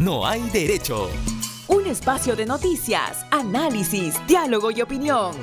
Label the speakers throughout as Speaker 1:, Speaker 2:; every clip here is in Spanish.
Speaker 1: No hay derecho.
Speaker 2: Un espacio de noticias, análisis, diálogo y opinión.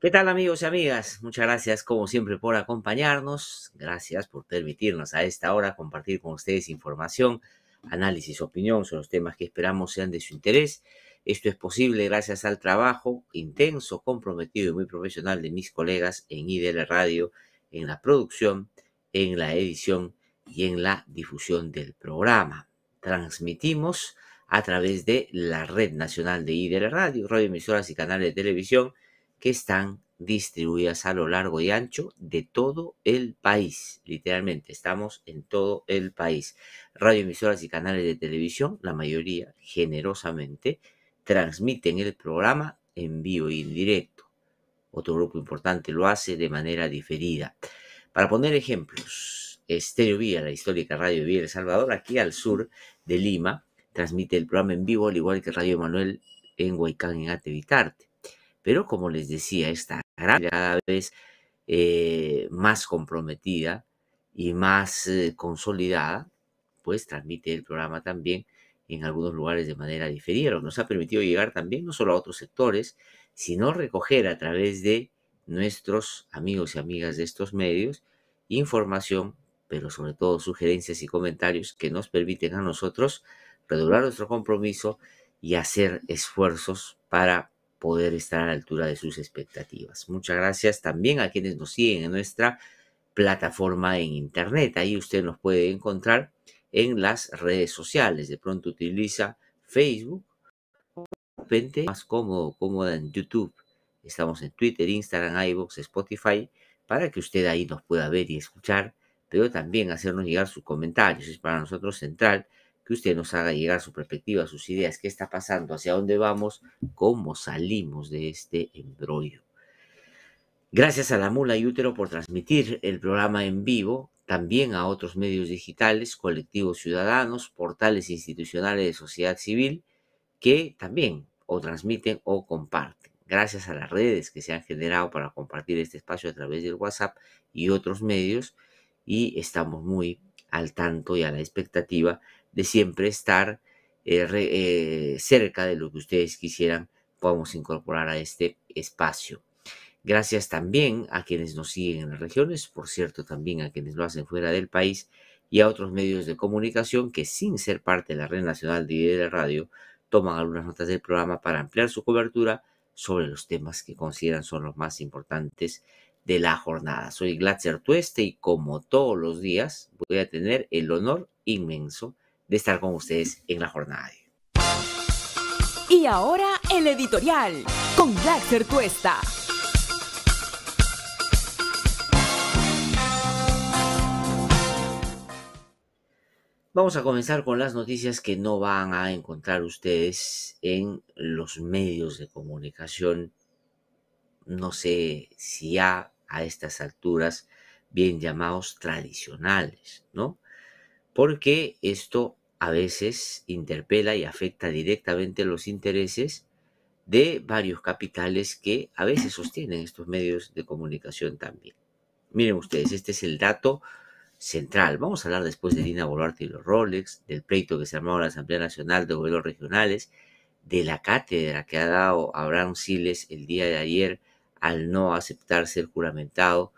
Speaker 3: ¿Qué tal amigos y amigas? Muchas gracias como siempre por acompañarnos, gracias por permitirnos a esta hora compartir con ustedes información análisis, opinión son los temas que esperamos sean de su interés. Esto es posible gracias al trabajo intenso, comprometido y muy profesional de mis colegas en IDL Radio, en la producción, en la edición y en la difusión del programa. Transmitimos a través de la Red Nacional de IDL Radio, radioemisoras y canales de televisión que están distribuidas a lo largo y ancho de todo el país. Literalmente, estamos en todo el país. emisoras y canales de televisión, la mayoría generosamente, transmiten el programa en vivo y en directo. Otro grupo importante lo hace de manera diferida. Para poner ejemplos, Estéreo Vía, la histórica Radio Vía El Salvador, aquí al sur de Lima, transmite el programa en vivo, al igual que Radio Manuel en Huaycán, en Atevitarte. Pero como les decía, esta cada vez eh, más comprometida y más eh, consolidada, pues transmite el programa también en algunos lugares de manera diferida, nos ha permitido llegar también no solo a otros sectores, sino recoger a través de nuestros amigos y amigas de estos medios información, pero sobre todo sugerencias y comentarios que nos permiten a nosotros redoblar nuestro compromiso y hacer esfuerzos para poder estar a la altura de sus expectativas. Muchas gracias también a quienes nos siguen en nuestra plataforma en internet. Ahí usted nos puede encontrar en las redes sociales. De pronto utiliza Facebook, repente más cómodo, cómoda en YouTube. Estamos en Twitter, Instagram, iBox, Spotify, para que usted ahí nos pueda ver y escuchar, pero también hacernos llegar sus comentarios. Es para nosotros central que usted nos haga llegar su perspectiva, sus ideas, qué está pasando, hacia dónde vamos, cómo salimos de este embrollo. Gracias a la Mula y Útero por transmitir el programa en vivo, también a otros medios digitales, colectivos ciudadanos, portales institucionales de sociedad civil, que también o transmiten o comparten. Gracias a las redes que se han generado para compartir este espacio a través del WhatsApp y otros medios, y estamos muy al tanto y a la expectativa de siempre estar eh, eh, cerca de lo que ustedes quisieran podamos incorporar a este espacio. Gracias también a quienes nos siguen en las regiones, por cierto, también a quienes lo hacen fuera del país y a otros medios de comunicación que sin ser parte de la Red Nacional de de Radio toman algunas notas del programa para ampliar su cobertura sobre los temas que consideran son los más importantes de la jornada. Soy Glatzer Tueste y como todos los días voy a tener el honor inmenso de estar con ustedes en la jornada.
Speaker 2: Y ahora el editorial con Glaxer Cuesta.
Speaker 3: Vamos a comenzar con las noticias que no van a encontrar ustedes en los medios de comunicación. No sé si ya a estas alturas bien llamados tradicionales, ¿no? Porque esto a veces interpela y afecta directamente los intereses de varios capitales que a veces sostienen estos medios de comunicación también. Miren ustedes, este es el dato central. Vamos a hablar después de Dina Boluarte y los Rolex, del pleito que se armó en la Asamblea Nacional de Gobiernos Regionales, de la cátedra que ha dado Abraham Siles el día de ayer al no aceptar ser juramentado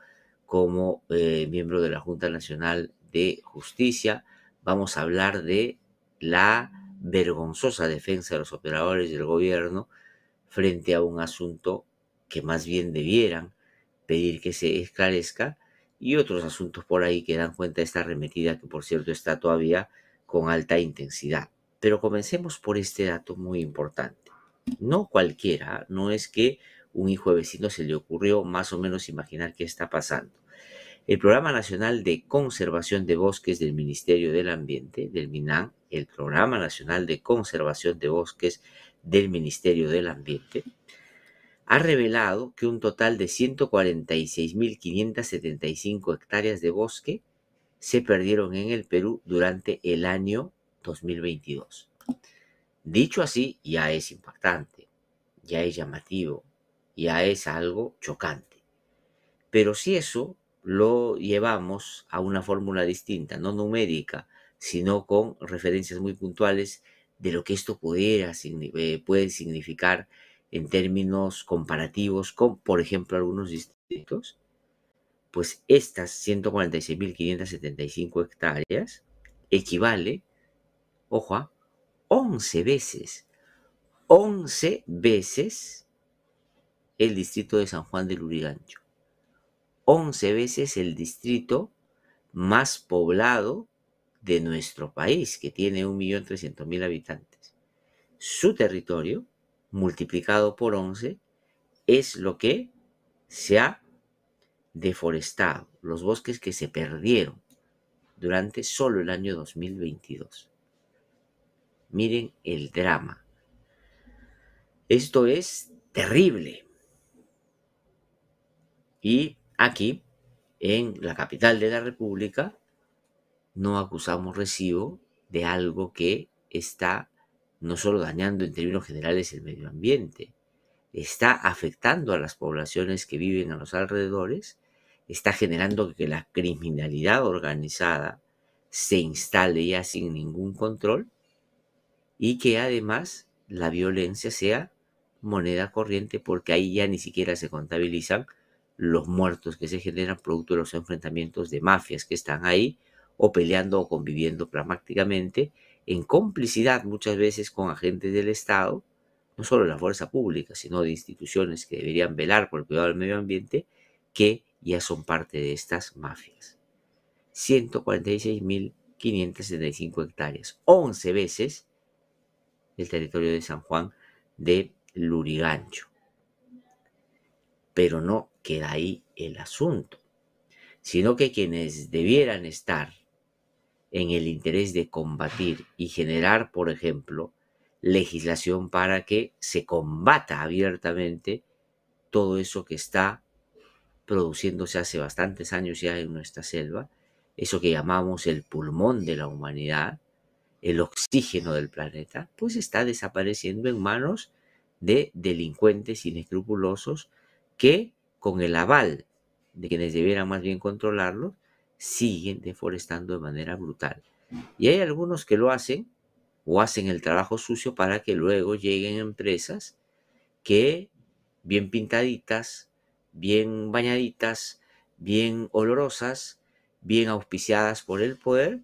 Speaker 3: como eh, miembro de la Junta Nacional de Justicia vamos a hablar de la vergonzosa defensa de los operadores del gobierno frente a un asunto que más bien debieran pedir que se esclarezca y otros asuntos por ahí que dan cuenta de esta arremetida que por cierto está todavía con alta intensidad. Pero comencemos por este dato muy importante. No cualquiera, no es que un hijo de vecino se le ocurrió más o menos imaginar qué está pasando. El Programa Nacional de Conservación de Bosques del Ministerio del Ambiente, del MINAM, el Programa Nacional de Conservación de Bosques del Ministerio del Ambiente, ha revelado que un total de 146.575 hectáreas de bosque se perdieron en el Perú durante el año 2022. Dicho así, ya es impactante, ya es llamativo, ya es algo chocante. Pero si eso lo llevamos a una fórmula distinta, no numérica, sino con referencias muy puntuales de lo que esto pudiera, eh, puede significar en términos comparativos con, por ejemplo, algunos distritos, pues estas 146.575 hectáreas equivale, ojo, a 11 veces, 11 veces el distrito de San Juan del Lurigancho. 11 veces el distrito más poblado de nuestro país, que tiene 1.300.000 habitantes. Su territorio, multiplicado por 11, es lo que se ha deforestado, los bosques que se perdieron durante solo el año 2022. Miren el drama. Esto es terrible. Y Aquí, en la capital de la República, no acusamos recibo de algo que está no solo dañando en términos generales el medio ambiente, está afectando a las poblaciones que viven a los alrededores, está generando que la criminalidad organizada se instale ya sin ningún control y que además la violencia sea moneda corriente porque ahí ya ni siquiera se contabilizan los muertos que se generan producto de los enfrentamientos de mafias que están ahí o peleando o conviviendo pragmáticamente, en complicidad muchas veces con agentes del Estado, no solo de la fuerza pública, sino de instituciones que deberían velar por el cuidado del medio ambiente, que ya son parte de estas mafias. 146.575 hectáreas, 11 veces el territorio de San Juan de Lurigancho. Pero no queda ahí el asunto, sino que quienes debieran estar en el interés de combatir y generar, por ejemplo, legislación para que se combata abiertamente todo eso que está produciéndose hace bastantes años ya en nuestra selva, eso que llamamos el pulmón de la humanidad, el oxígeno del planeta, pues está desapareciendo en manos de delincuentes inescrupulosos que con el aval de quienes debieran más bien controlarlos, siguen deforestando de manera brutal. Y hay algunos que lo hacen o hacen el trabajo sucio para que luego lleguen empresas que bien pintaditas, bien bañaditas, bien olorosas, bien auspiciadas por el poder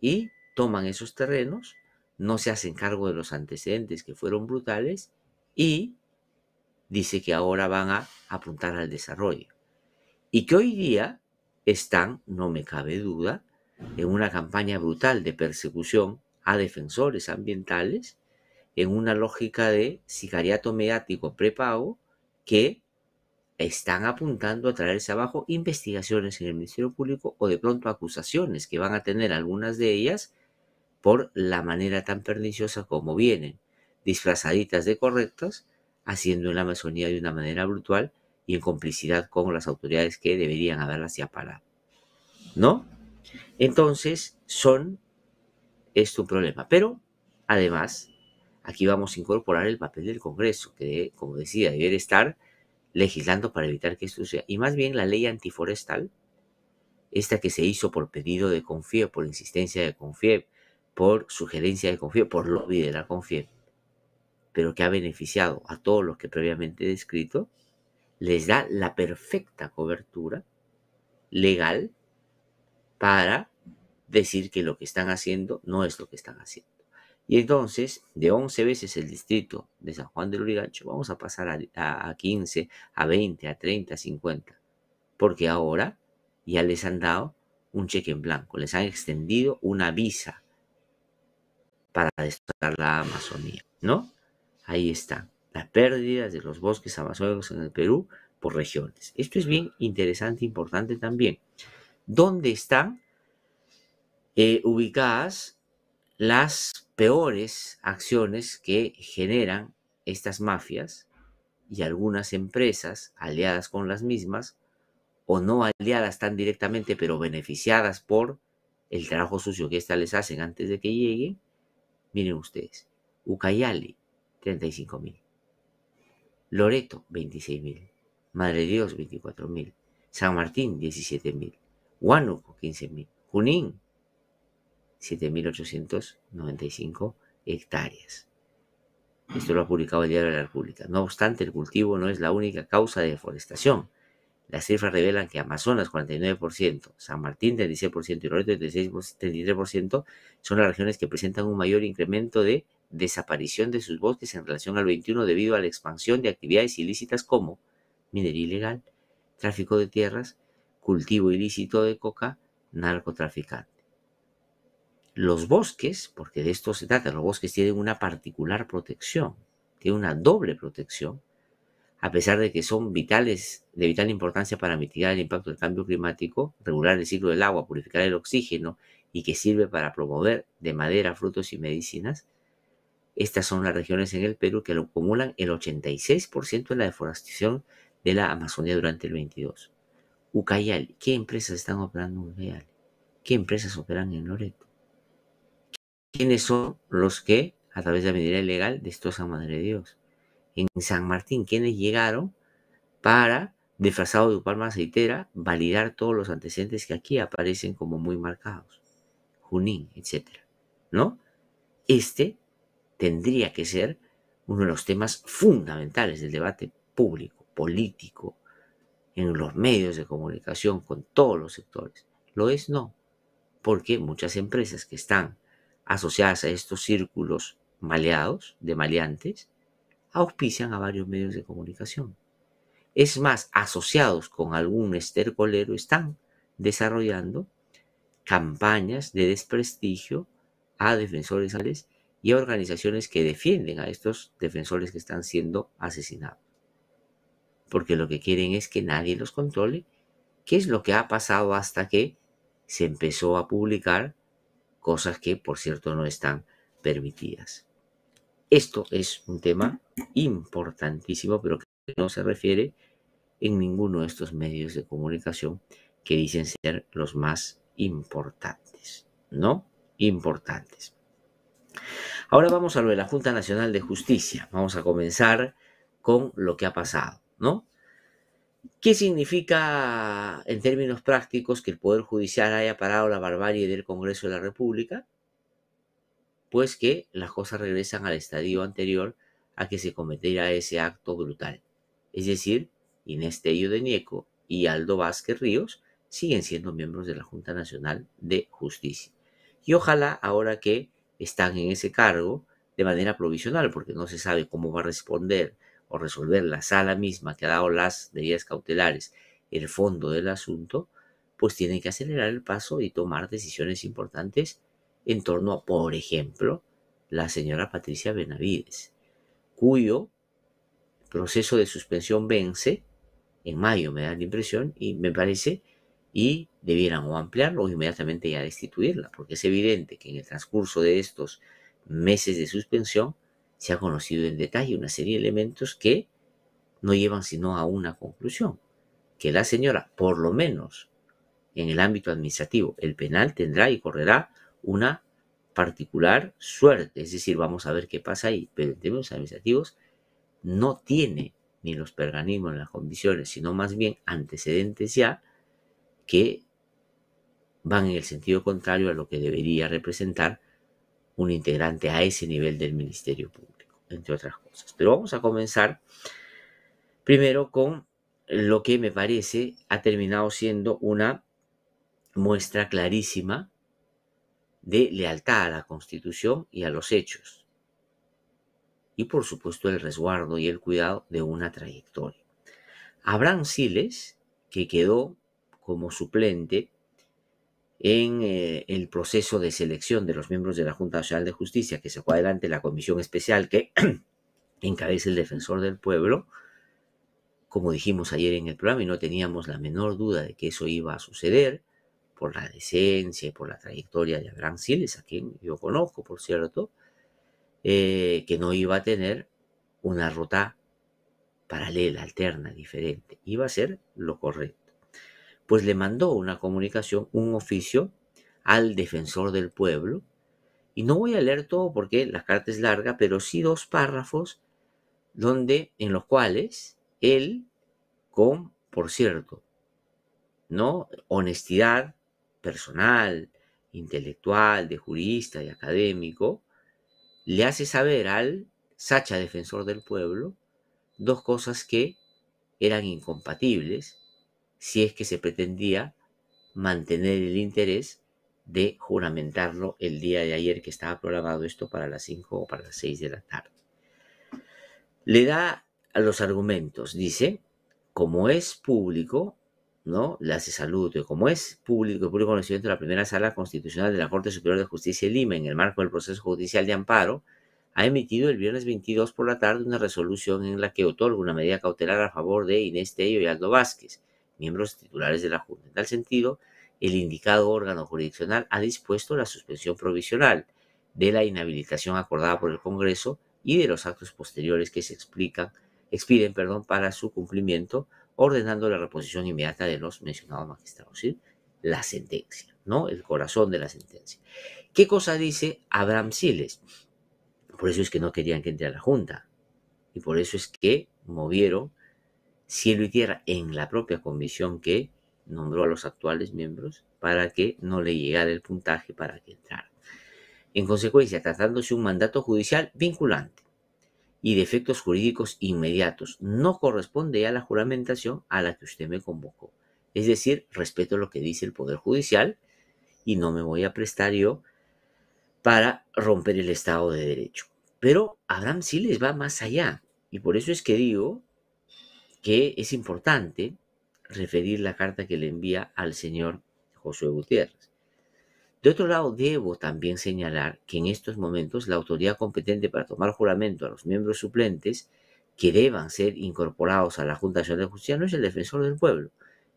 Speaker 3: y toman esos terrenos, no se hacen cargo de los antecedentes que fueron brutales y dice que ahora van a apuntar al desarrollo. Y que hoy día están, no me cabe duda, en una campaña brutal de persecución a defensores ambientales, en una lógica de sicariato mediático prepago que están apuntando a traerse abajo investigaciones en el Ministerio Público o de pronto acusaciones que van a tener algunas de ellas por la manera tan perniciosa como vienen, disfrazaditas de correctas, haciendo en la Amazonía de una manera brutal y en complicidad con las autoridades que deberían haberlas ya parado. ¿No? Entonces, son es un problema. Pero, además, aquí vamos a incorporar el papel del Congreso, que, como decía, debería estar legislando para evitar que esto sea. Y más bien la ley antiforestal, esta que se hizo por pedido de confío, por insistencia de confío, por sugerencia de confío, por lobby de la confío, pero que ha beneficiado a todos los que previamente he descrito, les da la perfecta cobertura legal para decir que lo que están haciendo no es lo que están haciendo. Y entonces, de 11 veces el distrito de San Juan del Urigancho, vamos a pasar a, 15, a 20, a 30, a 50, porque ahora ya les han dado un cheque en blanco, les han extendido una visa para destruir la Amazonía, ¿no? ahí está, las pérdidas de los bosques amazónicos en el Perú por regiones. Esto es bien interesante, importante también. ¿Dónde están eh, ubicadas las peores acciones que generan estas mafias y algunas empresas aliadas con las mismas o no aliadas tan directamente, pero beneficiadas por el trabajo sucio que éstas les hacen antes de que lleguen? Miren ustedes, Ucayali, 35.000. Loreto, 26.000. Madre Dios, 24.000. San Martín, 17.000. Huánuco, 15.000. Junín, 7.895 hectáreas. Esto lo ha publicado el Diario de la República. No obstante, el cultivo no es la única causa de deforestación. Las cifras revelan que Amazonas 49%, San Martín 36% y Loreto 33% son las regiones que presentan un mayor incremento de desaparición de sus bosques en relación al 21 debido a la expansión de actividades ilícitas como minería ilegal, tráfico de tierras, cultivo ilícito de coca, narcotraficante. Los bosques, porque de esto se trata, los bosques tienen una particular protección, tienen una doble protección, a pesar de que son vitales, de vital importancia para mitigar el impacto del cambio climático, regular el ciclo del agua, purificar el oxígeno y que sirve para promover de madera, frutos y medicinas, estas son las regiones en el Perú que acumulan el 86% de la deforestación de la Amazonía durante el 22. Ucayal, ¿qué empresas están operando en Ucayal? ¿Qué empresas operan en Loreto? ¿Quiénes son los que, a través de la medida ilegal, destrozan Madre de Dios? En San Martín, ¿quiénes llegaron para, disfrazado de palma aceitera, validar todos los antecedentes que aquí aparecen como muy marcados? Junín, etc. ¿No? Este tendría que ser uno de los temas fundamentales del debate público, político, en los medios de comunicación, con todos los sectores. Lo es, no, porque muchas empresas que están asociadas a estos círculos maleados, de maleantes, auspician a varios medios de comunicación. Es más, asociados con algún estercolero están desarrollando campañas de desprestigio a defensores y organizaciones que defienden a estos defensores que están siendo asesinados. Porque lo que quieren es que nadie los controle, ¿Qué es lo que ha pasado hasta que se empezó a publicar cosas que, por cierto, no están permitidas. Esto es un tema importantísimo, pero que no se refiere en ninguno de estos medios de comunicación que dicen ser los más importantes, ¿no? Importantes. Ahora vamos a lo de la Junta Nacional de Justicia. Vamos a comenzar con lo que ha pasado, ¿no? ¿Qué significa en términos prácticos que el Poder Judicial haya parado la barbarie del Congreso de la República? Pues que las cosas regresan al estadio anterior a que se cometiera ese acto brutal. Es decir, Inés Tello de Nieco y Aldo Vázquez Ríos siguen siendo miembros de la Junta Nacional de Justicia. Y ojalá ahora que están en ese cargo de manera provisional, porque no se sabe cómo va a responder o resolver la sala misma que ha dado las medidas cautelares el fondo del asunto, pues tienen que acelerar el paso y tomar decisiones importantes en torno a, por ejemplo, la señora Patricia Benavides, cuyo proceso de suspensión vence en mayo, me da la impresión, y me parece y debieran o ampliarlo o inmediatamente ya destituirla, porque es evidente que en el transcurso de estos meses de suspensión se ha conocido en detalle una serie de elementos que no llevan sino a una conclusión, que la señora, por lo menos en el ámbito administrativo, el penal tendrá y correrá una particular suerte, es decir, vamos a ver qué pasa ahí, pero en términos administrativos no tiene ni los perganismos, ni las condiciones, sino más bien antecedentes ya que van en el sentido contrario a lo que debería representar un integrante a ese nivel del Ministerio Público, entre otras cosas. Pero vamos a comenzar primero con lo que me parece ha terminado siendo una muestra clarísima de lealtad a la Constitución y a los hechos. Y por supuesto el resguardo y el cuidado de una trayectoria. Abraham Siles, que quedó como suplente en eh, el proceso de selección de los miembros de la Junta Nacional de Justicia que se sacó adelante la comisión especial que encabeza el defensor del pueblo, como dijimos ayer en el programa y no teníamos la menor duda de que eso iba a suceder por la decencia y por la trayectoria de Abraham Siles, a quien yo conozco, por cierto, eh, que no iba a tener una ruta paralela, alterna, diferente. Iba a ser lo correcto pues le mandó una comunicación, un oficio al defensor del pueblo. Y no voy a leer todo porque la carta es larga, pero sí dos párrafos donde, en los cuales él, con, por cierto, ¿no? honestidad personal, intelectual, de jurista y académico, le hace saber al Sacha defensor del pueblo dos cosas que eran incompatibles si es que se pretendía mantener el interés de juramentarlo el día de ayer que estaba programado esto para las 5 o para las 6 de la tarde. Le da a los argumentos, dice, como es público, ¿no? La hace salud, como es público, público conocimiento de la primera sala constitucional de la Corte Superior de Justicia de Lima, en el marco del proceso judicial de amparo, ha emitido el viernes 22 por la tarde una resolución en la que otorga una medida cautelar a favor de Inés Tello y Aldo Vázquez miembros titulares de la Junta. En tal sentido, el indicado órgano jurisdiccional ha dispuesto la suspensión provisional de la inhabilitación acordada por el Congreso y de los actos posteriores que se explican, expiden perdón, para su cumplimiento, ordenando la reposición inmediata de los mencionados magistrados. La sentencia, ¿no? El corazón de la sentencia. ¿Qué cosa dice Abraham Siles? Por eso es que no querían que entre a la Junta. Y por eso es que movieron cielo y tierra en la propia comisión que nombró a los actuales miembros para que no le llegara el puntaje para que entrara. En consecuencia, tratándose un mandato judicial vinculante y de efectos jurídicos inmediatos, no corresponde a la juramentación a la que usted me convocó. Es decir, respeto lo que dice el Poder Judicial y no me voy a prestar yo para romper el Estado de Derecho. Pero Abraham sí les va más allá. Y por eso es que digo que es importante referir la carta que le envía al señor Josué Gutiérrez. De otro lado, debo también señalar que en estos momentos la autoridad competente para tomar juramento a los miembros suplentes que deban ser incorporados a la Junta Nacional de Justicia no es el defensor del pueblo,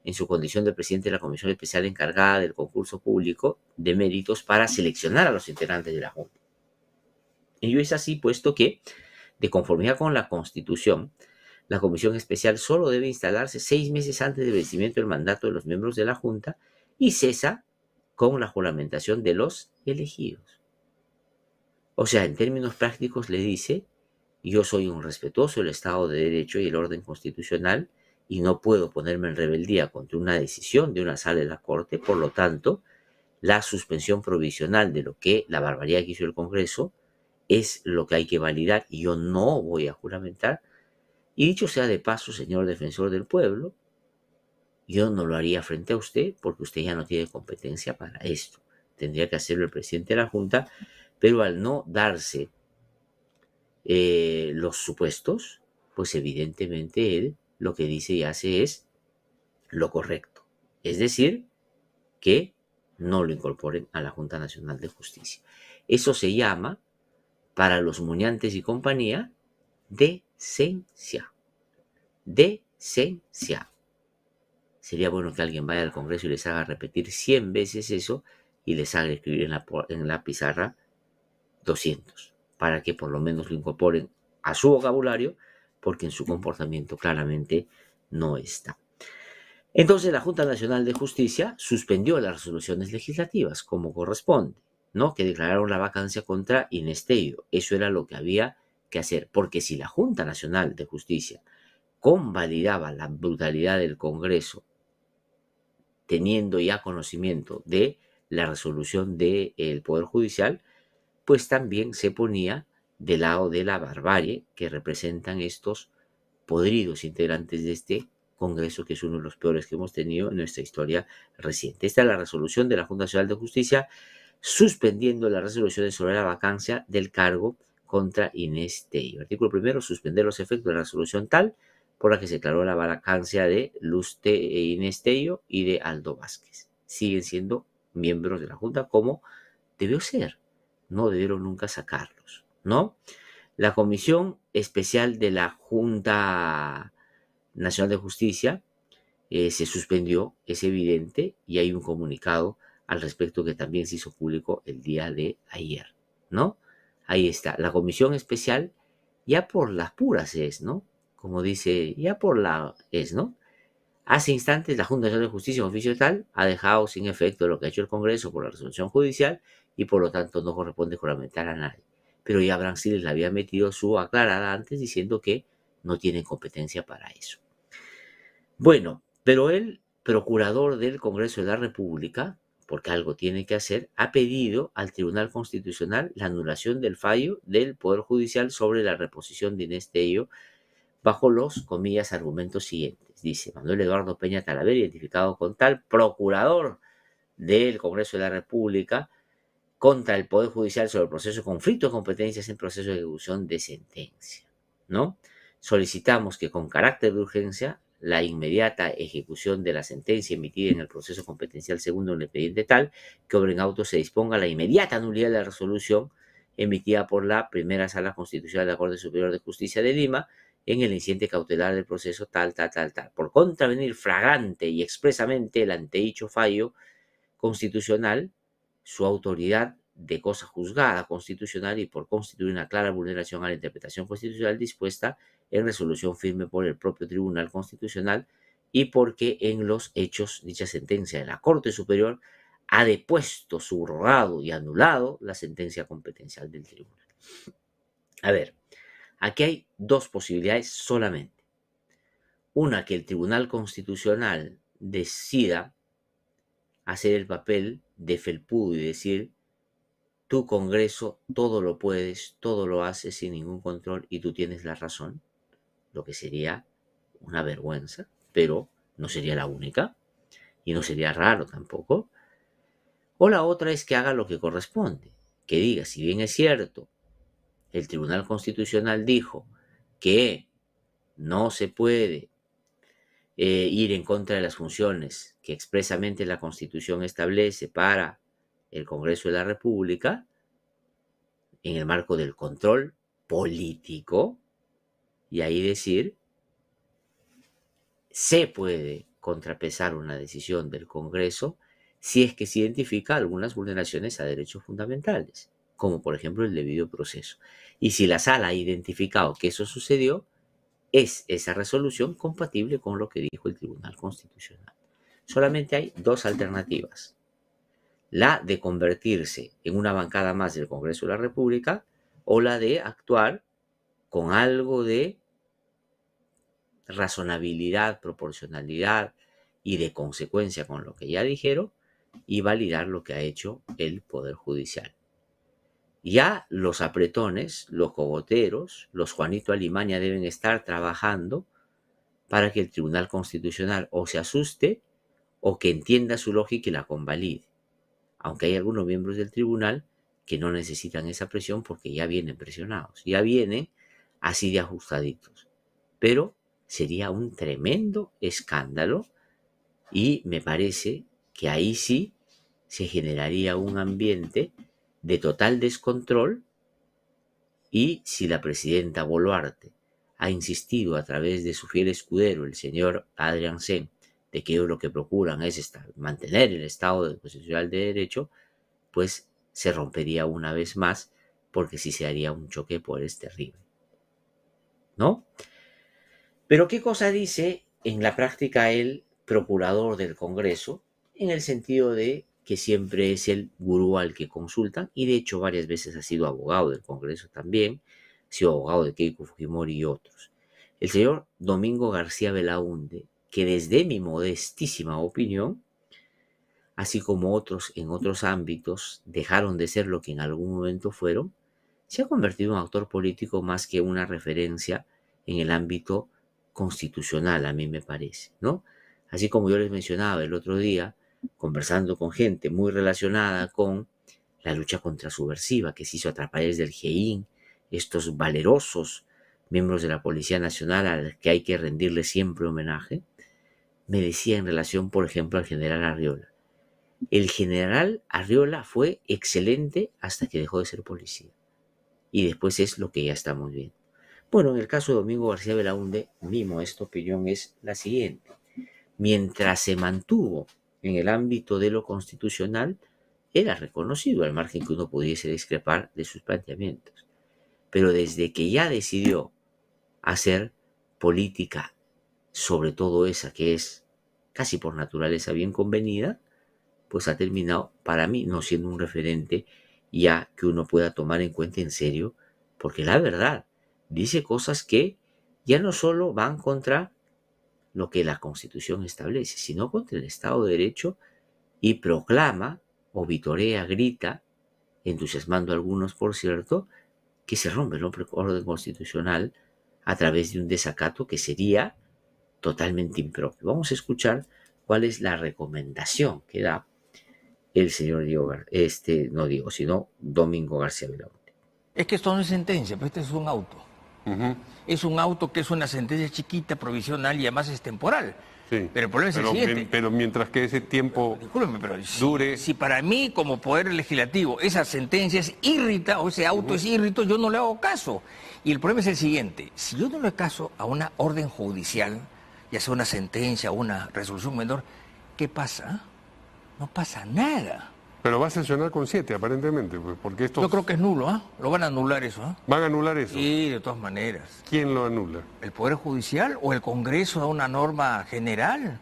Speaker 3: en su condición de presidente de la Comisión Especial encargada del concurso público de méritos para seleccionar a los integrantes de la Junta. Ello es así puesto que, de conformidad con la Constitución, la comisión especial solo debe instalarse seis meses antes del vencimiento del mandato de los miembros de la Junta y cesa con la juramentación de los elegidos. O sea, en términos prácticos le dice, yo soy un respetuoso del Estado de Derecho y el orden constitucional y no puedo ponerme en rebeldía contra una decisión de una sala de la Corte, por lo tanto, la suspensión provisional de lo que la barbaridad que hizo el Congreso es lo que hay que validar y yo no voy a juramentar y dicho sea de paso, señor defensor del pueblo, yo no lo haría frente a usted porque usted ya no tiene competencia para esto. Tendría que hacerlo el presidente de la Junta, pero al no darse eh, los supuestos, pues evidentemente él lo que dice y hace es lo correcto. Es decir, que no lo incorporen a la Junta Nacional de Justicia. Eso se llama, para los muñantes y compañía, de decencia. Decencia. Sería bueno que alguien vaya al Congreso y les haga repetir 100 veces eso y les haga escribir en la, pizarra 200, para que por lo menos lo incorporen a su vocabulario, porque en su comportamiento claramente no está. Entonces la Junta Nacional de Justicia suspendió las resoluciones legislativas como corresponde, ¿no? Que declararon la vacancia contra Inestello. Eso era lo que había que hacer, porque si la Junta Nacional de Justicia convalidaba la brutalidad del Congreso, teniendo ya conocimiento de la resolución del Poder Judicial, pues también se ponía del lado de la barbarie que representan estos podridos integrantes de este Congreso, que es uno de los peores que hemos tenido en nuestra historia reciente. Esta es la resolución de la Junta Nacional de Justicia suspendiendo las resoluciones sobre la vacancia del cargo contra Inés este Artículo primero, suspender los efectos de la resolución tal por la que se declaró la vacancia de Luz e Inesteio y de Aldo Vázquez. Siguen siendo miembros de la Junta como debió ser. No debieron nunca sacarlos, ¿no? La Comisión Especial de la Junta Nacional de Justicia eh, se suspendió, es evidente, y hay un comunicado al respecto que también se hizo público el día de ayer, ¿no? Ahí está, la comisión especial ya por las puras es, ¿no? Como dice, ya por la es, ¿no? Hace instantes la Junta de Justicia y oficio tal ha dejado sin efecto lo que ha hecho el Congreso por la resolución judicial y por lo tanto no corresponde juramentar a nadie. Pero ya Branciles le había metido su aclarada antes diciendo que no tiene competencia para eso. Bueno, pero el procurador del Congreso de la República porque algo tiene que hacer, ha pedido al Tribunal Constitucional la anulación del fallo del Poder Judicial sobre la reposición de Inés Tello bajo los, comillas, argumentos siguientes. Dice Manuel Eduardo Peña Talavera, identificado con tal procurador del Congreso de la República contra el Poder Judicial sobre el proceso de conflicto de competencias en proceso de ejecución de sentencia, ¿no? Solicitamos que con carácter de urgencia la inmediata ejecución de la sentencia emitida en el proceso competencial segundo en el expediente tal que obren auto se disponga la inmediata nulidad de la resolución emitida por la primera sala constitucional de la Corte Superior de Justicia de Lima en el incidente cautelar del proceso tal, tal, tal, tal, por contravenir flagrante y expresamente el antedicho fallo constitucional, su autoridad de cosa juzgada constitucional y por constituir una clara vulneración a la interpretación constitucional dispuesta en resolución firme por el propio Tribunal Constitucional y porque en los hechos dicha sentencia de la Corte Superior ha depuesto, subrogado y anulado la sentencia competencial del tribunal. A ver, aquí hay dos posibilidades solamente. Una, que el Tribunal Constitucional decida hacer el papel de felpudo y decir, tu Congreso todo lo puedes, todo lo haces sin ningún control y tú tienes la razón, lo que sería una vergüenza, pero no sería la única y no sería raro tampoco. O la otra es que haga lo que corresponde, que diga, si bien es cierto, el Tribunal Constitucional dijo que no se puede eh, ir en contra de las funciones que expresamente la Constitución establece para el Congreso de la República, en el marco del control político, y ahí decir, se puede contrapesar una decisión del Congreso si es que se identifica algunas vulneraciones a derechos fundamentales, como por ejemplo el debido proceso. Y si la sala ha identificado que eso sucedió, es esa resolución compatible con lo que dijo el Tribunal Constitucional. Solamente hay dos alternativas la de convertirse en una bancada más del Congreso de la República o la de actuar con algo de razonabilidad, proporcionalidad y de consecuencia con lo que ya dijeron y validar lo que ha hecho el Poder Judicial. Ya los apretones, los cogoteros, los Juanito Alimaña deben estar trabajando para que el Tribunal Constitucional o se asuste o que entienda su lógica y la convalide aunque hay algunos miembros del tribunal que no necesitan esa presión porque ya vienen presionados, ya vienen así de ajustaditos. Pero sería un tremendo escándalo y me parece que ahí sí se generaría un ambiente de total descontrol y si la presidenta Boluarte ha insistido a través de su fiel escudero, el señor Adrián Sen, de que ellos lo que procuran es mantener el Estado de constitucional de derecho, pues se rompería una vez más porque si se haría un choque por este terrible. ¿No? Pero ¿qué cosa dice en la práctica el procurador del Congreso? En el sentido de que siempre es el gurú al que consultan y de hecho varias veces ha sido abogado del Congreso también, ha sido abogado de Keiko Fujimori y otros. El señor Domingo García Belaunde que desde mi modestísima opinión, así como otros en otros ámbitos dejaron de ser lo que en algún momento fueron, se ha convertido en un actor político más que una referencia en el ámbito constitucional, a mí me parece, ¿no? Así como yo les mencionaba el otro día, conversando con gente muy relacionada con la lucha contra subversiva que se hizo a través del GEIN, estos valerosos miembros de la Policía Nacional a los que hay que rendirle siempre homenaje, me decía en relación, por ejemplo, al general Arriola. El general Arriola fue excelente hasta que dejó de ser policía. Y después es lo que ya estamos viendo. Bueno, en el caso de Domingo García Belaunde, mi esta opinión es la siguiente. Mientras se mantuvo en el ámbito de lo constitucional, era reconocido al margen que uno pudiese discrepar de sus planteamientos. Pero desde que ya decidió hacer política sobre todo esa que es casi por naturaleza bien convenida, pues ha terminado para mí no siendo un referente ya que uno pueda tomar en cuenta en serio, porque la verdad dice cosas que ya no solo van contra lo que la Constitución establece, sino contra el Estado de Derecho y proclama o vitorea, grita, entusiasmando a algunos, por cierto, que se rompe el orden constitucional a través de un desacato que sería totalmente impropio. Vamos a escuchar cuál es la recomendación que da el señor Diego, este, no Diego, sino Domingo García Belamonte. Es que esto no es sentencia, pero pues, este es un
Speaker 4: auto. Es un auto que es una sentencia chiquita, provisional y además es temporal. pero el problema es el siguiente. Pero mientras que ese tiempo dure. Si para mí, como Poder Legislativo, esa sentencia es irrita o ese auto es irrito, yo no le hago caso. Y el problema es el siguiente: si yo no le caso a una orden judicial, ya sea una sentencia una resolución menor, ¿qué pasa? No pasa nada. Pero va a
Speaker 1: sancionar con siete, aparentemente, pues, porque esto... Yo
Speaker 4: creo que es nulo, ¿ah? Lo van a anular eso, ¿ah? ¿Van a anular eso? Sí, de todas maneras. ¿Quién lo anula? ¿El Poder Judicial o el Congreso a una norma general?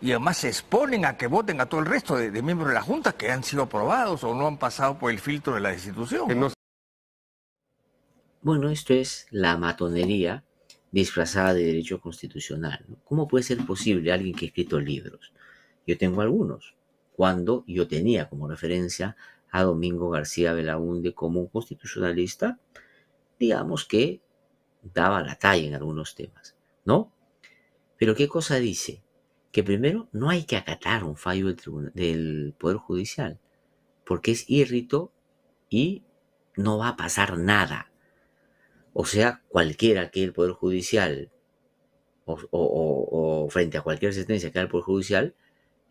Speaker 4: Y además se exponen a que voten a todo el resto de, miembros de la Junta que han sido aprobados o no han pasado por el filtro de la institución.
Speaker 3: Bueno, esto es la matonería disfrazada de derecho constitucional. ¿Cómo puede ser posible alguien que ha escrito libros? Yo tengo algunos, cuando yo tenía como referencia a Domingo García Belaunde como un constitucionalista, digamos que daba la talla en algunos temas, ¿no? Pero ¿qué cosa dice? Que primero no hay que acatar un fallo del, del Poder Judicial, porque es írrito y no va a pasar nada o sea, cualquiera que el Poder Judicial o, frente a cualquier sentencia que haga el Poder Judicial,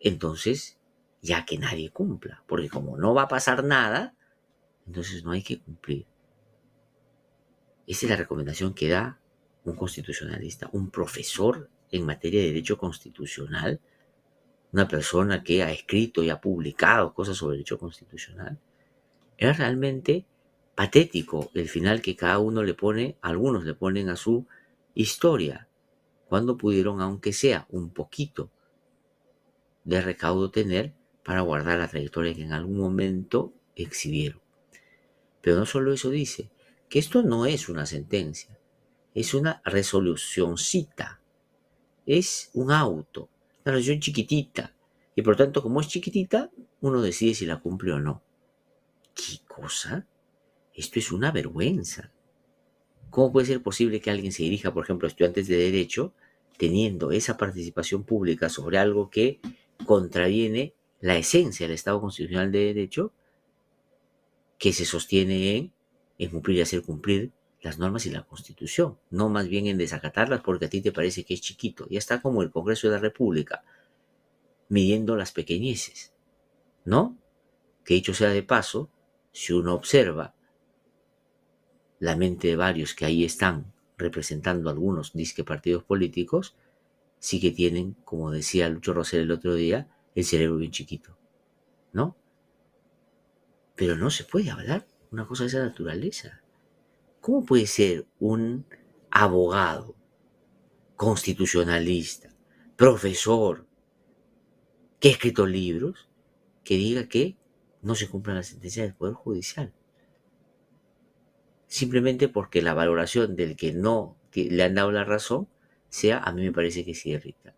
Speaker 3: entonces ya que nadie cumpla, porque como no va a pasar nada, entonces no hay que cumplir. Esa es la recomendación que da un constitucionalista, un profesor en materia de derecho constitucional, una persona que ha escrito y ha publicado cosas sobre derecho constitucional, es realmente patético el final que cada uno le pone, algunos le ponen a su historia, cuando pudieron, aunque sea un poquito de recaudo tener para guardar la trayectoria que en algún momento exhibieron. Pero no solo eso dice, que esto no es una sentencia, es una resolucióncita, es un auto, una resolución chiquitita, y por tanto como es chiquitita, uno decide si la cumple o no. ¿Qué cosa? Esto es una vergüenza. ¿Cómo puede ser posible que alguien se dirija, por ejemplo, a estudiantes de derecho, teniendo esa participación pública sobre algo que contraviene la esencia del Estado Constitucional de Derecho, que se sostiene en, cumplir y hacer cumplir las normas y la Constitución, no más bien en desacatarlas porque a ti te parece que es chiquito. Ya está como el Congreso de la República, midiendo las pequeñeces, ¿no? Que hecho sea de paso, si uno observa la mente de varios que ahí están representando algunos disque partidos políticos, sí que tienen, como decía Lucho Rosel el otro día, el cerebro bien chiquito, ¿no? Pero no se puede hablar una cosa de esa naturaleza. ¿Cómo puede ser un abogado, constitucionalista, profesor, que ha escrito libros, que diga que no se cumplan las sentencias del Poder Judicial? simplemente porque la valoración del que no le han dado la razón sea, a mí me parece que sí irrita.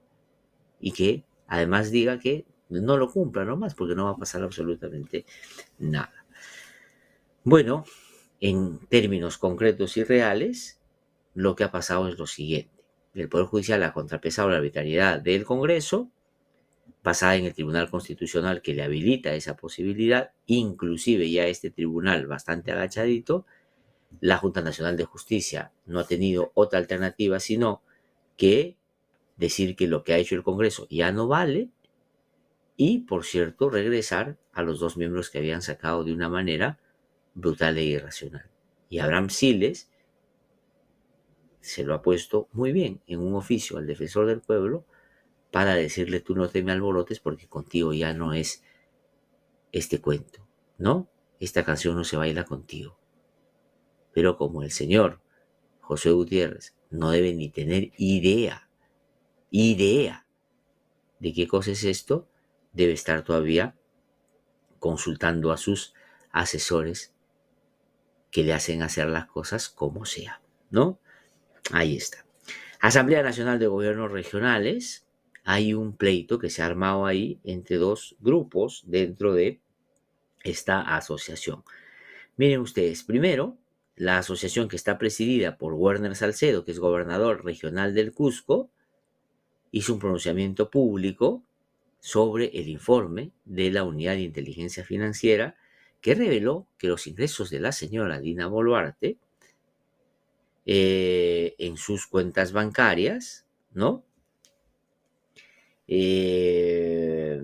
Speaker 3: Y que además diga que no lo cumpla nomás, porque no va a pasar absolutamente nada. Bueno, en términos concretos y reales, lo que ha pasado es lo siguiente. El Poder Judicial ha contrapesado la arbitrariedad del Congreso, basada en el Tribunal Constitucional que le habilita esa posibilidad, inclusive ya este tribunal bastante agachadito, la Junta Nacional de Justicia no ha tenido otra alternativa sino que decir que lo que ha hecho el Congreso ya no vale y, por cierto, regresar a los dos miembros que habían sacado de una manera brutal e irracional. Y Abraham Siles se lo ha puesto muy bien en un oficio al defensor del pueblo para decirle tú no te me alborotes porque contigo ya no es este cuento, ¿no? Esta canción no se baila contigo. Pero como el señor José Gutiérrez no debe ni tener idea, idea de qué cosa es esto, debe estar todavía consultando a sus asesores que le hacen hacer las cosas como sea, ¿no? Ahí está. Asamblea Nacional de Gobiernos Regionales, hay un pleito que se ha armado ahí entre dos grupos dentro de esta asociación. Miren ustedes, primero, la asociación que está presidida por Werner Salcedo, que es gobernador regional del Cusco, hizo un pronunciamiento público sobre el informe de la Unidad de Inteligencia Financiera que reveló que los ingresos de la señora Dina Boluarte eh, en sus cuentas bancarias, ¿no? Eh,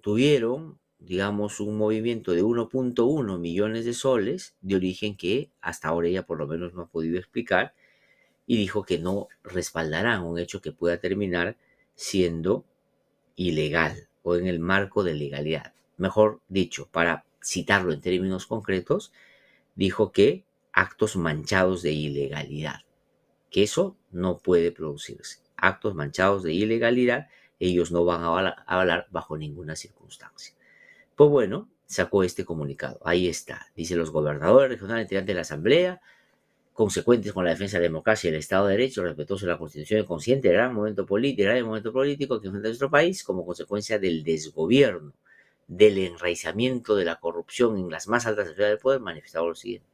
Speaker 3: tuvieron digamos, un movimiento de 1.1 millones de soles de origen que hasta ahora ella por lo menos no ha podido explicar y dijo que no respaldarán un hecho que pueda terminar siendo ilegal o en el marco de legalidad. Mejor dicho, para citarlo en términos concretos, dijo que actos manchados de ilegalidad, que eso no puede producirse. Actos manchados de ilegalidad, ellos no van a hablar bajo ninguna circunstancia bueno, sacó este comunicado. Ahí está. Dice los gobernadores regionales de la Asamblea, consecuentes con la defensa de la democracia y el Estado de Derecho, Respetuoso de la Constitución y consciente del gran momento político, gran momento político que enfrenta nuestro país como consecuencia del desgobierno, del enraizamiento de la corrupción en las más altas esferas del poder, manifestado lo siguiente.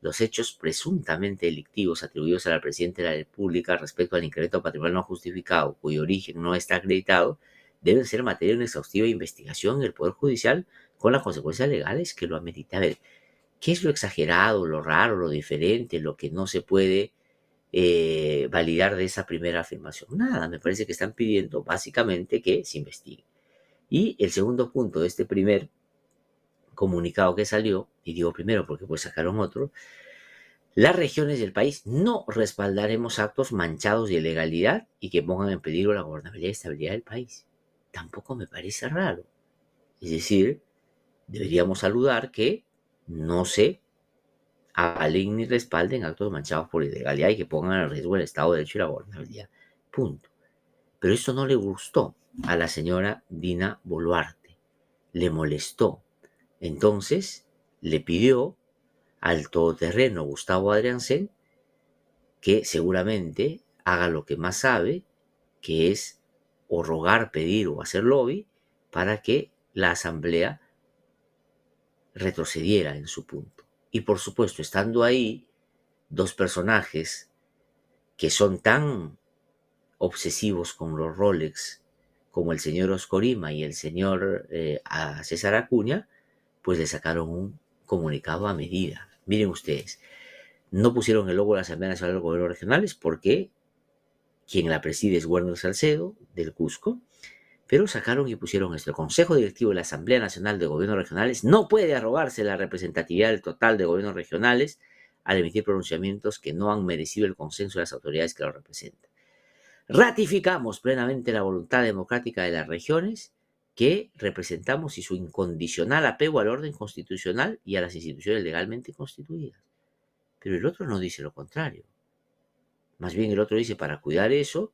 Speaker 3: Los hechos presuntamente delictivos atribuidos a la Presidenta de la República respecto al incremento patrimonial no justificado, cuyo origen no está acreditado, deben ser materia de exhaustiva investigación en el Poder Judicial con las consecuencias legales que lo amerita. A ver, ¿qué es lo exagerado, lo raro, lo diferente, lo que no se puede eh, validar de esa primera afirmación? Nada, me parece que están pidiendo básicamente que se investigue. Y el segundo punto de este primer comunicado que salió, y digo primero porque pues sacaron otro, las regiones del país no respaldaremos actos manchados de ilegalidad y que pongan en peligro la gobernabilidad y estabilidad del país tampoco me parece raro. Es decir, deberíamos saludar que no se avalen ni respalden actos manchados por ilegalidad y que pongan en riesgo el Estado de Derecho y la gobernabilidad. Punto. Pero eso no le gustó a la señora Dina Boluarte. Le molestó. Entonces le pidió al todoterreno Gustavo Adriansen que seguramente haga lo que más sabe, que es o rogar, pedir o hacer lobby para que la Asamblea retrocediera en su punto. Y por supuesto, estando ahí dos personajes que son tan obsesivos con los Rolex como el señor Oscorima y el señor eh, César Acuña, pues le sacaron un comunicado a medida. Miren ustedes, no pusieron el logo de la Asamblea Nacional de los Gobiernos Regionales porque quien la preside es Werner Salcedo, del Cusco, pero sacaron y pusieron esto. El Consejo Directivo de la Asamblea Nacional de Gobiernos Regionales no puede arrogarse la representatividad del total de gobiernos regionales al emitir pronunciamientos que no han merecido el consenso de las autoridades que lo representan. Ratificamos plenamente la voluntad democrática de las regiones que representamos y su incondicional apego al orden constitucional y a las instituciones legalmente constituidas. Pero el otro no dice lo contrario. Más bien el otro dice, para cuidar eso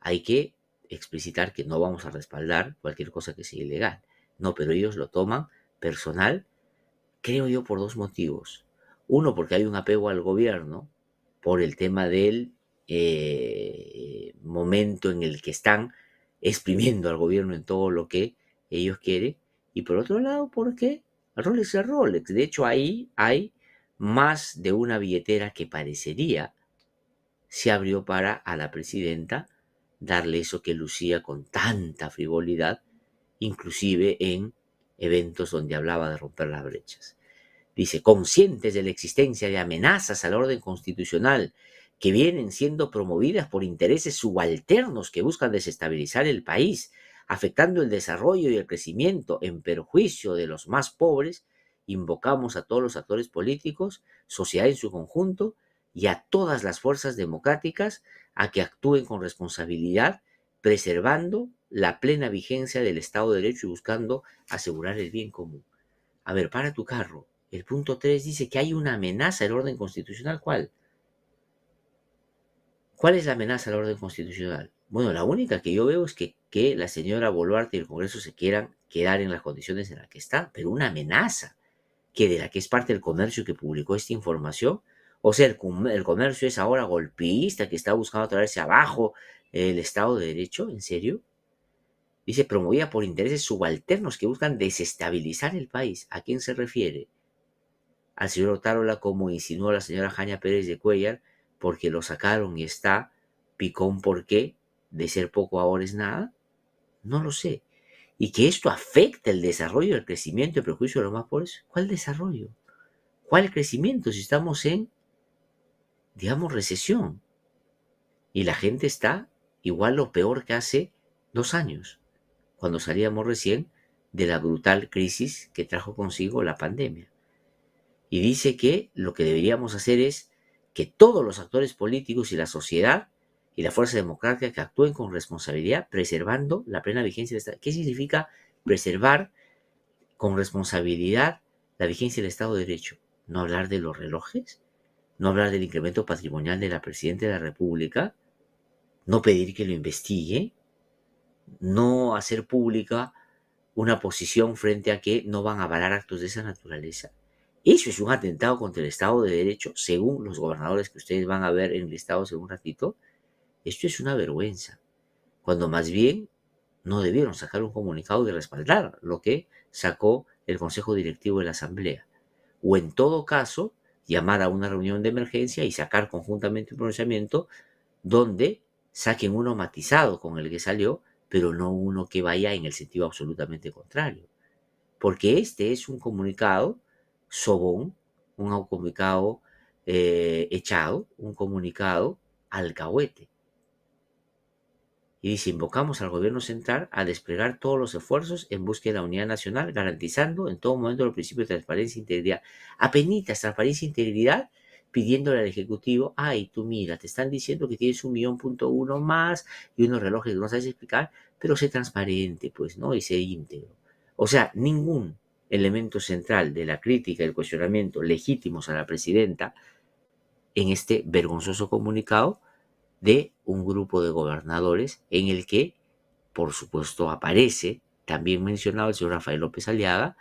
Speaker 3: hay que explicitar que no vamos a respaldar cualquier cosa que sea ilegal. No, pero ellos lo toman personal, creo yo, por dos motivos. Uno, porque hay un apego al gobierno por el tema del eh, momento en el que están exprimiendo al gobierno en todo lo que ellos quieren. Y por otro lado, porque Rolex es Rolex. De hecho, ahí hay más de una billetera que parecería se abrió para a la presidenta darle eso que lucía con tanta frivolidad, inclusive en eventos donde hablaba de romper las brechas. Dice, conscientes de la existencia de amenazas al orden constitucional que vienen siendo promovidas por intereses subalternos que buscan desestabilizar el país, afectando el desarrollo y el crecimiento en perjuicio de los más pobres, invocamos a todos los actores políticos, sociedad en su conjunto, y a todas las fuerzas democráticas a que actúen con responsabilidad, preservando la plena vigencia del Estado de Derecho y buscando asegurar el bien común. A ver, para tu carro. El punto 3 dice que hay una amenaza al orden constitucional. ¿Cuál? ¿Cuál es la amenaza al orden constitucional? Bueno, la única que yo veo es que, que la señora Boluarte y el Congreso se quieran quedar en las condiciones en las que están, pero una amenaza que de la que es parte del comercio que publicó esta información o sea, el, comercio es ahora golpista, que está buscando traerse abajo el Estado de Derecho, ¿en serio? Dice, promovida por intereses subalternos que buscan desestabilizar el país. ¿A quién se refiere? Al señor Otárola, como insinuó la señora Jaña Pérez de Cuellar, porque lo sacaron y está picón porque de ser poco ahora es nada. No lo sé. Y que esto afecta el desarrollo, el crecimiento y prejuicio de los más pobres. ¿Cuál desarrollo? ¿Cuál crecimiento si estamos en digamos, recesión. Y la gente está igual lo peor que hace dos años, cuando salíamos recién de la brutal crisis que trajo consigo la pandemia. Y dice que lo que deberíamos hacer es que todos los actores políticos y la sociedad y la fuerza democrática que actúen con responsabilidad, preservando la plena vigencia del Estado. ¿Qué significa preservar con responsabilidad la vigencia del Estado de Derecho? No hablar de los relojes, no hablar del incremento patrimonial de la Presidenta de la República, no pedir que lo investigue, no hacer pública una posición frente a que no van a avalar actos de esa naturaleza. Eso es un atentado contra el Estado de Derecho, según los gobernadores que ustedes van a ver en el Estado en un ratito. Esto es una vergüenza, cuando más bien no debieron sacar un comunicado de respaldar lo que sacó el Consejo Directivo de la Asamblea. O en todo caso, llamar a una reunión de emergencia y sacar conjuntamente un pronunciamiento donde saquen uno matizado con el que salió, pero no uno que vaya en el sentido absolutamente contrario. Porque este es un comunicado sobón, un comunicado eh, echado, un comunicado alcahuete. Y dice, invocamos al gobierno central a desplegar todos los esfuerzos en búsqueda de la unidad nacional, garantizando en todo momento los principios de transparencia e integridad. Apenitas, transparencia e integridad, pidiéndole al Ejecutivo, ay, tú mira, te están diciendo que tienes un millón punto uno más y unos relojes que no sabes explicar, pero sé transparente, pues, ¿no? Y sé íntegro. O sea, ningún elemento central de la crítica y el cuestionamiento legítimos a la presidenta en este vergonzoso comunicado de un grupo de gobernadores en el que, por supuesto, aparece también mencionado el señor Rafael López Aliaga,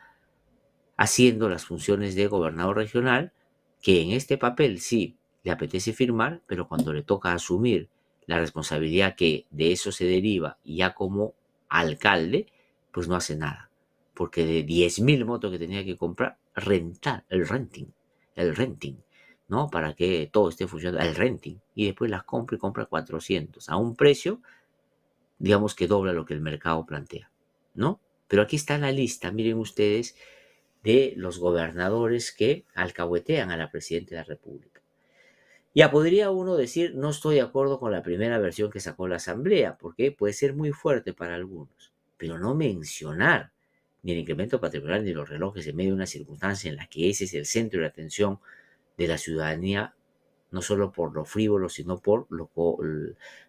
Speaker 3: haciendo las funciones de gobernador regional, que en este papel sí le apetece firmar, pero cuando le toca asumir la responsabilidad que de eso se deriva ya como alcalde, pues no hace nada, porque de 10.000 motos que tenía que comprar, rentar, el renting, el renting, ¿no? Para que todo esté funcionando, el renting, y después las compra y compra 400 a un precio, digamos que dobla lo que el mercado plantea, ¿no? Pero aquí está la lista, miren ustedes, de los gobernadores que alcahuetean a la presidenta de la República. Ya podría uno decir, no estoy de acuerdo con la primera versión que sacó la Asamblea, porque puede ser muy fuerte para algunos, pero no mencionar ni el incremento patrimonial ni los relojes en medio de una circunstancia en la que ese es el centro de atención de la ciudadanía, no solo por lo frívolo, sino por lo,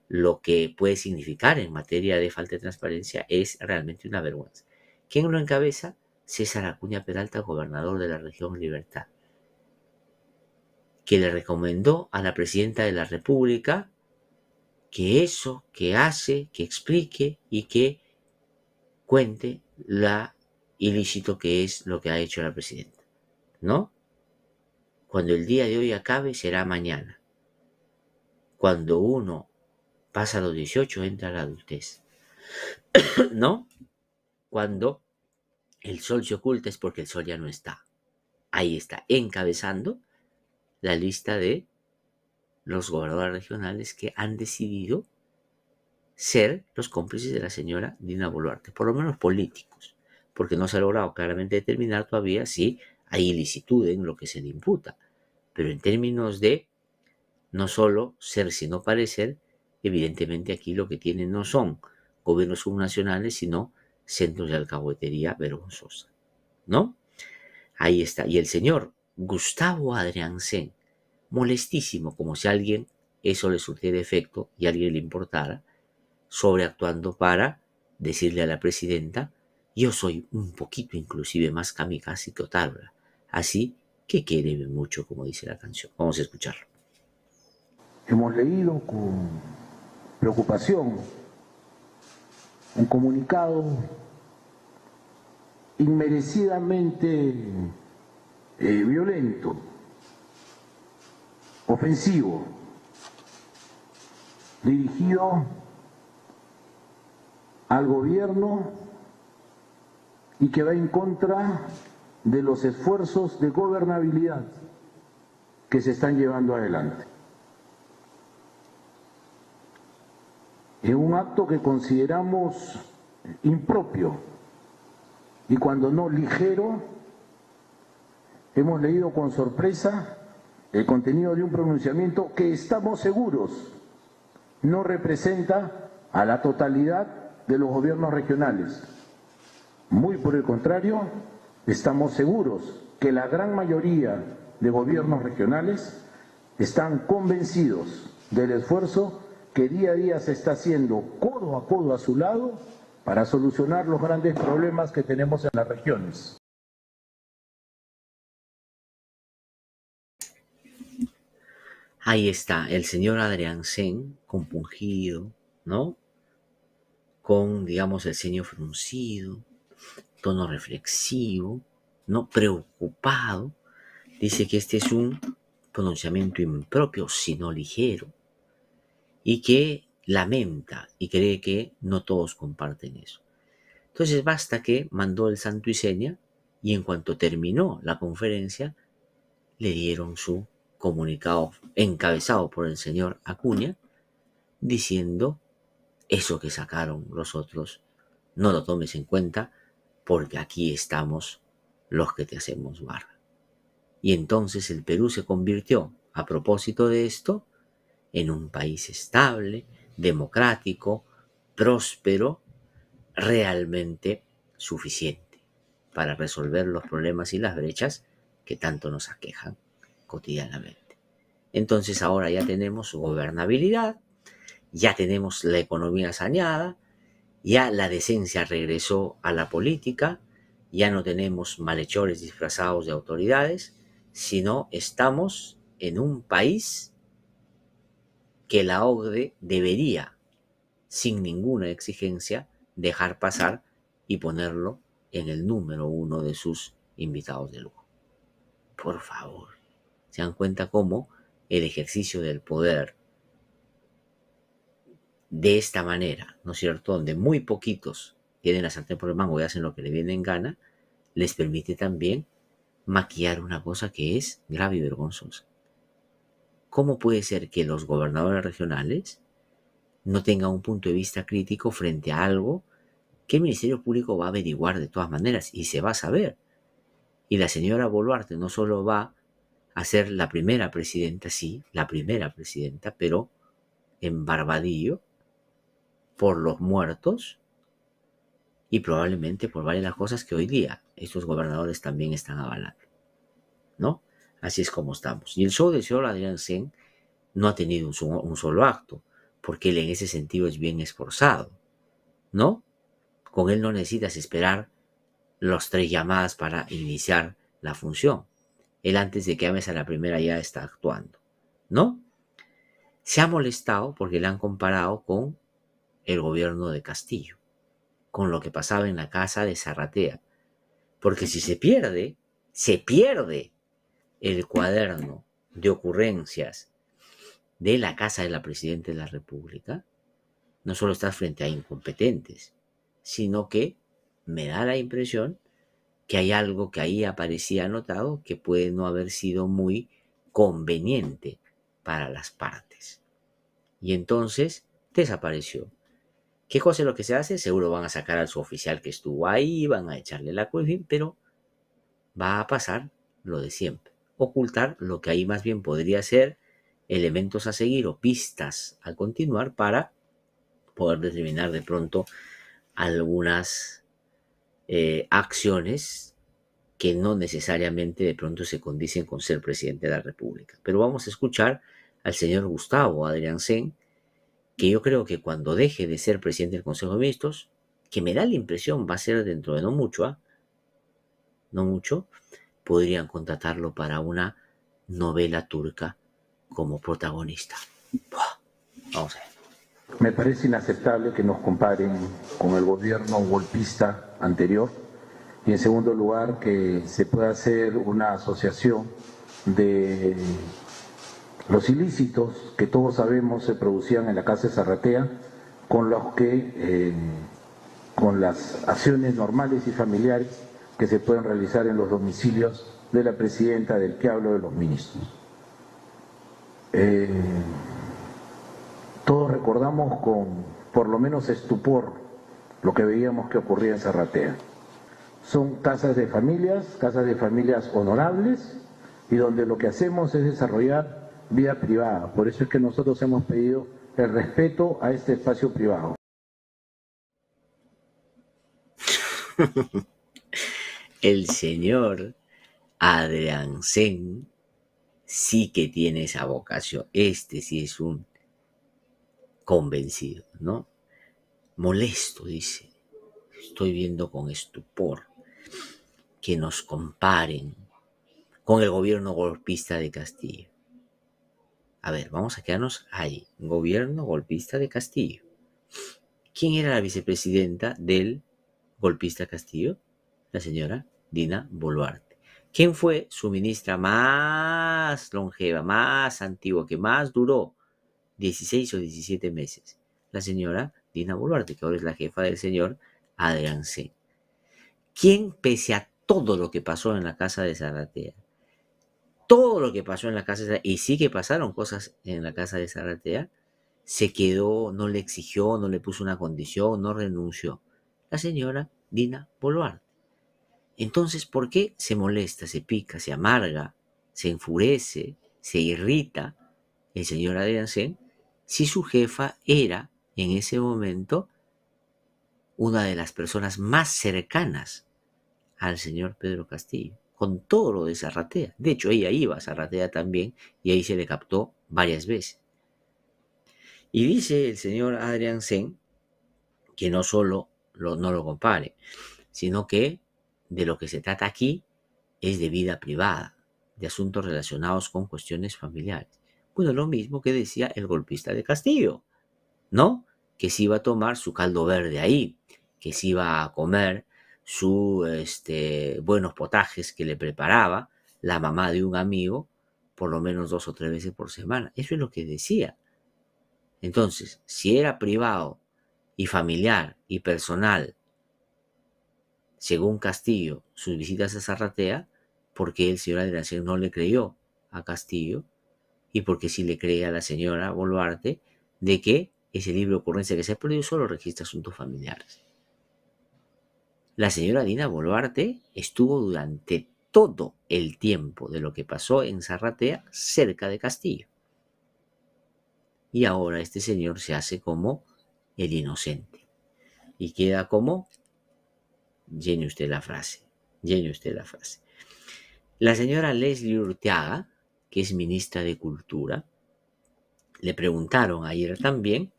Speaker 3: lo que puede significar en materia de falta de transparencia, es realmente una vergüenza. ¿Quién lo encabeza? César Acuña Peralta, gobernador de la región Libertad, que le recomendó a la presidenta de la República que eso, que hace, que explique y que cuente la ilícito que es lo que ha hecho la presidenta, ¿no? Cuando el día de hoy acabe será mañana. Cuando uno pasa los 18 entra la adultez. ¿No? Cuando el sol se oculta es porque el sol ya no está. Ahí está, encabezando la lista de los gobernadores regionales que han decidido ser los cómplices de la señora Dina Boluarte, por lo menos políticos, porque no se ha logrado claramente determinar todavía si hay ilicitud en lo que se le imputa. Pero en términos de no solo ser, sino parecer, evidentemente aquí lo que tienen no son gobiernos subnacionales, sino centros de alcahuetería vergonzosa. ¿No? Ahí está. Y el señor Gustavo Adrián Sen, molestísimo, como si a alguien eso le surtiera efecto y a alguien le importara, sobreactuando para decirle a la presidenta, yo soy un poquito inclusive más kamikaze que Otárola. Así que quiere mucho, como dice la canción. Vamos a escucharlo.
Speaker 5: Hemos leído con preocupación un comunicado inmerecidamente eh, violento, ofensivo, dirigido al gobierno y que va en contra de los esfuerzos de gobernabilidad que se están llevando adelante. en un acto que consideramos impropio y cuando no ligero, hemos leído con sorpresa el contenido de un pronunciamiento que estamos seguros no representa a la totalidad de los gobiernos regionales. Muy por el contrario, Estamos seguros que la gran mayoría de gobiernos regionales están convencidos del esfuerzo que día a día se está haciendo codo a codo a su lado para solucionar los grandes problemas que tenemos en las regiones.
Speaker 3: Ahí está, el señor Adrián Sen compungido, ¿no? Con, digamos, el ceño fruncido, tono reflexivo, no preocupado. Dice que este es un pronunciamiento impropio, sino ligero, y que lamenta y cree que no todos comparten eso. Entonces basta que mandó el santo y seña y en cuanto terminó la conferencia le dieron su comunicado encabezado por el señor Acuña diciendo eso que sacaron los otros no lo tomes en cuenta porque aquí estamos los que te hacemos barra. Y entonces el Perú se convirtió, a propósito de esto, en un país estable, democrático, próspero, realmente suficiente para resolver los problemas y las brechas que tanto nos aquejan cotidianamente. Entonces ahora ya tenemos gobernabilidad, ya tenemos la economía saneada, ya la decencia regresó a la política, ya no tenemos malhechores disfrazados de autoridades, sino estamos en un país que la OCDE debería, sin ninguna exigencia, dejar pasar y ponerlo en el número uno de sus invitados de lujo. Por favor, se dan cuenta cómo el ejercicio del poder de esta manera, ¿no es cierto? Donde muy poquitos tienen la sartén por el mango y hacen lo que le vienen en gana, les permite también maquillar una cosa que es grave y vergonzosa. ¿Cómo puede ser que los gobernadores regionales no tengan un punto de vista crítico frente a algo que el Ministerio Público va a averiguar de todas maneras y se va a saber? Y la señora Boluarte no solo va a ser la primera presidenta, sí, la primera presidenta, pero en Barbadillo, por los muertos y probablemente por varias las cosas que hoy día estos gobernadores también están avalando. ¿No? Así es como estamos. Y el show de señor Adrián Zen no ha tenido un, un solo acto, porque él en ese sentido es bien esforzado. ¿No? Con él no necesitas esperar las tres llamadas para iniciar la función. Él antes de que ames a la primera ya está actuando. ¿No? Se ha molestado porque le han comparado con el gobierno de Castillo, con lo que pasaba en la casa de Zarratea. Porque si se pierde, se pierde el cuaderno de ocurrencias de la casa de la Presidenta de la República, no solo estás frente a incompetentes, sino que me da la impresión que hay algo que ahí aparecía anotado que puede no haber sido muy conveniente para las partes. Y entonces desapareció cosa es lo que se hace, seguro van a sacar al su oficial que estuvo ahí, van a echarle la culpa, pero va a pasar lo de siempre. Ocultar lo que ahí más bien podría ser elementos a seguir o pistas a continuar para poder determinar de pronto algunas eh, acciones que no necesariamente de pronto se condicen con ser presidente de la República. Pero vamos a escuchar al señor Gustavo Adrián sen que yo creo que cuando deje de ser presidente del Consejo de Ministros, que me da la impresión va a ser dentro de no mucho, ¿ah? no mucho, podrían contratarlo para una novela turca como protagonista. vamos a ver. Me parece inaceptable que nos comparen
Speaker 5: con el gobierno golpista anterior y en segundo lugar que se pueda hacer una asociación de los ilícitos que todos sabemos se producían en la casa de Zarratea, con los que, eh, con las acciones normales y familiares que se pueden realizar en los domicilios de la presidenta, del que hablo, de los ministros. Eh, todos recordamos con por lo menos estupor lo que veíamos que ocurría en Zarratea. Son casas de familias, casas de familias honorables, y donde lo que hacemos es desarrollar vida privada. Por eso es que nosotros hemos pedido el respeto a este espacio privado.
Speaker 3: el señor Adrián Zen sí que tiene esa vocación. Este sí es un convencido, ¿no? Molesto, dice. Estoy viendo con estupor que nos comparen con el gobierno golpista de Castilla a ver, vamos a quedarnos ahí. Gobierno golpista de Castillo. ¿Quién era la vicepresidenta del golpista Castillo? La señora Dina Boluarte. ¿Quién fue su ministra más longeva, más antigua, que más duró 16 o 17 meses? La señora Dina Boluarte, que ahora es la jefa del señor Adrián C. ¿Quién, pese a todo lo que pasó en la casa de Zaratea, todo lo que pasó en la casa, de y sí que pasaron cosas en la casa de Saratea, se quedó, no le exigió, no le puso una condición, no renunció. La señora Dina Boluarte. Entonces, ¿por qué se molesta, se pica, se amarga, se enfurece, se irrita el señor Adriansen si su jefa era en ese momento una de las personas más cercanas al señor Pedro Castillo? con todo lo de Zarratea. De hecho, ella iba a Zarratea también y ahí se le captó varias veces. Y dice el señor Adrián Zen que no solo no lo compare, sino que de lo que se trata aquí es de vida privada, de asuntos relacionados con cuestiones familiares. Bueno, lo mismo que decía el golpista de Castillo, ¿no? Que se iba a tomar su caldo verde ahí, que se iba a comer sus este, buenos potajes que le preparaba la mamá de un amigo por lo menos dos o tres veces por semana. Eso es lo que decía. Entonces, si era privado y familiar y personal, según Castillo, sus visitas a Zarratea, porque el señor Alderacén no le creyó a Castillo y porque sí le creía a la señora Boluarte de que ese libro ocurrencia que se produjo solo registra asuntos familiares. La señora Dina Boluarte estuvo durante todo el tiempo de lo que pasó en Zarratea cerca de Castillo. Y ahora este señor se hace como el inocente. Y queda como, llene usted la frase, llene usted la frase. La señora Leslie Urteaga, que es ministra de Cultura, le preguntaron ayer también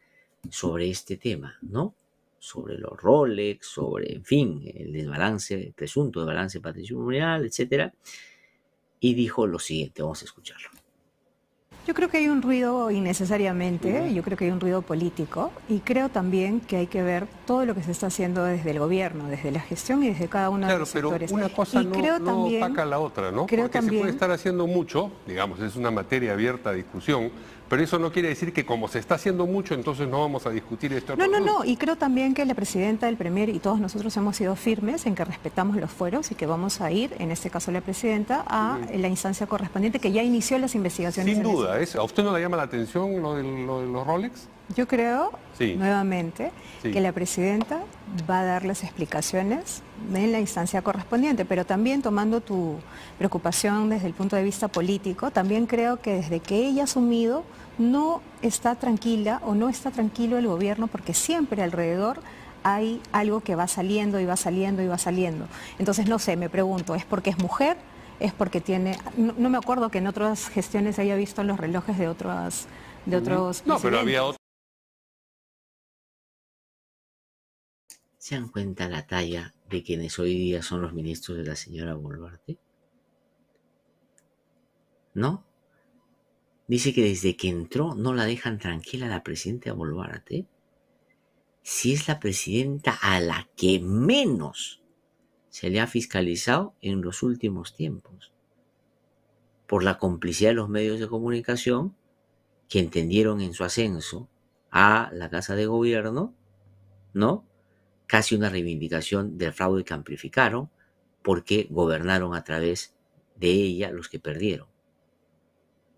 Speaker 3: sobre este tema, ¿no? sobre los Rolex, sobre, en fin, el desbalance, el presunto desbalance patrimonial, etc. Y dijo lo siguiente, vamos a escucharlo.
Speaker 6: Yo creo que hay un ruido innecesariamente, yo creo que hay un ruido político y creo también que hay que ver todo lo que se está haciendo desde el gobierno, desde la gestión y desde cada uno de los pero Una cosa no, creo no también,
Speaker 1: la otra, ¿no? Creo Porque también, se puede estar haciendo mucho, digamos, es una materia abierta a discusión pero eso no quiere decir que como se está haciendo mucho, entonces no vamos a discutir esto. No, no, no.
Speaker 6: Y creo también que la presidenta, el Premier y todos nosotros hemos sido firmes en que respetamos los fueros y que vamos a ir, en este caso la presidenta, a la instancia correspondiente que ya inició las investigaciones. Sin duda,
Speaker 1: ¿a usted no le llama la atención lo de los Rolex?
Speaker 6: Yo creo, nuevamente, que la presidenta va a dar las explicaciones en la instancia correspondiente, pero también tomando tu preocupación desde el punto de vista político, también creo que desde que ella ha asumido no está tranquila o no está tranquilo el gobierno porque siempre alrededor hay algo que va saliendo y va saliendo y va saliendo. Entonces, no sé, me pregunto, ¿es porque es mujer? ¿Es porque tiene...? No, me acuerdo que en otras gestiones haya visto en los relojes de otras de otros. No, pero
Speaker 4: había
Speaker 3: ¿Se dan cuenta la talla de quienes hoy día son los ministros de la señora Boluarte? ¿No? Dice que desde que entró no la dejan tranquila la presidenta Boluarte. Si es la presidenta a la que menos se le ha fiscalizado en los últimos tiempos. Por la complicidad de los medios de comunicación que entendieron en su ascenso a la Casa de Gobierno, ¿no? casi una reivindicación del fraude que amplificaron porque gobernaron a través de ella los que perdieron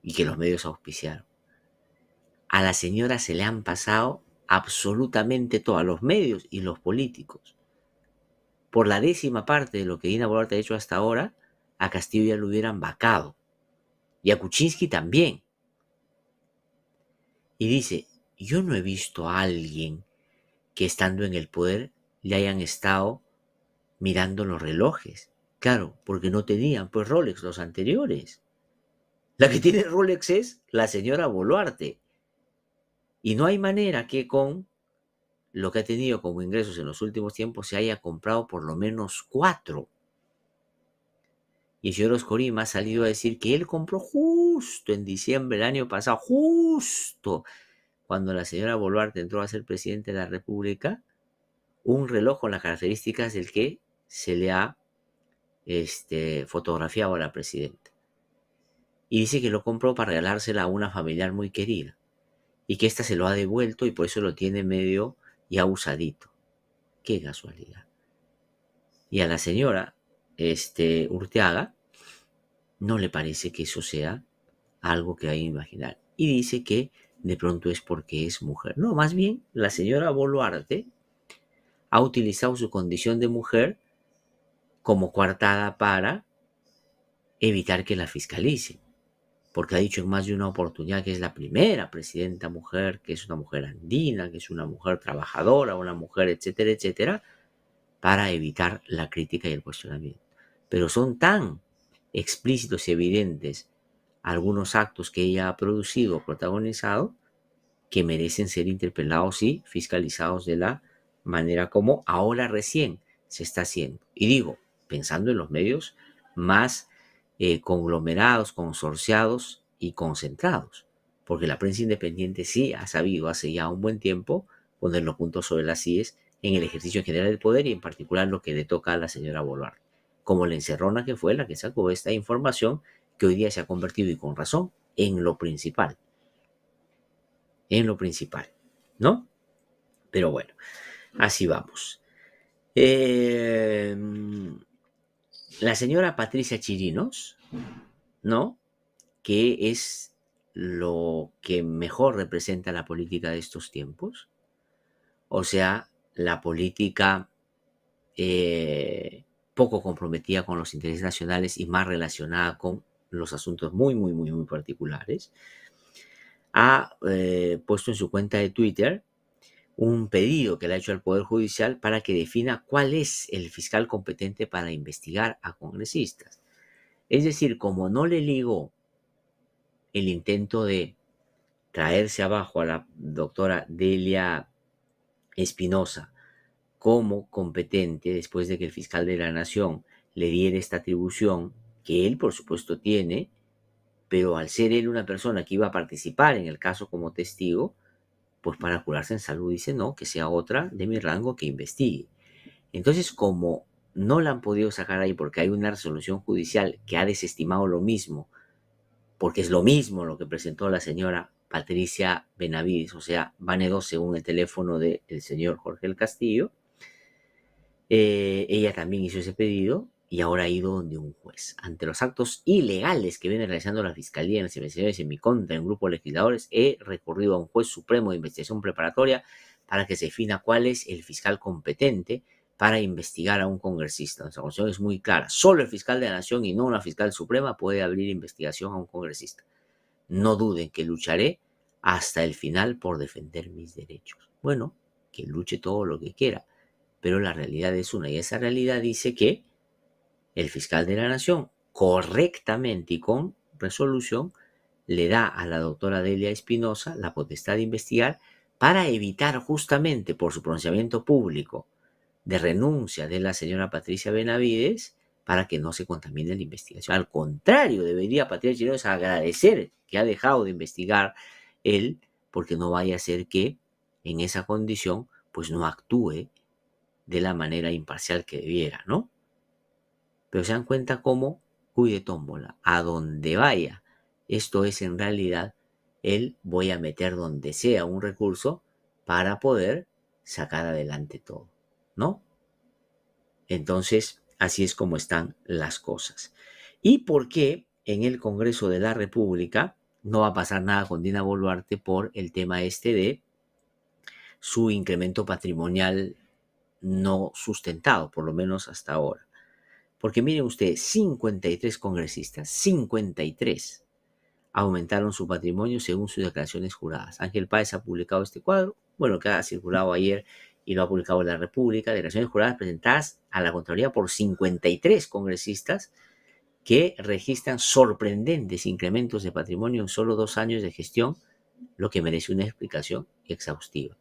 Speaker 3: y que los medios auspiciaron. A la señora se le han pasado absolutamente todos los medios y los políticos. Por la décima parte de lo que Dina Boluarte ha hecho hasta ahora, a Castillo ya lo hubieran vacado. Y a Kuczynski también. Y dice, yo no he visto a alguien que estando en el poder le hayan estado mirando los relojes. Claro, porque no tenían pues Rolex los anteriores. La que tiene Rolex es la señora Boluarte. Y no hay manera que con lo que ha tenido como ingresos en los últimos tiempos se haya comprado por lo menos cuatro. Y el señor ha salido a decir que él compró justo en diciembre del año pasado, justo cuando la señora Boluarte entró a ser presidente de la República, un reloj con las características del que se le ha este, fotografiado a la presidenta. Y dice que lo compró para regalársela a una familiar muy querida y que ésta se lo ha devuelto y por eso lo tiene medio ya usadito. Qué casualidad. Y a la señora este, Urteaga no le parece que eso sea algo que hay que imaginar. Y dice que de pronto es porque es mujer. No, más bien la señora Boluarte, ha utilizado su condición de mujer como coartada para evitar que la fiscalicen. Porque ha dicho en más de una oportunidad que es la primera presidenta mujer, que es una mujer andina, que es una mujer trabajadora, una mujer, etcétera, etcétera, para evitar la crítica y el cuestionamiento. Pero son tan explícitos y evidentes algunos actos que ella ha producido o protagonizado que merecen ser interpelados y fiscalizados de la manera como ahora recién se está haciendo. Y digo, pensando en los medios más eh, conglomerados, consorciados y concentrados, porque la prensa independiente sí ha sabido hace ya un buen tiempo poner los puntos sobre las IES en el ejercicio general del poder y en particular lo que le toca a la señora Boluarte, como la encerrona que fue la que sacó esta información que hoy día se ha convertido y con razón en lo principal. En lo principal, ¿no? Pero bueno, Así vamos. Eh, la señora Patricia Chirinos, ¿no? Que es lo que mejor representa la política de estos tiempos. O sea, la política eh, poco comprometida con los intereses nacionales y más relacionada con los asuntos muy, muy, muy, muy particulares, ha eh, puesto en su cuenta de Twitter un pedido que le ha hecho al Poder Judicial para que defina cuál es el fiscal competente para investigar a congresistas. Es decir, como no le ligó el intento de traerse abajo a la doctora Delia Espinosa como competente después de que el fiscal de la Nación le diera esta atribución, que él por supuesto tiene, pero al ser él una persona que iba a participar en el caso como testigo, pues para curarse en salud dice, no, que sea otra de mi rango que investigue. Entonces, como no la han podido sacar ahí porque hay una resolución judicial que ha desestimado lo mismo, porque es lo mismo lo que presentó la señora Patricia Benavides, o sea, Banedo según el teléfono del señor Jorge el Castillo, eh, ella también hizo ese pedido y ahora he ido donde un juez. Ante los actos ilegales que viene realizando la Fiscalía en las investigaciones en mi contra en grupo de legisladores, he recurrido a un juez supremo de investigación preparatoria para que se defina cuál es el fiscal competente para investigar a un congresista. Nuestra cuestión es muy clara. Solo el fiscal de la nación y no una fiscal suprema puede abrir investigación a un congresista. No duden que lucharé hasta el final por defender mis derechos. Bueno, que luche todo lo que quiera, pero la realidad es una y esa realidad dice que el fiscal de la Nación, correctamente y con resolución, le da a la doctora Delia Espinosa la potestad de investigar para evitar justamente por su pronunciamiento público de renuncia de la señora Patricia Benavides para que no se contamine la investigación. Al contrario, debería Patricia Chirinos agradecer que ha dejado de investigar él, porque no vaya a ser que en esa condición pues no actúe de la manera imparcial que debiera, ¿no? Pero se dan cuenta cómo cuide tómbola, a donde vaya. Esto es en realidad él voy a meter donde sea un recurso para poder sacar adelante todo, ¿no? Entonces, así es como están las cosas. ¿Y por qué en el Congreso de la República no va a pasar nada con Dina Boluarte por el tema este de su incremento patrimonial no sustentado, por lo menos hasta ahora? Porque miren ustedes, 53 congresistas, 53 aumentaron su patrimonio según sus declaraciones juradas. Ángel Páez ha publicado este cuadro, bueno, que ha circulado ayer y lo ha publicado la República, declaraciones juradas presentadas a la Contraloría por 53 congresistas que registran sorprendentes incrementos de patrimonio en solo dos años de gestión, lo que merece una explicación exhaustiva.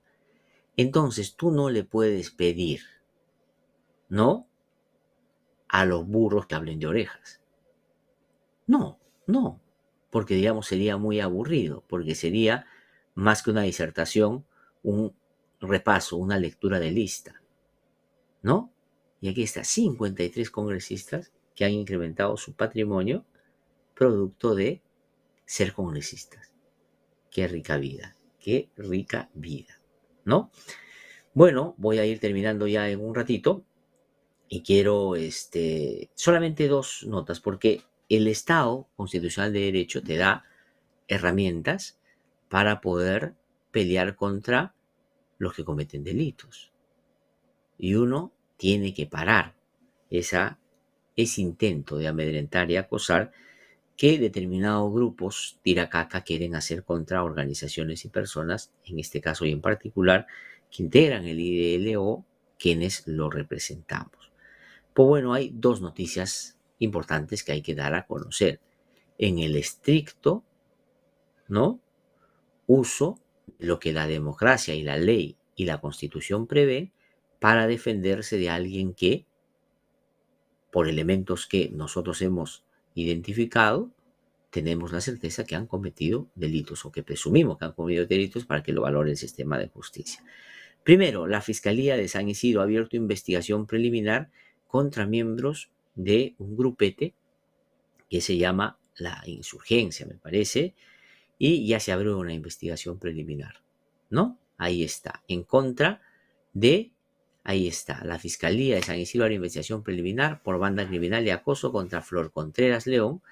Speaker 3: Entonces, tú no le puedes pedir, ¿no? a los burros que hablen de orejas. No, no, porque digamos sería muy aburrido, porque sería más que una disertación, un repaso, una lectura de lista. ¿No? Y aquí está, 53 congresistas que han incrementado su patrimonio producto de ser congresistas. Qué rica vida, qué rica vida, ¿no? Bueno, voy a ir terminando ya en un ratito y quiero este, solamente dos notas, porque el Estado constitucional de derecho te da herramientas para poder pelear contra los que cometen delitos. Y uno tiene que parar esa, ese intento de amedrentar y acosar que determinados grupos tiracaca quieren hacer contra organizaciones y personas, en este caso y en particular, que integran el IDLO, quienes lo representamos. Pues bueno, hay dos noticias importantes que hay que dar a conocer en el estricto, ¿no? Uso lo que la democracia y la ley y la constitución prevén para defenderse de alguien que, por elementos que nosotros hemos identificado, tenemos la certeza que han cometido delitos o que presumimos que han cometido delitos para que lo valore el sistema de justicia. Primero, la Fiscalía de San Isidro ha abierto investigación preliminar contra miembros de un grupete que se llama la insurgencia, me parece, y ya se abrió una investigación preliminar, ¿no? Ahí está, en contra de, ahí está, la Fiscalía de San Isidro investigación preliminar por banda criminal y acoso contra Flor Contreras León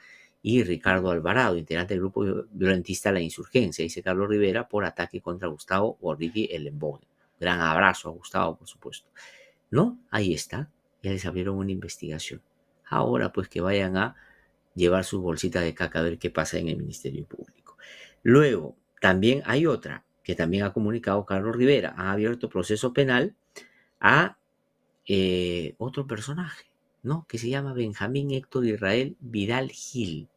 Speaker 3: y Ricardo Alvarado, integrante del grupo violentista La Insurgencia, dice Carlos Rivera, por ataque contra Gustavo y El Embone. Gran abrazo a Gustavo, por supuesto. ¿No? Ahí está ya les abrieron una investigación. Ahora pues que vayan a llevar sus bolsitas de caca a ver qué pasa en el Ministerio Público. Luego, también hay otra que también ha comunicado Carlos Rivera. Ha abierto proceso penal a eh, otro personaje, ¿no? Que se llama Benjamín Héctor Israel Vidal Gil,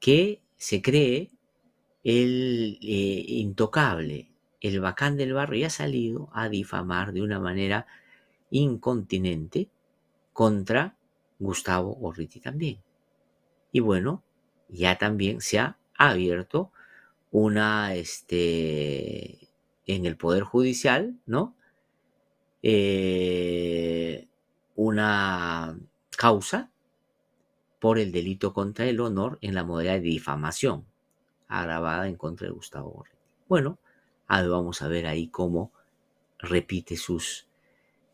Speaker 3: que se cree el eh, intocable, el bacán del barrio, y ha salido a difamar de una manera incontinente contra Gustavo Gorriti también. Y bueno, ya también se ha abierto una, este, en el Poder Judicial, ¿no? Eh, una causa por el delito contra el honor en la modalidad de difamación agravada en contra de Gustavo Gorriti. Bueno, vamos a ver ahí cómo repite sus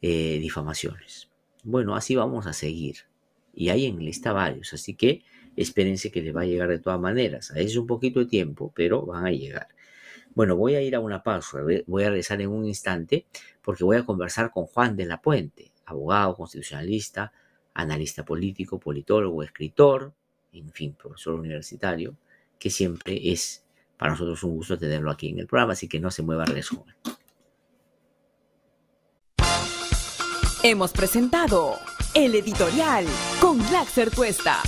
Speaker 3: eh, difamaciones. Bueno, así vamos a seguir. Y hay en lista varios. Así que espérense que les va a llegar de todas maneras. Es un poquito de tiempo, pero van a llegar. Bueno, voy a ir a una pausa. Voy a regresar en un instante porque voy a conversar con Juan de la Puente, abogado, constitucionalista, analista político, politólogo, escritor, en fin, profesor universitario, que siempre es para nosotros un gusto tenerlo aquí en el programa. Así que no se mueva, regreso.
Speaker 2: Hemos presentado el editorial con Glaxer Cuesta.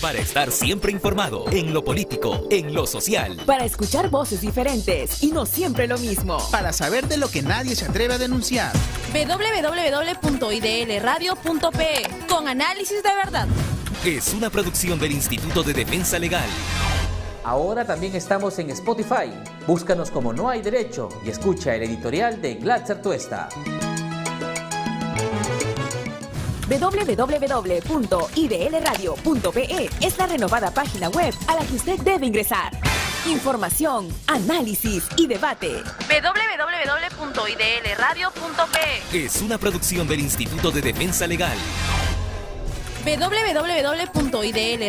Speaker 1: Para estar siempre informado en lo político, en lo social.
Speaker 2: Para escuchar voces diferentes y no siempre lo mismo. Para saber de lo que nadie se atreve a denunciar.
Speaker 7: www.idlradio.pe Con análisis de verdad.
Speaker 1: Es una producción del Instituto de Defensa
Speaker 8: Legal. Ahora también estamos en Spotify. Búscanos como No hay derecho y escucha el editorial de Glatzer Tuesta
Speaker 2: www.idlradio.pe es la renovada página web a la que usted debe ingresar. Información, análisis y debate.
Speaker 7: www.idlradio.pe
Speaker 1: es una producción del Instituto de Defensa Legal.
Speaker 7: www.idlradio.pe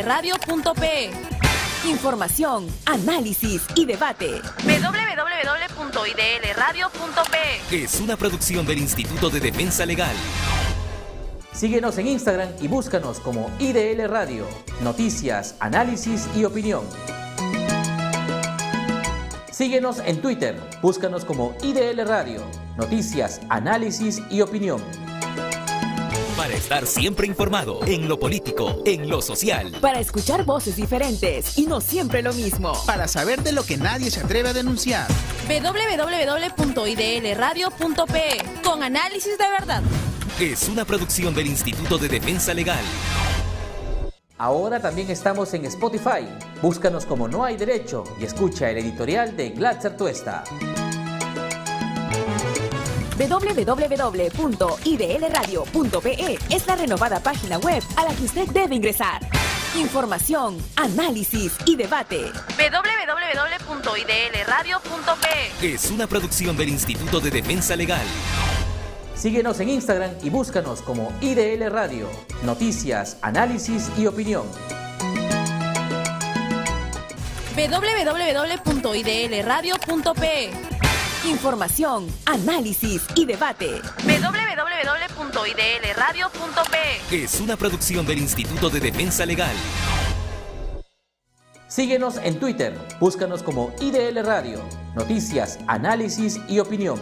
Speaker 2: Información, análisis y debate.
Speaker 7: www.idlradio.p
Speaker 8: Es una producción del Instituto de Defensa Legal. Síguenos en Instagram y búscanos como IDL Radio. Noticias, análisis y opinión. Síguenos en Twitter. Búscanos como IDL Radio. Noticias, análisis y opinión. Para estar siempre informado en lo político, en lo social.
Speaker 2: Para escuchar voces diferentes y no siempre lo mismo. Para saber de lo que nadie se atreve a denunciar. www.idlradio.pe
Speaker 7: Con análisis de verdad.
Speaker 2: Es una
Speaker 1: producción del Instituto de Defensa Legal.
Speaker 8: Ahora también estamos en Spotify. Búscanos como No hay derecho y escucha el editorial de Glatzer Tuesta
Speaker 2: www.idlradio.pe es la renovada página web a la que usted debe ingresar. Información, análisis y debate.
Speaker 7: www.idlradio.pe
Speaker 1: Es una producción del Instituto de Defensa Legal.
Speaker 8: Síguenos en Instagram y búscanos como IDL Radio. Noticias, análisis y opinión
Speaker 7: www.idlradio.pe
Speaker 2: Información, análisis y debate.
Speaker 7: www.idlradio.p
Speaker 8: Es una producción del Instituto de Defensa Legal. Síguenos en Twitter, búscanos como IDL Radio, noticias, análisis y opinión.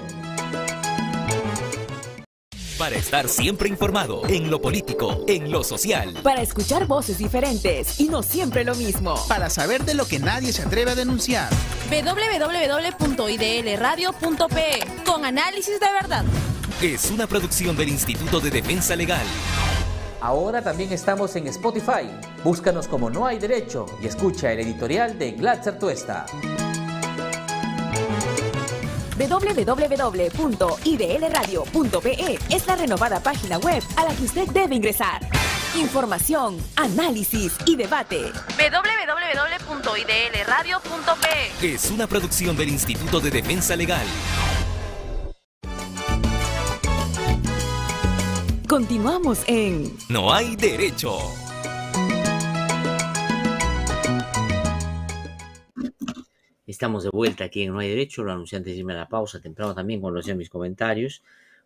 Speaker 8: Para estar siempre informado
Speaker 1: en lo político, en lo
Speaker 2: social. Para escuchar voces diferentes y no siempre lo mismo.
Speaker 8: Para saber de lo que nadie se atreve a denunciar.
Speaker 7: www.idlradio.pe Con análisis de verdad.
Speaker 1: Es una producción del Instituto de Defensa
Speaker 8: Legal. Ahora también estamos en Spotify. Búscanos como No hay derecho y escucha el editorial de Glatzer Tuesta
Speaker 2: www.idlradio.pe es la renovada página web a la que usted debe ingresar. Información, análisis y debate.
Speaker 7: www.idlradio.pe
Speaker 1: Es una producción del Instituto de Defensa Legal.
Speaker 2: Continuamos en
Speaker 3: No hay derecho. Estamos de vuelta aquí en No hay Derecho, lo anuncié antes de irme a la pausa, temprano también cuando hacía mis comentarios.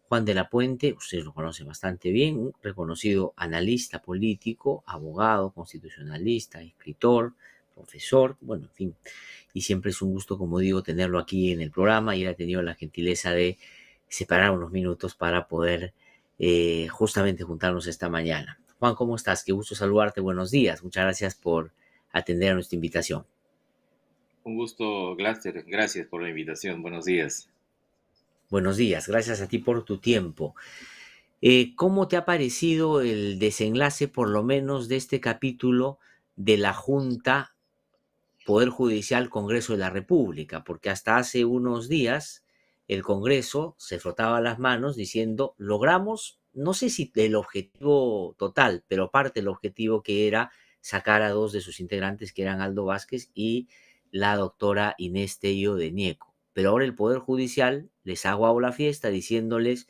Speaker 3: Juan de la Puente, ustedes lo conocen bastante bien, reconocido analista político, abogado, constitucionalista, escritor, profesor, bueno, en fin. Y siempre es un gusto, como digo, tenerlo aquí en el programa y él ha tenido la gentileza de separar unos minutos para poder eh, justamente juntarnos esta mañana. Juan, ¿cómo estás? Qué gusto saludarte, buenos días. Muchas gracias por atender a nuestra invitación. Un gusto, Glaster. Gracias por la invitación. Buenos días. Buenos días. Gracias a ti por tu tiempo. Eh, ¿Cómo te ha parecido el desenlace, por lo menos, de este capítulo de la Junta Poder Judicial Congreso de la República? Porque hasta hace unos días el Congreso se frotaba las manos diciendo, logramos, no sé si el objetivo total, pero parte el objetivo que era sacar a dos de sus integrantes, que eran Aldo Vázquez y la doctora Inés Tello de Nieco. Pero ahora el Poder Judicial les ha aguado la fiesta diciéndoles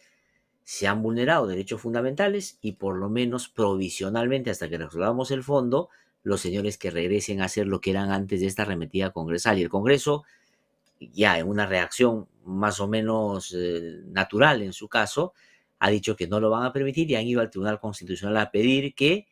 Speaker 3: se han vulnerado derechos fundamentales y por lo menos provisionalmente hasta que resolvamos el fondo, los señores que regresen a hacer lo que eran antes de esta arremetida congresal. Y el Congreso, ya en una reacción más o menos eh, natural en su caso, ha dicho que no lo van a permitir y han ido al Tribunal Constitucional a pedir que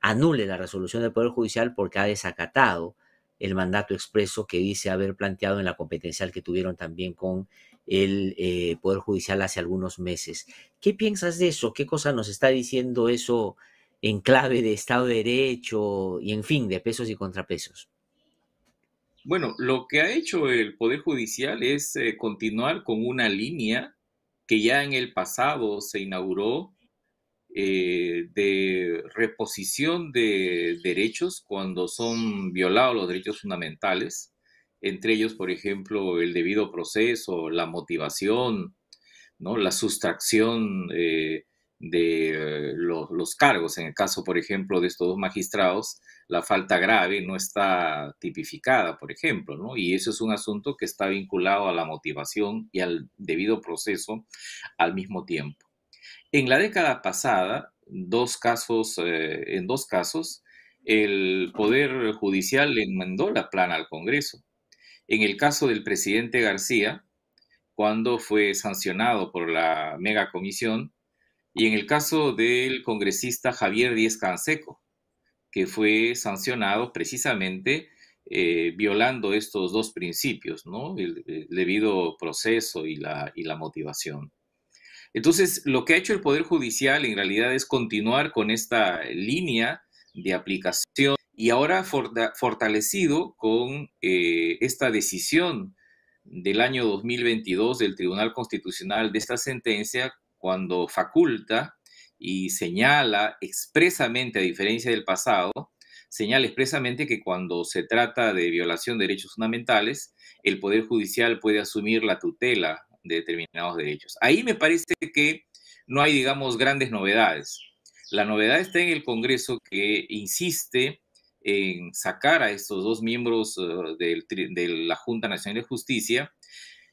Speaker 3: anule la resolución del Poder Judicial porque ha desacatado el mandato expreso que dice haber planteado en la competencial que tuvieron también con el eh, Poder Judicial hace algunos meses. ¿Qué piensas de eso? ¿Qué cosa nos está diciendo eso en clave de Estado de Derecho y, en fin, de pesos y contrapesos?
Speaker 9: Bueno, lo que ha hecho el Poder Judicial es eh, continuar con una línea que ya en el pasado se inauguró eh, de reposición de derechos cuando son violados los derechos fundamentales, entre ellos, por ejemplo, el debido proceso, la motivación, ¿no? la sustracción eh, de los, cargos. En el caso, por ejemplo, de estos dos magistrados, la falta grave no está tipificada, por ejemplo, Y eso es un asunto que está vinculado a la motivación y al debido proceso al mismo tiempo. En la década pasada, dos casos, eh, en dos casos, el Poder Judicial le mandó la plana al Congreso. En el caso del presidente García, cuando fue sancionado por la mega comisión, y en el caso del congresista Javier Díez Canseco, que fue sancionado precisamente eh, violando estos dos principios, ¿no? el, debido proceso y la motivación. Entonces, lo que ha hecho el Poder Judicial en realidad es continuar con esta línea de aplicación y ahora fortalecido con eh, esta decisión del año 2022 del Tribunal Constitucional de esta sentencia cuando faculta y señala expresamente, a diferencia del pasado, señala expresamente que cuando se trata de violación de derechos fundamentales, el Poder Judicial puede asumir la tutela de determinados derechos. Ahí me parece que no hay, digamos, grandes novedades. La novedad está en el Congreso que insiste en sacar a estos dos miembros eh, de la Junta Nacional de Justicia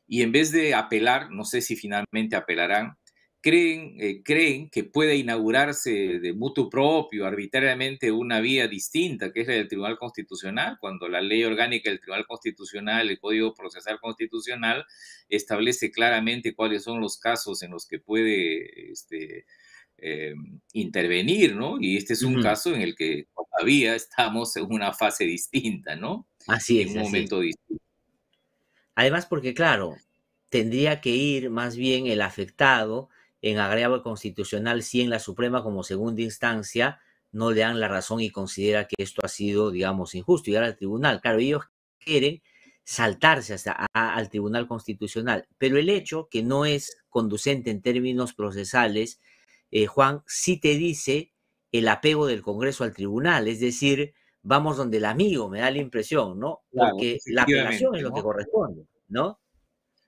Speaker 9: y en vez de apelar, no sé si finalmente apelarán, creen, eh, creen que puede inaugurarse de mutuo propio arbitrariamente una vía distinta, que es la del Tribunal Constitucional, cuando la ley orgánica del Tribunal Constitucional, el Código Procesal Constitucional, establece claramente cuáles son los casos en los que puede este, em, intervenir, ¿no? Y este es un caso en el que todavía estamos en una fase distinta, ¿no? Así es. En un momento distinto.
Speaker 3: Además, porque claro, tendría que ir más bien el afectado en agravio constitucional si en la Suprema como segunda instancia no le dan la razón y considera que esto ha sido, digamos, injusto. Y ahora al tribunal, claro, ellos quieren saltarse hasta al Tribunal Constitucional, pero el hecho que no es conducente en términos procesales, eh, Juan, sí te dice el apego del Congreso al tribunal, es decir, vamos donde el amigo, me da la impresión, ¿no? Porque la apelación es lo que corresponde, ¿no?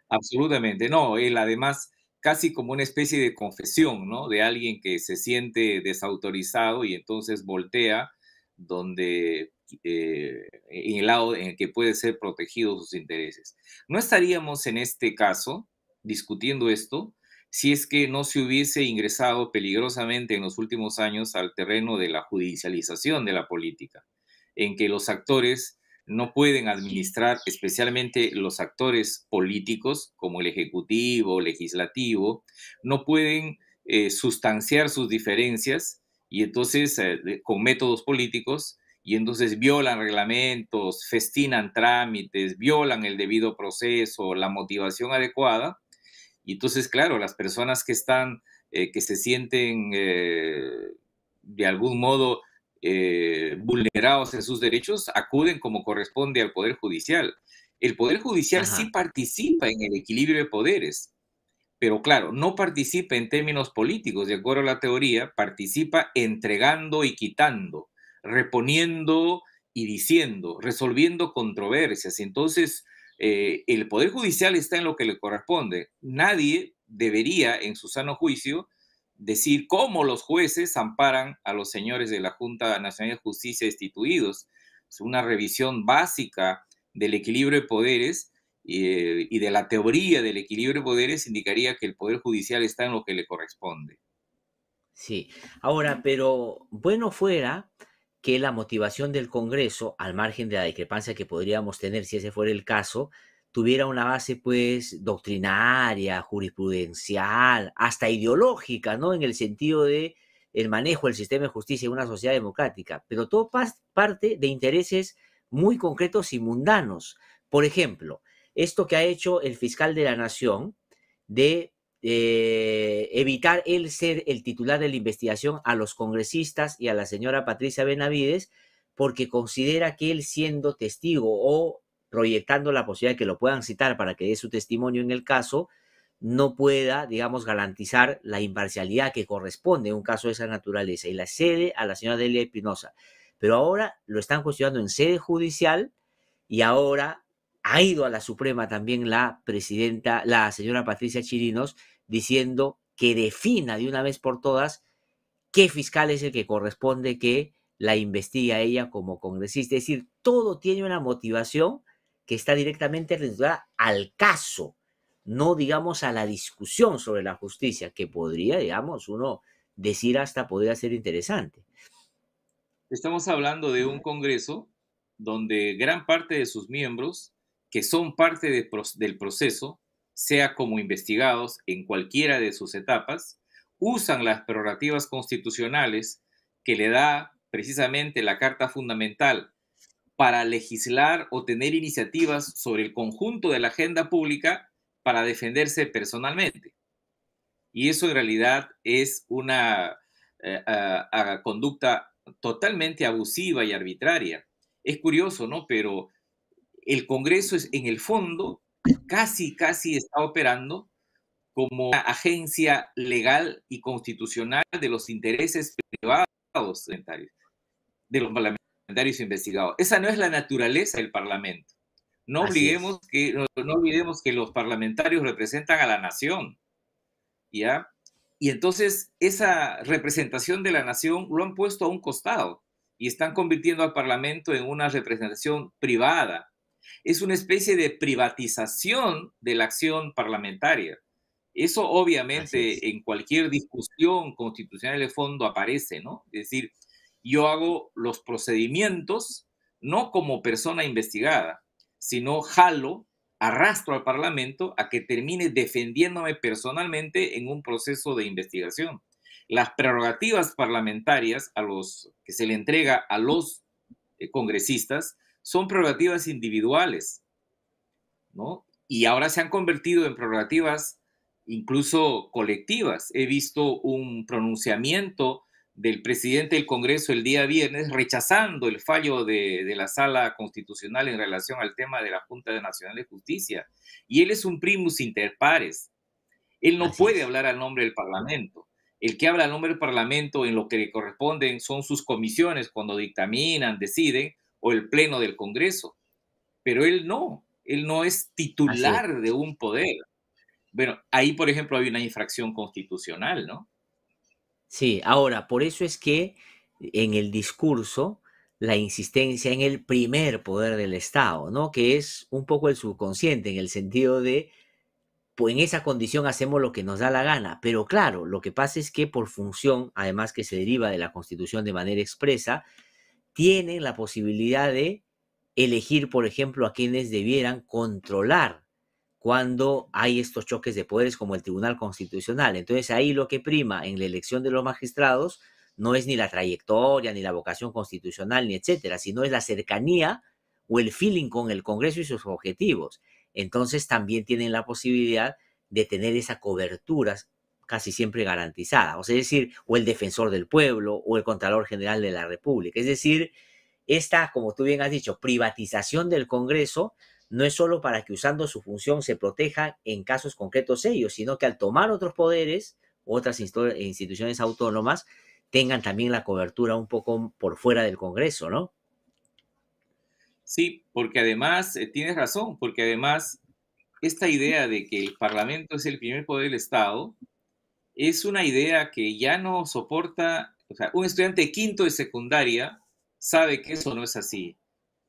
Speaker 3: Absolutamente,
Speaker 9: no, él además casi como una especie de confesión, ¿no? De alguien que se siente desautorizado y entonces voltea donde eh, en el lado en el que puede ser protegido sus intereses. No estaríamos en este caso discutiendo esto si es que no se hubiese ingresado peligrosamente en los últimos años al terreno de la judicialización de la política, en que los actores no pueden administrar, especialmente los actores políticos como el Ejecutivo, Legislativo, no pueden eh, sustanciar sus diferencias y entonces eh, con métodos políticos y entonces violan reglamentos, festinan trámites, violan el debido proceso, la motivación adecuada. Y entonces, claro, las personas que están, eh, que se sienten de algún modo eh, vulnerados en sus derechos acuden como corresponde al Poder Judicial. El Poder Judicial si sí participa en el equilibrio de poderes, pero claro, no participa en términos políticos, de acuerdo a la teoría, participa entregando y quitando, reponiendo y diciendo, resolviendo controversias. Entonces, eh, el Poder Judicial está en lo que le corresponde. Nadie debería, en su sano juicio, decir cómo los jueces amparan a los señores de la Junta Nacional de Justicia destituidos. Es una revisión básica del equilibrio de poderes eh, y de la teoría del equilibrio de poderes indicaría que el Poder Judicial está en lo que le corresponde.
Speaker 3: Sí, ahora, pero bueno fuera que la motivación del Congreso, al margen de la discrepancia que podríamos tener si ese fuera el caso, tuviera una base pues doctrinaria, jurisprudencial, hasta ideológica, ¿no? En el sentido de el manejo del sistema de justicia en una sociedad democrática, pero todo parte de intereses muy concretos y mundanos. Por ejemplo, esto que ha hecho el fiscal de la nación de eh, evitar él ser el titular de la investigación a los congresistas y a la señora Patricia Benavides, porque considera que él siendo testigo o proyectando la posibilidad de que lo puedan citar para que dé su testimonio en el caso, no pueda, digamos, garantizar la imparcialidad que corresponde en un caso de esa naturaleza y la cede a la señora Delia Espinosa. Pero ahora lo están cuestionando en sede judicial y ahora ha ido a la Suprema también la presidenta, la señora Patricia Chirinos, diciendo que defina de una vez por todas qué fiscal es el que corresponde que la investiga ella como congresista. Es decir, todo tiene una motivación que está directamente relacionada al caso, no digamos a la discusión sobre la justicia, que podría, digamos, uno decir hasta podría ser interesante.
Speaker 9: Estamos hablando de un Congreso donde gran parte de sus miembros, que son parte del proceso, sea como investigados en cualquiera de sus etapas, usan las prerrogativas constitucionales que le da precisamente la Carta Fundamental para legislar o tener iniciativas sobre el conjunto de la agenda pública para defenderse personalmente. Y eso en realidad es una eh, conducta totalmente abusiva y arbitraria. Es curioso, ¿no? Pero el Congreso es, en el fondo casi, casi está operando como agencia legal y constitucional de los intereses privados de los parlamentarios parlamentarios investigados. Esa no es la naturaleza del Parlamento. No, que, no, olvidemos que los parlamentarios representan a la nación. ¿Ya? Y entonces esa representación de la nación lo han puesto a un costado y están convirtiendo al Parlamento en una representación privada. Es una especie de privatización de la acción parlamentaria. Eso obviamente en cualquier discusión constitucional de fondo aparece, ¿no? Es decir, yo hago los procedimientos no como persona investigada, sino jalo, arrastro al Parlamento a que termine defendiéndome personalmente en un proceso de investigación. Las prerrogativas parlamentarias a los que se le entrega a los eh, congresistas son prerrogativas individuales, ¿no? Y ahora se han convertido en prerrogativas incluso colectivas. He visto un pronunciamiento del presidente del Congreso el día viernes, rechazando el fallo de, la sala constitucional en relación al tema de la Junta Nacional de Justicia. Y él es un primus inter pares. Él no puede hablar al nombre del Parlamento. El que habla al nombre del Parlamento en lo que le corresponden son sus comisiones cuando dictaminan, deciden, o el Pleno del Congreso. Pero él no, él no es titular de un poder. Bueno, ahí, por ejemplo, hay una infracción constitucional, ¿no?
Speaker 3: Sí, ahora, por eso es que en el discurso la insistencia en el primer poder del Estado, ¿no? Que es un poco el subconsciente en el sentido de, pues en esa condición hacemos lo que nos da la gana. Pero claro, lo que pasa es que por función, además que se deriva de la Constitución de manera expresa, tienen la posibilidad de elegir, por ejemplo, a quienes debieran controlar cuando hay estos choques de poderes como el Tribunal Constitucional. Entonces ahí lo que prima en la elección de los magistrados no es ni la trayectoria, ni la vocación constitucional, ni etcétera, sino es la cercanía o el feeling con el Congreso y sus objetivos. Entonces también tienen la posibilidad de tener esa cobertura casi siempre garantizada, o sea, es decir, o el defensor del pueblo o el Contralor General de la República. Es decir, esta, como tú bien has dicho, privatización del Congreso no es solo para que usando su función se proteja en casos concretos ellos, sino que al tomar otros poderes, otras instituciones autónomas, tengan también la cobertura un poco por fuera del Congreso, ¿no? Sí,
Speaker 9: porque además, eh, tienes razón, porque además esta idea de que el Parlamento es el primer poder del Estado es una idea que ya no soporta, o sea, un estudiante quinto de secundaria sabe que eso no es así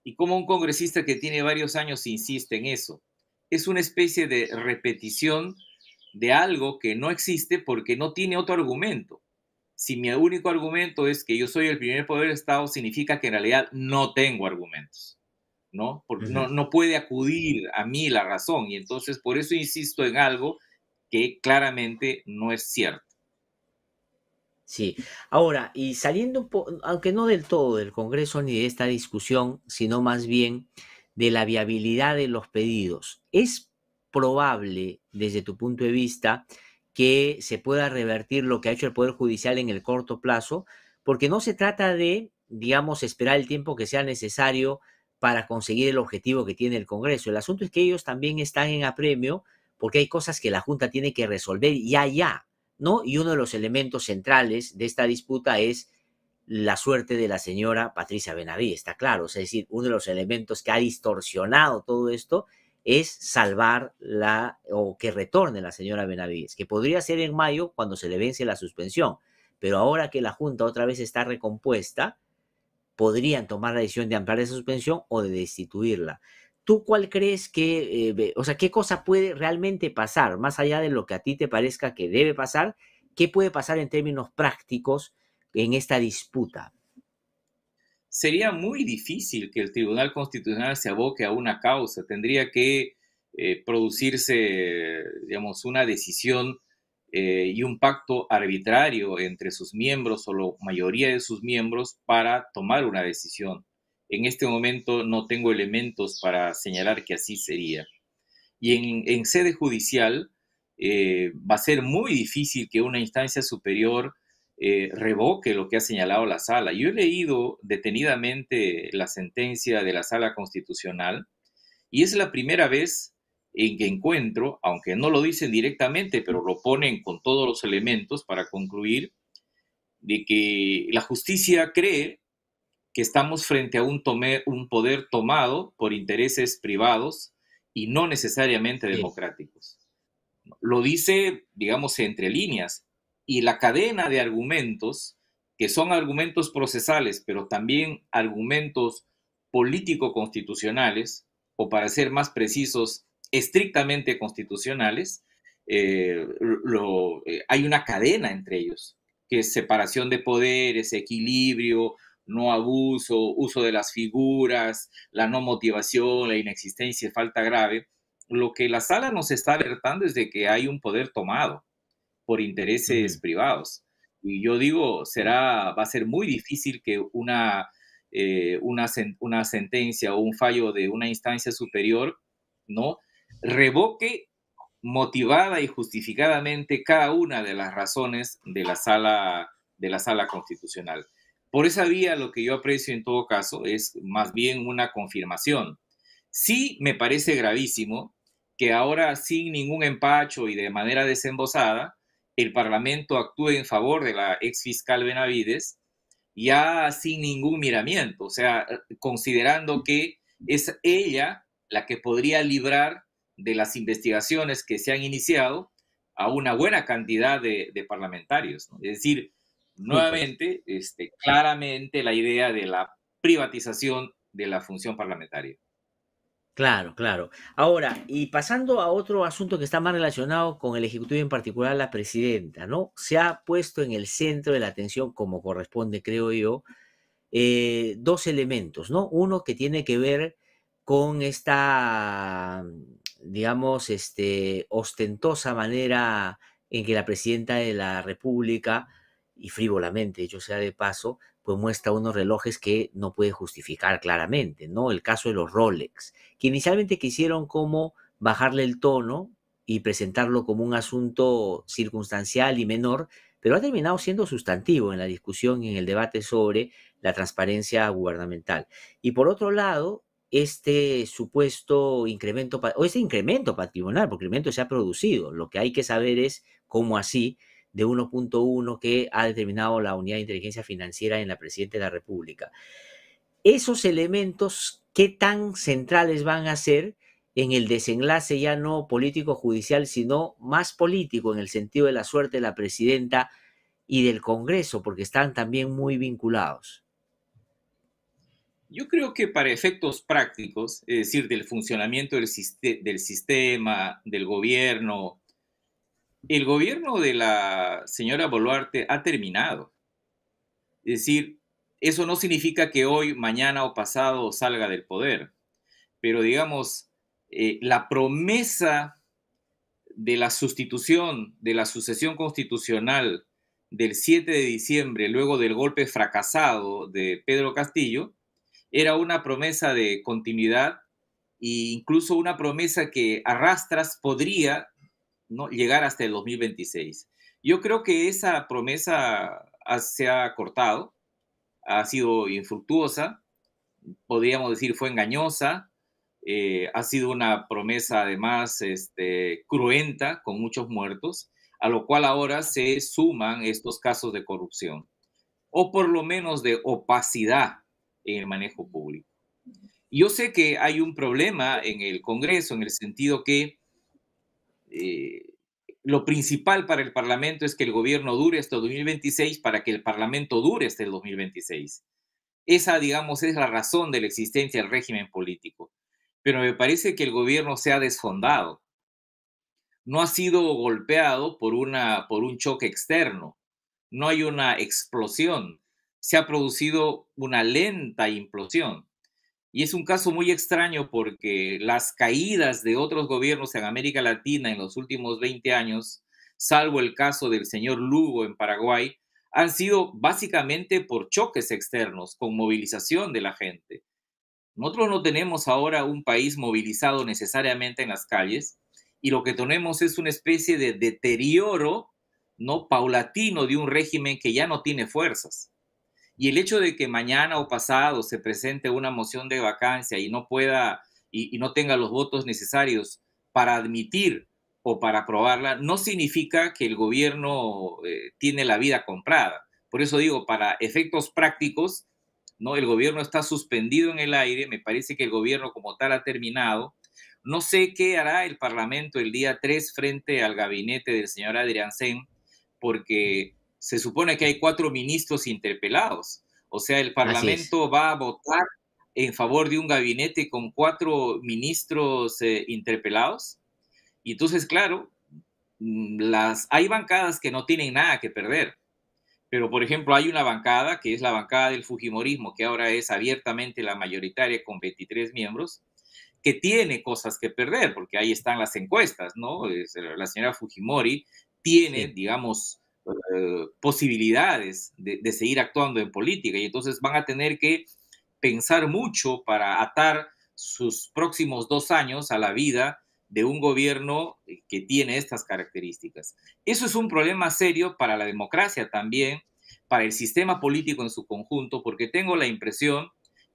Speaker 9: y como un congresista que tiene varios años insiste en eso. Es una especie de repetición de algo que no existe porque no tiene otro argumento. Si mi único argumento es que yo soy el primer poder Estado, significa que en realidad no tengo argumentos, ¿no? Porque no, no puede acudir a mí la razón y entonces por eso insisto en algo que claramente no es cierto.
Speaker 3: Sí, ahora, y saliendo un aunque no del todo del Congreso ni de esta discusión, sino más bien de la viabilidad de los pedidos, ¿es probable, desde tu punto de vista, que se pueda revertir lo que ha hecho el Poder Judicial en el corto plazo? Porque no se trata de, digamos, esperar el tiempo que sea necesario para conseguir el objetivo que tiene el Congreso. El asunto es que ellos también están en apremio porque hay cosas que la Junta tiene que resolver ya, ya, ¿no? Y uno de los elementos centrales de esta disputa es la suerte de la señora Patricia Benaví, está claro. Es decir, uno de los elementos que ha distorsionado todo esto es salvar la o que retorne la señora Benavides, que podría ser en mayo cuando se le vence la suspensión, pero ahora que la Junta otra vez está recompuesta, podrían tomar la decisión de ampliar esa suspensión o de destituirla. ¿tú cuál crees que, eh, o sea, qué cosa puede realmente pasar, más allá de lo que a ti te parezca que debe pasar, qué puede pasar en términos prácticos en esta disputa?
Speaker 9: Sería muy difícil que el Tribunal Constitucional se aboque a una causa, tendría que eh, producirse, digamos, una decisión eh, y un pacto arbitrario entre sus miembros o la mayoría de sus miembros para tomar una decisión. En este momento no tengo elementos para señalar que así sería. Y en, sede judicial eh, va a ser muy difícil que una instancia superior eh, revoque lo que ha señalado la sala. Yo he leído detenidamente la sentencia de la sala constitucional y es la primera vez en que encuentro, aunque no lo dicen directamente, pero lo ponen con todos los elementos para concluir, de que la justicia cree que estamos frente a un, poder tomado por intereses privados y no necesariamente democráticos. Lo dice, digamos, entre líneas, y la cadena de argumentos, que son argumentos procesales, pero también argumentos político-constitucionales, o para ser más precisos, estrictamente constitucionales, eh, eh, hay una cadena entre ellos, que es separación de poderes, equilibrio, no abuso, uso de las figuras, la no motivación, la inexistencia, falta grave, lo que la sala nos está alertando es de que hay un poder tomado por intereses privados. Y yo digo, será, va a ser muy difícil que una, eh, una, sentencia o un fallo de una instancia superior, ¿no? Revoque motivada y justificadamente cada una de las razones de la sala, de la sala constitucional. Por esa vía lo que yo aprecio en todo caso es más bien una confirmación. Sí me parece gravísimo que ahora sin ningún empacho y de manera desembosada, el Parlamento actúe en favor de la ex fiscal Benavides, ya sin ningún miramiento, o sea, considerando que es ella la que podría librar de las investigaciones que se han iniciado a una buena cantidad de, parlamentarios. Es decir, nuevamente, este, claramente la idea de la privatización de la función parlamentaria.
Speaker 3: Claro, claro. Ahora, y pasando a otro asunto que está más relacionado con el Ejecutivo, en particular la presidenta, ¿no? Se ha puesto en el centro de la atención, como corresponde, creo yo, eh, dos elementos, ¿no? Uno que tiene que ver con esta, digamos, este, ostentosa manera en que la presidenta de la República y frívolamente, yo sea de paso, pues muestra unos relojes que no puede justificar claramente, ¿no? El caso de los Rolex, que inicialmente quisieron como bajarle el tono y presentarlo como un asunto circunstancial y menor, pero ha terminado siendo sustantivo en la discusión y en el debate sobre la transparencia gubernamental. Y por otro lado, este supuesto incremento, o este incremento patrimonial, porque el incremento se ha producido, lo que hay que saber es cómo así de 1.1 que ha determinado la Unidad de Inteligencia Financiera en la Presidenta de la República. Esos elementos, ¿qué tan centrales van a ser en el desenlace ya no político-judicial, sino más político en el sentido de la suerte de la Presidenta y del Congreso, porque están también muy vinculados?
Speaker 9: Yo creo que para efectos prácticos, es decir, del funcionamiento del, del sistema, del gobierno, el gobierno de la señora Boluarte ha terminado. Es decir, eso no significa que hoy, mañana o pasado salga del poder, pero digamos, eh, la promesa de la sustitución, de la sucesión constitucional del 7 de diciembre, luego del golpe fracasado de Pedro Castillo, era una promesa de continuidad e incluso una promesa que arrastras podría llegar hasta el 2026. Yo creo que esa promesa se ha cortado, ha sido infructuosa, podríamos decir fue engañosa, eh, ha sido una promesa además este, cruenta con muchos muertos, a lo cual ahora se suman estos casos de corrupción o por lo menos de opacidad en el manejo público. Yo sé que hay un problema en el Congreso en el sentido que eh, lo principal para el Parlamento es que el gobierno dure hasta 2026 para que el Parlamento dure hasta el 2026. Esa, digamos, es la razón de la existencia del régimen político. Pero me parece que el gobierno se ha desfondado. No ha sido golpeado por, una, por un choque externo. No hay una explosión. Se ha producido una lenta implosión. Y es un caso muy extraño porque las caídas de otros gobiernos en América Latina en los últimos 20 años, salvo el caso del señor Lugo en Paraguay, han sido básicamente por choques externos, con movilización de la gente. Nosotros no tenemos ahora un país movilizado necesariamente en las calles y lo que tenemos es una especie de deterioro no paulatino de un régimen que ya no tiene fuerzas. Y el hecho de que mañana o pasado se presente una moción de vacancia y no pueda y, no tenga los votos necesarios para admitir o para aprobarla, no significa que el gobierno eh, tiene la vida comprada. Por eso digo, para efectos prácticos, ¿no? El gobierno está suspendido en el aire, me parece que el gobierno como tal ha terminado. No sé qué hará el Parlamento el día 3 frente al gabinete del señor Adrián Sen porque se supone que hay cuatro ministros interpelados. O sea, el Parlamento va a votar en favor de un gabinete con cuatro ministros eh, interpelados. Y entonces, claro, mm, las, hay bancadas que no tienen nada que perder. Pero, por ejemplo, hay una bancada que es la bancada del Fujimorismo, que ahora es abiertamente la mayoritaria con 23 miembros, que tiene cosas que perder, porque ahí están las encuestas, ¿no? La señora Fujimori tiene, digamos, eh, posibilidades de, seguir actuando en política y entonces van a tener que pensar mucho para atar sus próximos dos años a la vida de un gobierno que tiene estas características. Eso es un problema serio para la democracia también, para el sistema político en su conjunto, porque tengo la impresión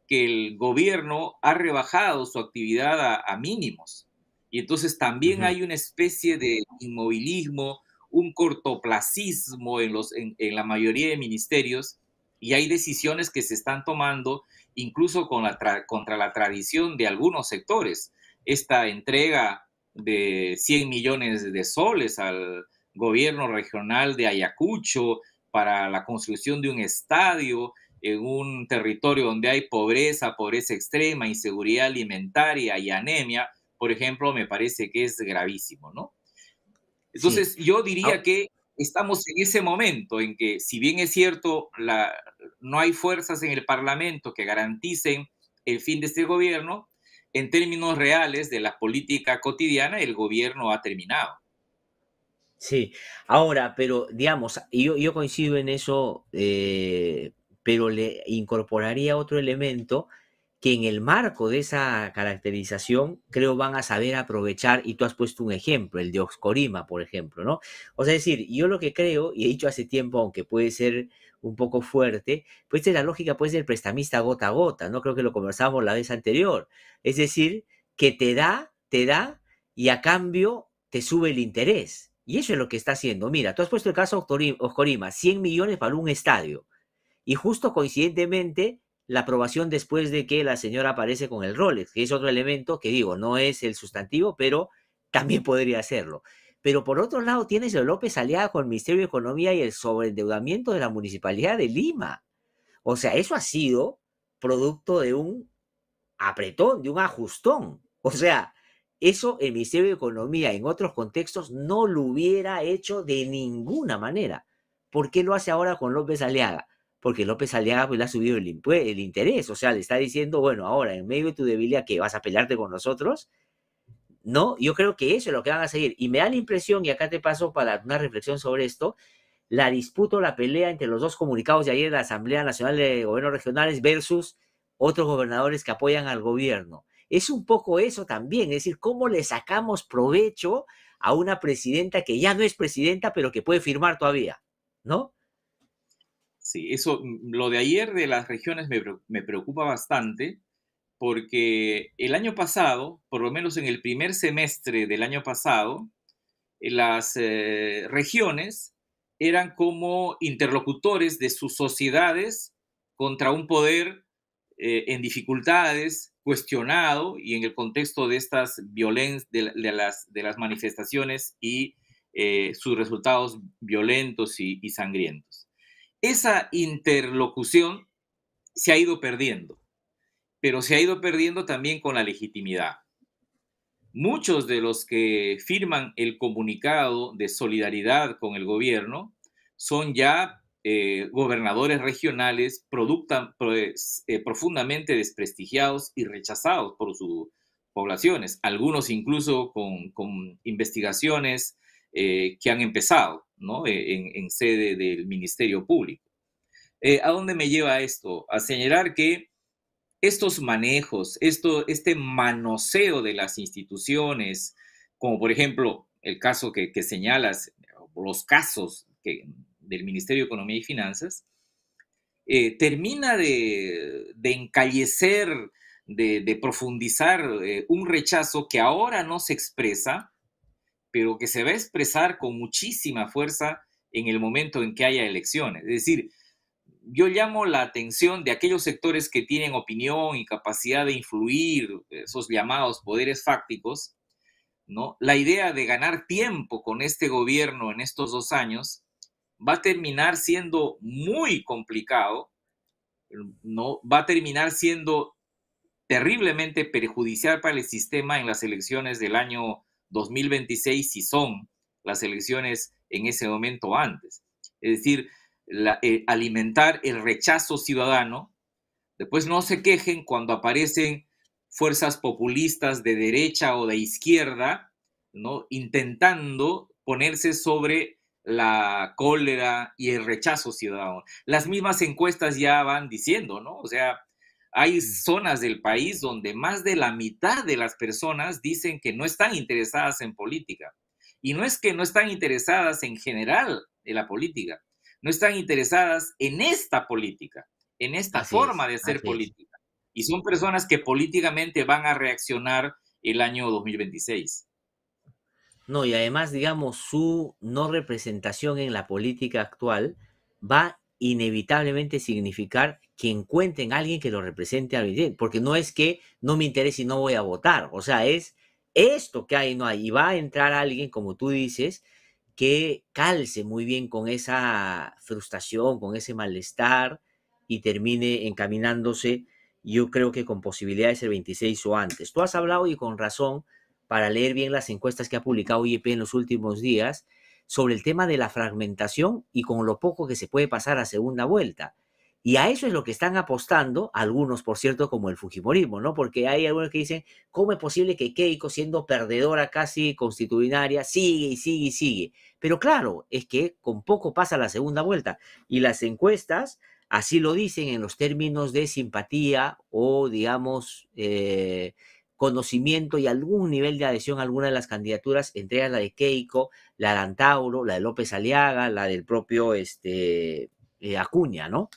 Speaker 9: que el gobierno ha rebajado su actividad a, mínimos. Y entonces también hay una especie de inmovilismo, un cortoplacismo en, la mayoría de ministerios y hay decisiones que se están tomando incluso contra la tradición de algunos sectores. Esta entrega de 100 millones de soles al gobierno regional de Ayacucho para la construcción de un estadio en un territorio donde hay pobreza, pobreza extrema, inseguridad alimentaria y anemia, por ejemplo, me parece que es gravísimo, ¿no? Entonces, yo diría que estamos en ese momento en que, si bien es cierto, la, no hay fuerzas en el Parlamento que garanticen el fin de este gobierno, en términos reales de la política cotidiana, el gobierno ha terminado.
Speaker 3: Sí, ahora, pero digamos, yo, coincido en eso, eh, pero le incorporaría otro elemento que en el marco de esa caracterización, creo van a saber aprovechar, y tú has puesto un ejemplo, el de Oxcorima, por ejemplo, ¿no? O sea, decir, yo lo que creo, y he dicho hace tiempo, aunque puede ser un poco fuerte, pues es la lógica pues del prestamista gota a gota, ¿no? Creo que lo conversamos la vez anterior. Es decir, que te da, te da, y a cambio te sube el interés. Y eso es lo que está haciendo. Mira, tú has puesto el caso Oscorima, 100 millones para un estadio. Y justo coincidentemente la aprobación después de que la señora aparece con el Rolex, que es otro elemento que digo, no es el sustantivo, pero también podría serlo. Pero por otro lado tienes a López aliado con el Ministerio de Economía y el sobreendeudamiento de la Municipalidad de Lima. O sea, eso ha sido producto de un apretón, de un ajustón. O sea, eso el Ministerio de Economía en otros contextos no lo hubiera hecho de ninguna manera. ¿Por qué lo hace ahora con López Aliaga? porque López Aliaga pues, le ha subido el, interés, o sea, le está diciendo, bueno, ahora en medio de tu debilidad que vas a pelearte con nosotros, ¿no? Yo creo que eso es lo que van a seguir. Y me da la impresión, y acá te paso para una reflexión sobre esto, la disputa o la pelea entre los dos comunicados de ayer de la Asamblea Nacional de Gobiernos Regionales versus otros gobernadores que apoyan al gobierno. Es un poco eso también, es decir, cómo le sacamos provecho a una presidenta que ya no es presidenta, pero que puede firmar todavía, ¿no? Sí, eso, mm,
Speaker 9: lo de ayer de las regiones me, preocupa bastante porque el año pasado, por lo menos en el primer semestre del año pasado, eh, las eh, regiones eran como interlocutores de sus sociedades contra un poder eh, en dificultades, cuestionado y en el contexto de estas violencias, de, las, de las manifestaciones y sus resultados violentos y sangrientos esa interlocución se ha ido perdiendo, pero se ha ido perdiendo también con la legitimidad. Muchos de los que firman el comunicado de solidaridad con el gobierno son ya eh, gobernadores regionales productan, pues, eh, profundamente desprestigiados y rechazados por sus poblaciones, algunos incluso con, investigaciones eh, que han empezado. ¿no? en, sede del Ministerio Público. Eh, ¿A dónde me lleva esto? A señalar que estos manejos, esto, este manoseo de las instituciones, como por ejemplo el caso que, señalas, los casos que, del Ministerio de Economía y Finanzas, eh, termina de, encallecer, de, profundizar eh, un rechazo que ahora no se expresa, pero que se va a expresar con muchísima fuerza en el momento en que haya elecciones. Es decir, yo llamo la atención de aquellos sectores que tienen opinión y capacidad de influir, eh, esos llamados poderes fácticos, ¿no? La idea de ganar tiempo con este gobierno en estos dos años va a terminar siendo muy complicado, ¿no? Va a terminar siendo terriblemente perjudicial para el sistema en las elecciones del año 2026 si son las elecciones en ese momento antes. Es decir, eh, alimentar el rechazo ciudadano. Después no se quejen cuando aparecen fuerzas populistas de derecha o de izquierda, ¿no? intentando ponerse sobre la cólera y el rechazo ciudadano. Las mismas encuestas ya van diciendo, ¿no? O sea, hay zonas del país donde más de la mitad de las personas dicen que no están interesadas en política. Y no es que no están interesadas en general en la política, no están interesadas en esta política, en esta forma de hacer política. Y son personas que políticamente van a reaccionar el año 2026.
Speaker 3: No, y además, digamos, su no representación en la política actual va inevitablemente significar que encuentren a alguien que lo represente al porque no es que no me interese y no voy a votar, o sea, es esto que hay, no hay, y va a entrar alguien, como tú dices, que calce muy bien con esa frustración, con ese malestar, y termine encaminándose, yo creo que con posibilidades el 26 o antes. Tú has hablado y con razón, para leer bien las encuestas que ha publicado IEP en los últimos días, sobre el tema de la fragmentación y con lo poco que se puede pasar a segunda vuelta. Y a eso es lo que están apostando algunos, por cierto, como el Fujimorismo, ¿no? Porque hay algunos que dicen, ¿cómo es posible que Keiko, siendo perdedora casi constitucionaria, sigue y sigue y sigue? Pero claro, es que con poco pasa la segunda vuelta. Y las encuestas así lo dicen en los términos de simpatía o, digamos, eh, conocimiento y algún nivel de adhesión a alguna de las candidaturas, entre ellas la de Keiko, la de Antauro, la de López Aliaga, la del propio este, eh, Acuña, ¿no?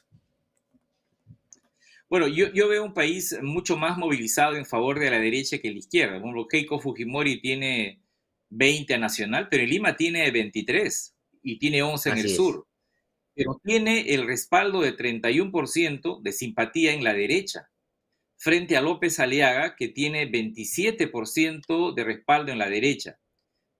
Speaker 9: Bueno, yo, veo un país mucho más movilizado en favor de la derecha que la izquierda. Keiko Fujimori tiene 20 a Nacional, pero en Lima tiene 23 y tiene 11 en el sur. Pero tiene el respaldo de 31% de simpatía en la derecha, frente a López Aliaga, que tiene 27% de respaldo en la derecha.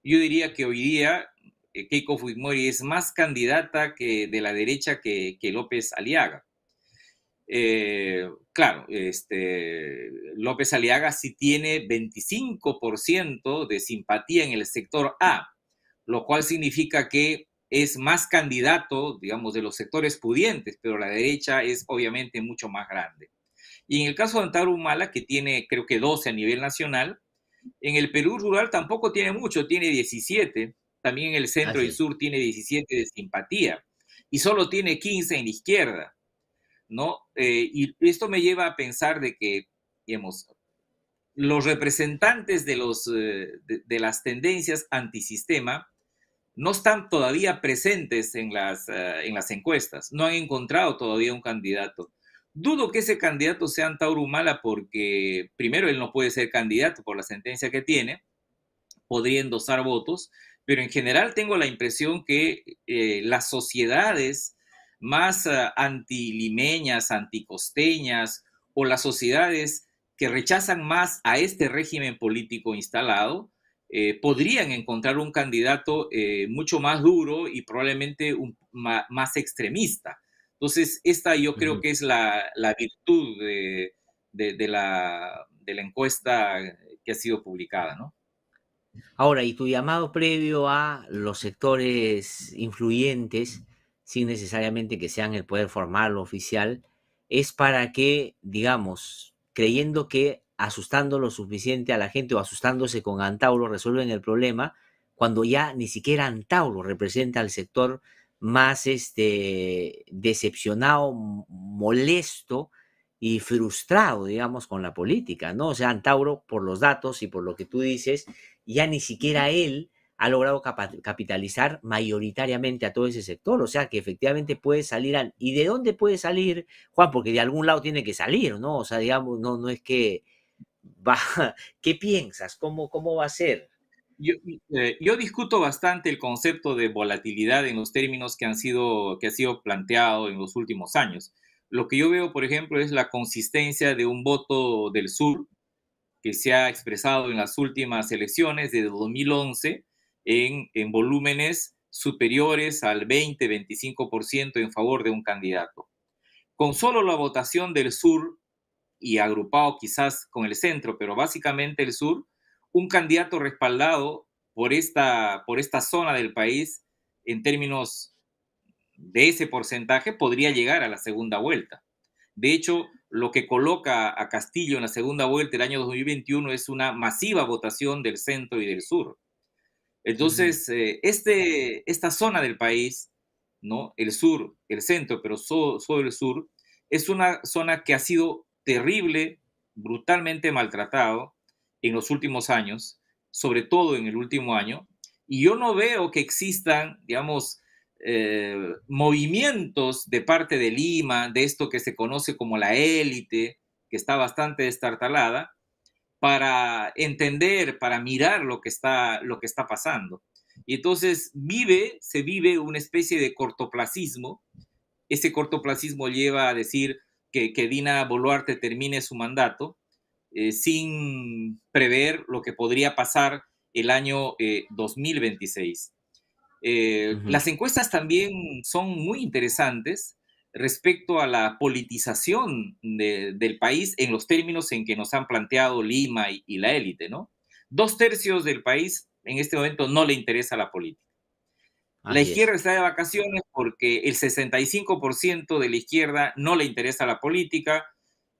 Speaker 9: Yo diría que hoy día eh, Keiko Fujimori es más candidata que de la derecha que López Aliaga. Eh, claro, este, López Aliaga sí tiene 25% de simpatía en el sector A, lo cual significa que es más candidato, digamos, de los sectores pudientes, pero la derecha es obviamente mucho más grande. Y en el caso de Antarumala, que tiene creo que 12 a nivel nacional, en el Perú rural tampoco tiene mucho, tiene 17, también en el centro y sur tiene 17 de simpatía, y solo tiene 15 en la izquierda. ¿no? Eh, y esto me lleva a pensar de que, los representantes de, los, eh, de, las tendencias antisistema no están todavía presentes en las, eh, en las encuestas, no han encontrado todavía un candidato. Dudo que ese candidato sea Antauro Humala porque, primero, él no puede ser candidato por la sentencia que tiene, podría endosar votos, pero en general tengo la impresión que las sociedades más uh, antilimeñas, anticosteñas o las sociedades que rechazan más a este régimen político instalado, eh, podrían encontrar un candidato eh, mucho más duro y probablemente más extremista. Entonces, esta yo creo que es la, virtud de, la, de la encuesta que ha sido publicada, ¿no?
Speaker 3: Ahora, y tu llamado previo a los sectores influyentes, sin necesariamente que sean el poder formal o oficial, es para que, digamos, creyendo que asustando lo suficiente a la gente o asustándose con Antauro resuelven el problema, cuando ya ni siquiera Antauro representa al sector más este, decepcionado, molesto y frustrado, digamos, con la política, ¿no? O sea, Antauro, por los datos y por lo que tú dices, ya ni siquiera él ha logrado capitalizar mayoritariamente a todo ese sector, o sea que efectivamente puede salir. Al, ¿Y de dónde puede salir, Juan? Porque de algún lado tiene que salir, ¿no? O sea, digamos, no, no es que ¿Qué piensas? ¿Cómo, cómo va a ser? Eh, yo, discuto bastante el concepto
Speaker 9: de volatilidad en los términos que han sido, que ha sido planteado en los últimos años. Lo que yo veo, por ejemplo, es la consistencia de un voto del sur que se ha expresado en las últimas elecciones de 2011 en, volúmenes superiores al 20-25% en favor de un candidato. Con solo la votación del sur y agrupado quizás con el centro, pero básicamente el sur, un candidato respaldado por esta, por esta zona del país en términos de ese porcentaje podría llegar a la segunda vuelta. De hecho, lo que coloca a Castillo en la segunda vuelta del año 2021 es una masiva votación del centro y del sur. Entonces, eh, este, esta zona del país, ¿no? el sur, el centro, pero solo sobre el sur, es una zona que ha sido terrible, brutalmente maltratado en los últimos años, sobre todo en el último año, y yo no veo que existan, digamos, eh, movimientos de parte de Lima, de esto que se conoce como la élite, que está bastante destartalada, para entender, para mirar lo que está, lo que está pasando. Y entonces vive, se vive una especie de cortoplacismo. Ese cortoplacismo lleva a decir que, que Dina Boluarte termine su mandato eh, sin prever lo que podría pasar el año 2026. Eh, eh, las encuestas también son muy interesantes respecto a la politización del país en los términos en que nos han planteado Lima y, la élite, ¿no? Dos tercios del país en este momento no le interesa la política. la izquierda está de vacaciones porque el 65% de la izquierda no le interesa la política,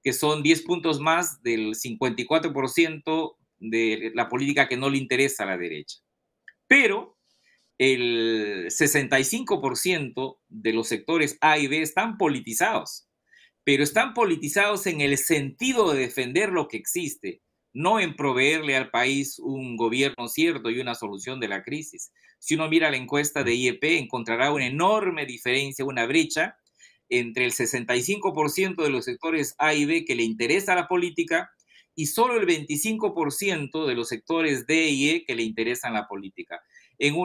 Speaker 9: que son 10 puntos más del 54% de la política que no le interesa a la derecha. Pero el 65% de los sectores A y B están politizados, pero están politizados en el sentido de defender lo que existe, no en proveerle al país un gobierno cierto y una solución de la crisis. Si uno mira la encuesta de IEP, encontrará una enorme diferencia, una brecha entre el 65% de los sectores A y B que le interesa la política y solo el 25% de los sectores D y E que le interesan la política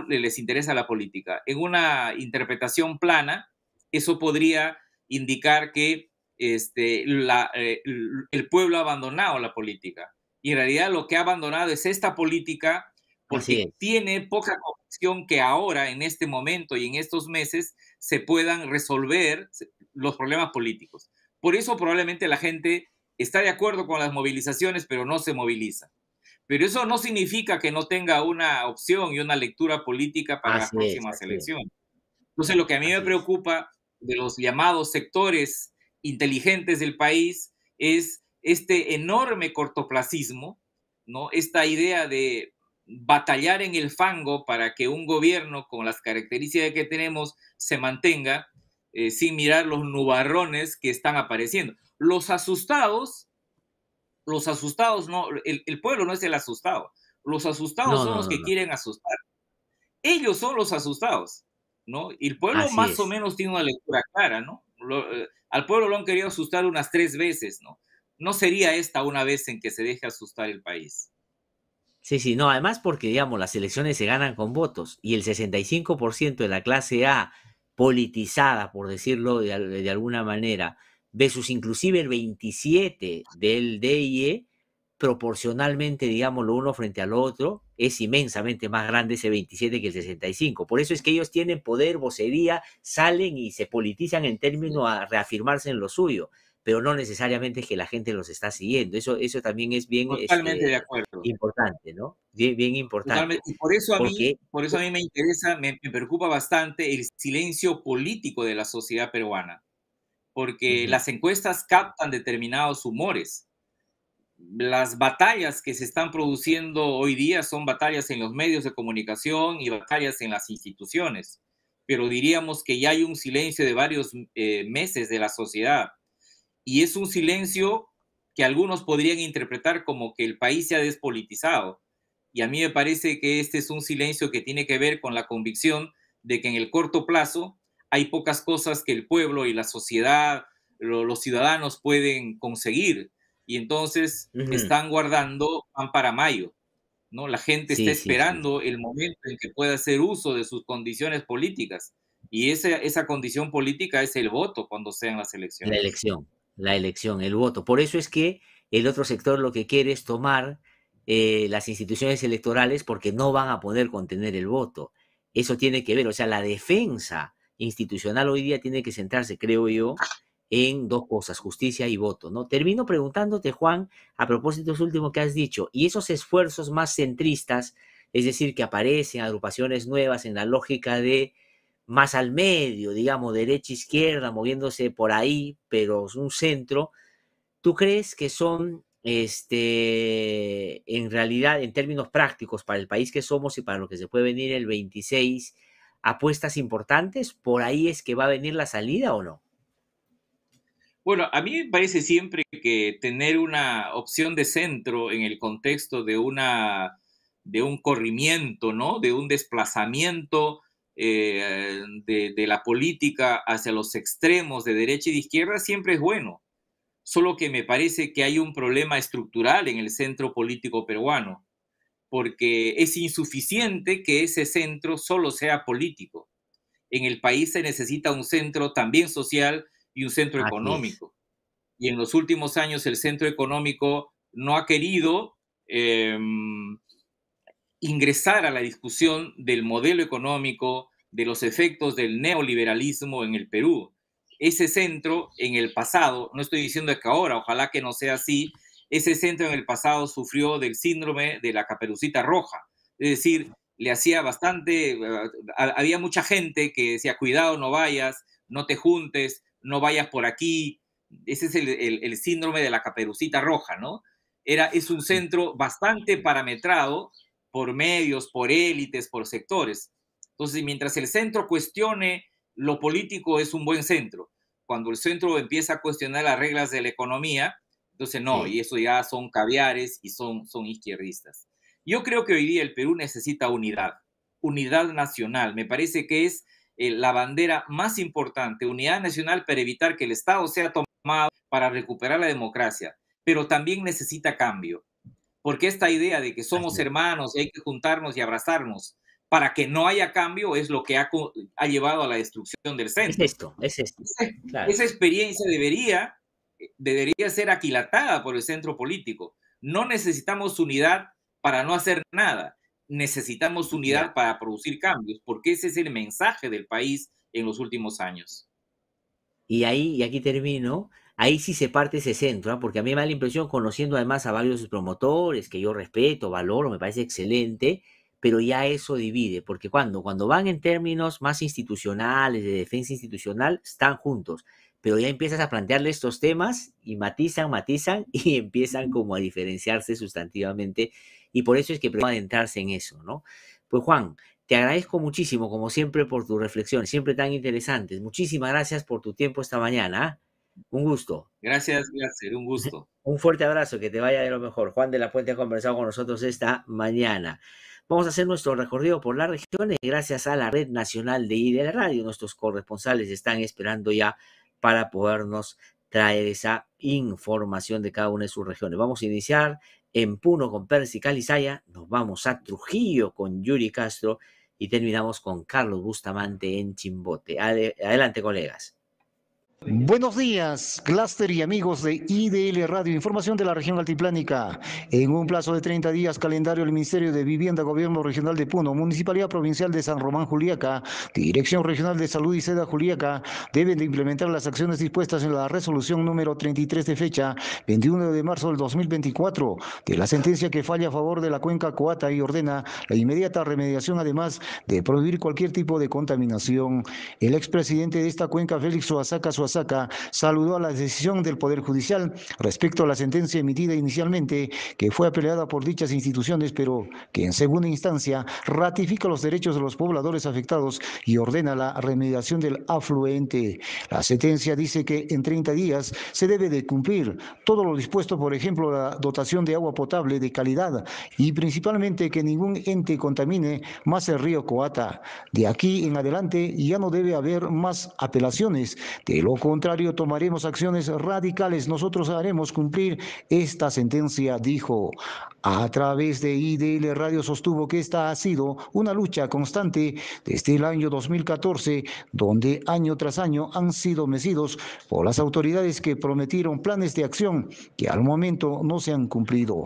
Speaker 9: les interesa la política. En una interpretación plana, eso podría indicar que este, eh, el pueblo ha abandonado la política. Y en realidad lo que ha abandonado es esta política porque tiene poca convicción que ahora, en este momento y en estos meses, se puedan resolver los problemas políticos. Por eso probablemente la gente está de acuerdo con las movilizaciones, pero no se moviliza. Pero eso no significa que no tenga una opción y una lectura política para la próxima próximas Entonces, lo que a mí me preocupa de los llamados sectores inteligentes del país es este enorme cortoplacismo, ¿no? Esta idea de batallar en el fango para que un gobierno con las características que tenemos se mantenga eh, sin mirar los nubarrones que están apareciendo. Los asustados los asustados no, el, pueblo no es el asustado. Los asustados son los que quieren asustar. Ellos son los asustados, ¿no? Y el pueblo más o menos tiene una lectura clara, ¿no? Eh, al pueblo lo han querido asustar unas tres veces, ¿no? No sería esta una vez en que se deje asustar el país.
Speaker 3: Sí, sí, no, además porque, digamos, las elecciones se ganan con votos y el 65% de la clase A politizada, por decirlo de alguna manera, versus inclusive el 27 del DIE, proporcionalmente, digámoslo, uno frente al otro, es inmensamente más grande ese 27 que el 65. Por eso es que ellos tienen poder, vocería, salen y se politizan en términos a reafirmarse en lo suyo, pero no necesariamente es que la gente los está siguiendo. Eso, eso también es bien de este, acuerdo. importante, ¿no? Bien, importante. Y por eso, a mí, por eso a mí
Speaker 9: me interesa, me preocupa bastante el silencio político de la sociedad peruana porque las encuestas captan determinados humores. Las batallas que se están produciendo hoy día son batallas en los medios de comunicación y batallas en las instituciones, pero diríamos que ya hay un silencio de varios eh, meses de la sociedad y es un silencio que algunos podrían interpretar como que el país se ha despolitizado. Y a mí me parece que este es un silencio que tiene que ver con la convicción de que en el corto plazo hay pocas cosas que el pueblo y la sociedad, los ciudadanos pueden conseguir. Y entonces están guardando para mayo. ¿no? La gente está esperando el momento en que pueda hacer uso de sus condiciones políticas. Y esa, esa condición política es el voto cuando sean las elecciones. La
Speaker 3: elección, la elección, el voto. Por eso es que el otro sector lo que quiere es tomar eh, las instituciones electorales porque no van a poder contener el voto. Eso tiene que ver, o sea, la defensa institucional hoy día tiene que centrarse, creo yo, ah. en dos cosas, justicia y voto, ¿no? Termino preguntándote, Juan, a propósito de último que has dicho, y esos esfuerzos más centristas, es decir, que aparecen agrupaciones nuevas en la lógica de más al medio, digamos, derecha, izquierda, moviéndose por ahí, pero es un centro, ¿tú crees que son, este, en realidad, en términos prácticos, para el país que somos y para lo que se puede venir el 26, apuestas importantes? ¿Por ahí es que va a venir la salida o no?
Speaker 9: Bueno, a mí me parece siempre que tener una opción de centro en el contexto de una de un corrimiento, ¿no? De un desplazamiento eh, de, la política hacia los extremos de derecha y de izquierda siempre es bueno. Solo que me parece que hay un problema estructural en el centro político peruano porque es insuficiente que ese centro solo sea político. En el país se necesita un centro también social y un centro económico. Y en los últimos años el centro económico no ha querido em, ingresar a la discusión del modelo económico, de los efectos del neoliberalismo en el Perú. Ese centro en el pasado, no estoy diciendo que ahora, ojalá que no sea así, ese centro en el pasado sufrió del síndrome de la caperucita roja, es decir, le hacía bastante, ah, ah, había mucha gente que decía, cuidado, no vayas, no te juntes, no vayas por aquí. Ese es el, síndrome de la caperucita roja, ¿no? Era, es un centro bastante parametrado por medios, por élites, por sectores. Entonces, mientras el centro cuestione lo político, es un buen centro. Cuando el centro empieza a cuestionar las reglas de la economía, entonces, no, y eso ya son caviares y son, son izquierdistas. Yo creo que hoy día el Perú necesita unidad, unidad nacional. Me parece que es eh, la bandera más importante, unidad nacional para evitar que el Estado sea tomado para recuperar la democracia, pero también necesita cambio, porque esta idea de que somos hermanos y hay que juntarnos y abrazarnos para que no haya cambio es lo que ha, llevado a la destrucción del centro. esto, es esa experiencia debería debería ser aquilatada por el centro político. No necesitamos unidad para no hacer nada. Necesitamos unidad para producir cambios, porque ese es el mensaje del país en los últimos años.
Speaker 3: Y ahí, y aquí termino, ahí sí se parte ese centro, ¿ah? porque a mí me da la impresión, conociendo además a varios promotores que yo respeto, valoro, me parece excelente, pero ya eso divide, porque cuando, cuando van en términos más institucionales, de defensa institucional, están juntos pero ya empiezas a plantearle estos temas y matizan, matizan y empiezan como a diferenciarse sustantivamente y por eso es que adentrarse en eso, ¿no? Pues Juan, te agradezco muchísimo, como siempre, por tus reflexiones, siempre tan interesantes. Muchísimas gracias por tu tiempo esta mañana. ¿ah? Un gusto. Gracias, gracias, un gusto. Un fuerte abrazo, que te vaya de lo mejor. Juan de la Puente ha conversado con nosotros esta mañana. Vamos a hacer nuestro recorrido por las regiones gracias a la Red Nacional de I de la Radio. Nuestros corresponsales están esperando ya para podernos traer esa información de cada una de sus regiones. Vamos a iniciar en Puno con Percy Calizaya, nos vamos a Trujillo con Yuri Castro y terminamos con Carlos Bustamante en Chimbote. Adelante, colegas.
Speaker 10: Buenos días, Cluster y amigos de IDL Radio, información de la región altiplánica. En un plazo de 30 días, calendario del Ministerio de Vivienda, Gobierno Regional de Puno, Municipalidad Provincial de San Román Juliaca, Dirección Regional de Salud y Seda Juliaca, deben implementar las acciones dispuestas en la resolución número 33 de fecha 21 de marzo del 2024 de la sentencia que falla a favor de la cuenca Coata y ordena la inmediata remediación, además de prohibir cualquier tipo de contaminación. El expresidente de esta cuenca, Félix Oaxaca su Saca, saludó a la decisión del Poder Judicial respecto a la sentencia emitida inicialmente, que fue apelada por dichas instituciones, pero que en segunda instancia ratifica los derechos de los pobladores afectados y ordena la remediación del afluente. La sentencia dice que en 30 días se debe de cumplir todo lo dispuesto, por ejemplo, la dotación de agua potable de calidad y principalmente que ningún ente contamine más el río Coata. De aquí en adelante ya no debe haber más apelaciones de lo contrario, tomaremos acciones radicales. Nosotros haremos cumplir esta sentencia, dijo. A través de IDL Radio sostuvo que esta ha sido una lucha constante desde el año 2014, donde año tras año han sido mecidos por las autoridades que prometieron planes de acción que al momento no se han cumplido.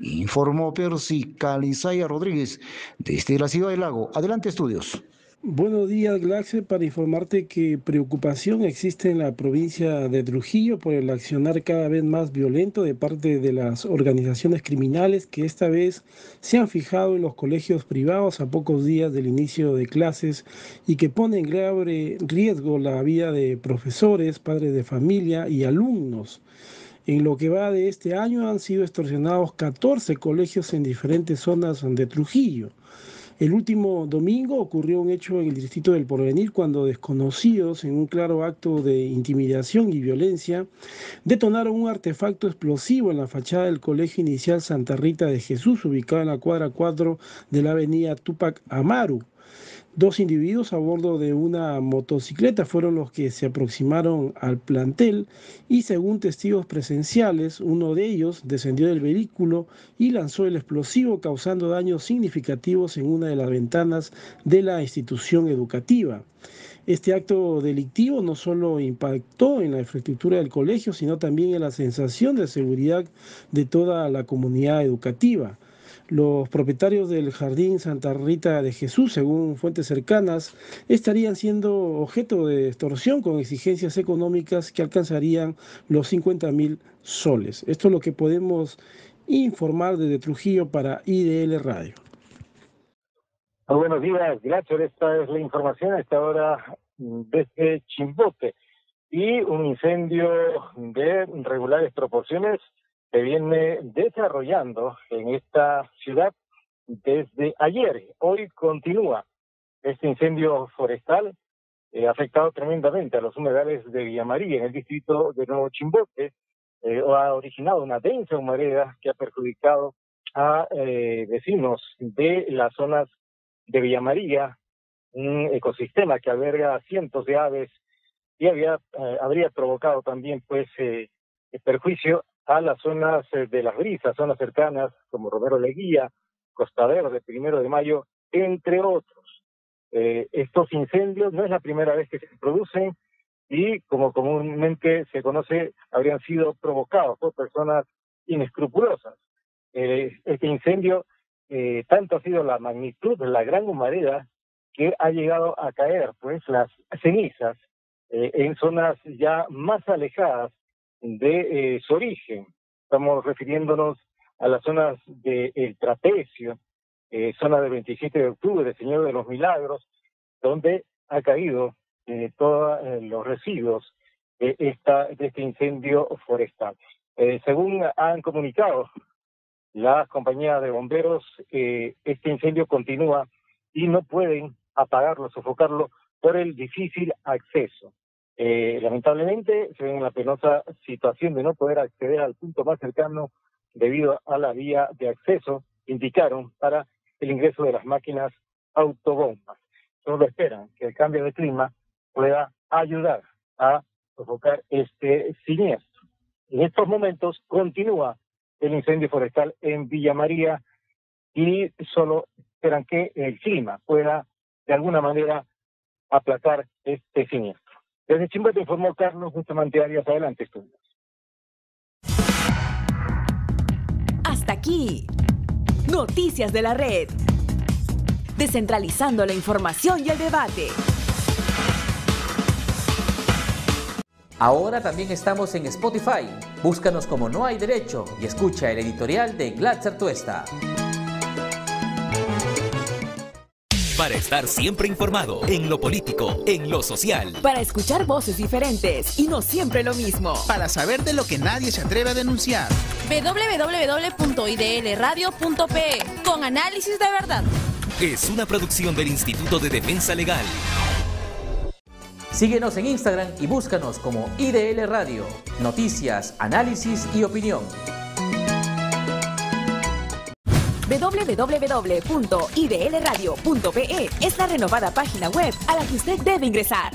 Speaker 10: Informó Percy Calizaya Rodríguez desde la ciudad del lago. Adelante, estudios.
Speaker 11: Buenos días, Glaxo, para informarte que preocupación existe en la provincia de Trujillo por el accionar cada vez más violento de parte de las organizaciones criminales que esta vez se han fijado en los colegios privados a pocos días del inicio de clases y que ponen en grave riesgo la vida de profesores, padres de familia y alumnos. En lo que va de este año han sido extorsionados 14 colegios en diferentes zonas de Trujillo. El último domingo ocurrió un hecho en el distrito del Porvenir cuando desconocidos, en un claro acto de intimidación y violencia, detonaron un artefacto explosivo en la fachada del Colegio Inicial Santa Rita de Jesús, ubicado en la cuadra 4 de la avenida Tupac Amaru. Dos individuos a bordo de una motocicleta fueron los que se aproximaron al plantel y según testigos presenciales, uno de ellos descendió del vehículo y lanzó el explosivo causando daños significativos en una de las ventanas de la institución educativa. Este acto delictivo no solo impactó en la infraestructura del colegio, sino también en la sensación de seguridad de toda la comunidad educativa. Los propietarios del Jardín Santa Rita de Jesús, según fuentes cercanas, estarían siendo objeto de extorsión con exigencias económicas que alcanzarían los 50 mil soles. Esto es lo que podemos informar desde Trujillo para IDL Radio.
Speaker 4: Ah, buenos días, gracias. Esta es la información a esta hora
Speaker 11: desde
Speaker 4: Chimbote. Y un incendio de regulares proporciones se viene desarrollando en esta ciudad desde ayer. Hoy continúa este incendio forestal eh, afectado tremendamente a los humedales de Villamaría, en el distrito de Nuevo Chimbote. Eh, ha originado una densa humareda que ha perjudicado a eh, vecinos de las zonas de Villamaría, un ecosistema que alberga cientos de aves y eh, habría provocado también pues perjuicio a las zonas eh, de las brisas, zonas cercanas como Romero Leguía, Costadero Verde, Primero de Mayo, entre otros. Eh, estos incendios no es la primera vez que se producen y, como comúnmente se conoce, habrían sido provocados por personas inescrupulosas. Eh, este incendio, tanto ha sido la magnitud, de la gran humareda que ha llegado a caer, pues las cenizas en zonas ya más alejadas de eh, su origen. Estamos refiriéndonos a las zonas del de Trapecio, eh, zona del 27 de octubre, Señor de los Milagros, donde ha caído eh, todos los residuos de, esta, de este incendio forestal. según han comunicado las compañías de bomberos, este incendio continúa y no pueden apagarlo, sofocarlo por el difícil acceso. Eh, lamentablemente se ven en la penosa situación de no poder acceder al punto más cercano debido a la vía de acceso, indicaron, para el ingreso de las máquinas autobombas. Solo esperan que el cambio de clima pueda ayudar a provocar este siniestro. En estos momentos continúa el incendio forestal en Villa María y solo esperan que el clima pueda de alguna manera aplacar este siniestro. Desde Chimba te informó Carlos Bustamante Arias. Adelante, estudios.
Speaker 2: Hasta aquí. Noticias de la red. Descentralizando la información y el debate.
Speaker 8: Ahora también estamos en Spotify. Búscanos como No hay derecho y escucha el editorial de Glatzer Tuesta.
Speaker 1: para estar siempre informado en lo político, en lo social.
Speaker 2: Para escuchar voces diferentes y no siempre lo mismo. Para saber
Speaker 8: de lo que nadie se atreve a denunciar.
Speaker 7: www.idlradio.pe con análisis de verdad.
Speaker 1: Es una producción del Instituto de Defensa Legal.
Speaker 8: Síguenos en Instagram y búscanos como IDL Radio. Noticias, análisis y opinión
Speaker 2: www.idlradio.pe es la renovada página web a la que usted debe ingresar.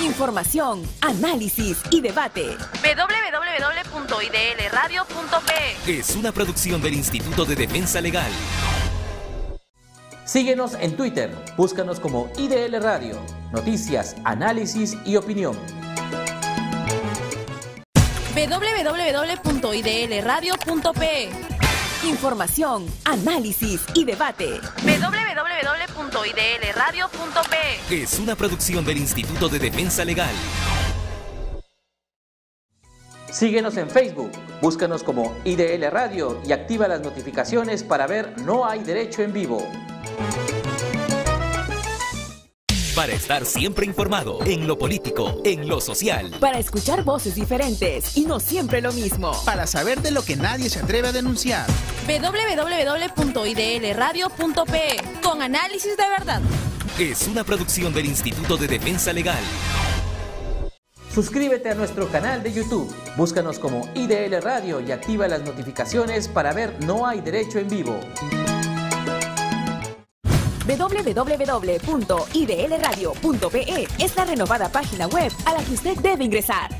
Speaker 2: Información, análisis y debate.
Speaker 7: www.idlradio.pe
Speaker 1: Es una producción del Instituto de Defensa Legal.
Speaker 8: Síguenos en Twitter, búscanos como IDL Radio, noticias, análisis y opinión
Speaker 7: www.idlradio.pe
Speaker 2: Información, análisis y debate.
Speaker 7: www.idlradio.p
Speaker 2: Es una
Speaker 8: producción del Instituto de Defensa Legal. Síguenos en Facebook, búscanos como IDL Radio y activa las notificaciones para ver No hay derecho en vivo. Para estar
Speaker 1: siempre informado en lo político, en lo social.
Speaker 2: Para escuchar voces diferentes y no siempre lo mismo. Para saber de lo que nadie se atreve a denunciar.
Speaker 7: www.idlradio.pe Con análisis de verdad.
Speaker 1: Es una producción del Instituto de Defensa Legal.
Speaker 8: Suscríbete a nuestro canal de YouTube. Búscanos como IDL Radio y activa las notificaciones para ver No hay derecho en vivo
Speaker 2: www.idlradio.pe es la renovada página web a la que usted debe ingresar.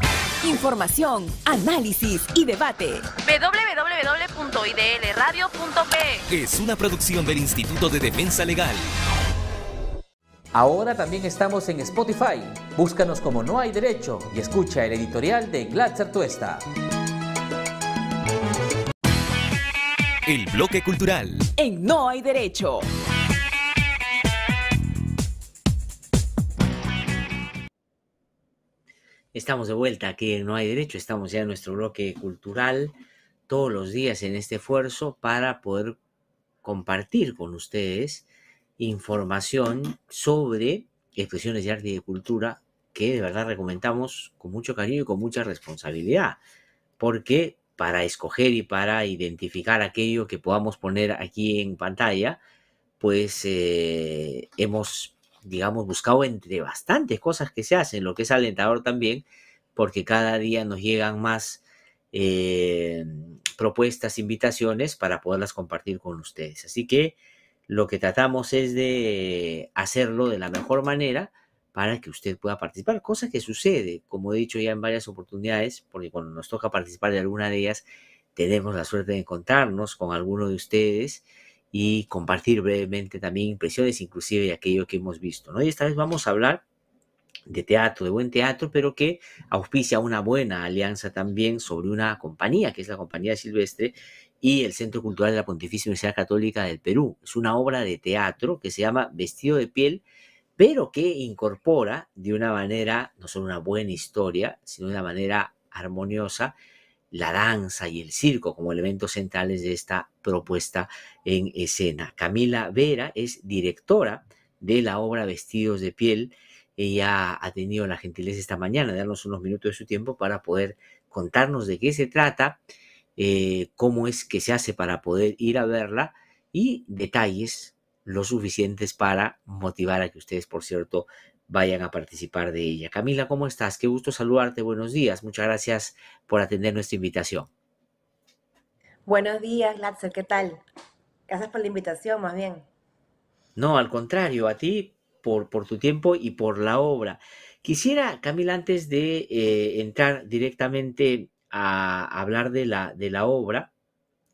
Speaker 2: Información, análisis y debate.
Speaker 7: www.idlradio.pe
Speaker 1: Es una producción del Instituto de Defensa Legal.
Speaker 8: Ahora también estamos en Spotify. Búscanos como No hay derecho y escucha el editorial de Glatzer Tuesta. El bloque cultural.
Speaker 2: En No hay derecho.
Speaker 3: Estamos de vuelta aquí No hay derecho, estamos ya en nuestro bloque cultural todos los días en este esfuerzo para poder compartir con ustedes información sobre expresiones de arte y de cultura que de verdad recomendamos con mucho cariño y con mucha responsabilidad, porque para escoger y para identificar aquello que podamos poner aquí en pantalla, pues eh, hemos digamos, buscado entre bastantes cosas que se hacen, lo que es alentador también, porque cada día nos llegan más eh, propuestas, invitaciones para poderlas compartir con ustedes. Así que lo que tratamos es de hacerlo de la mejor manera para que usted pueda participar, cosa que sucede, como he dicho ya en varias oportunidades, porque cuando nos toca participar de alguna de ellas, tenemos la suerte de encontrarnos con alguno de ustedes y compartir brevemente también impresiones, inclusive de aquello que hemos visto. ¿no? Y esta vez vamos a hablar de teatro, de buen teatro, pero que auspicia una buena alianza también sobre una compañía, que es la Compañía Silvestre y el Centro Cultural de la Pontificia Universidad Católica del Perú. Es una obra de teatro que se llama Vestido de piel, pero que incorpora de una manera, no solo una buena historia, sino de una manera armoniosa, la danza y el circo como elementos centrales de esta propuesta en escena. Camila Vera es directora de la obra Vestidos de piel. Ella ha tenido la gentileza esta mañana de darnos unos minutos de su tiempo para poder contarnos de qué se trata, eh, cómo es que se hace para poder ir a verla y detalles lo suficientes para motivar a que ustedes, por cierto, vayan a participar de ella. Camila, ¿cómo estás? Qué gusto saludarte. Buenos días. Muchas gracias por atender nuestra invitación.
Speaker 6: Buenos días, Glatzel. ¿Qué tal? Gracias por la invitación, más bien.
Speaker 3: No, al contrario, a ti por, por tu tiempo y por la obra. Quisiera, Camila, antes de eh, entrar directamente a hablar de la, de la obra,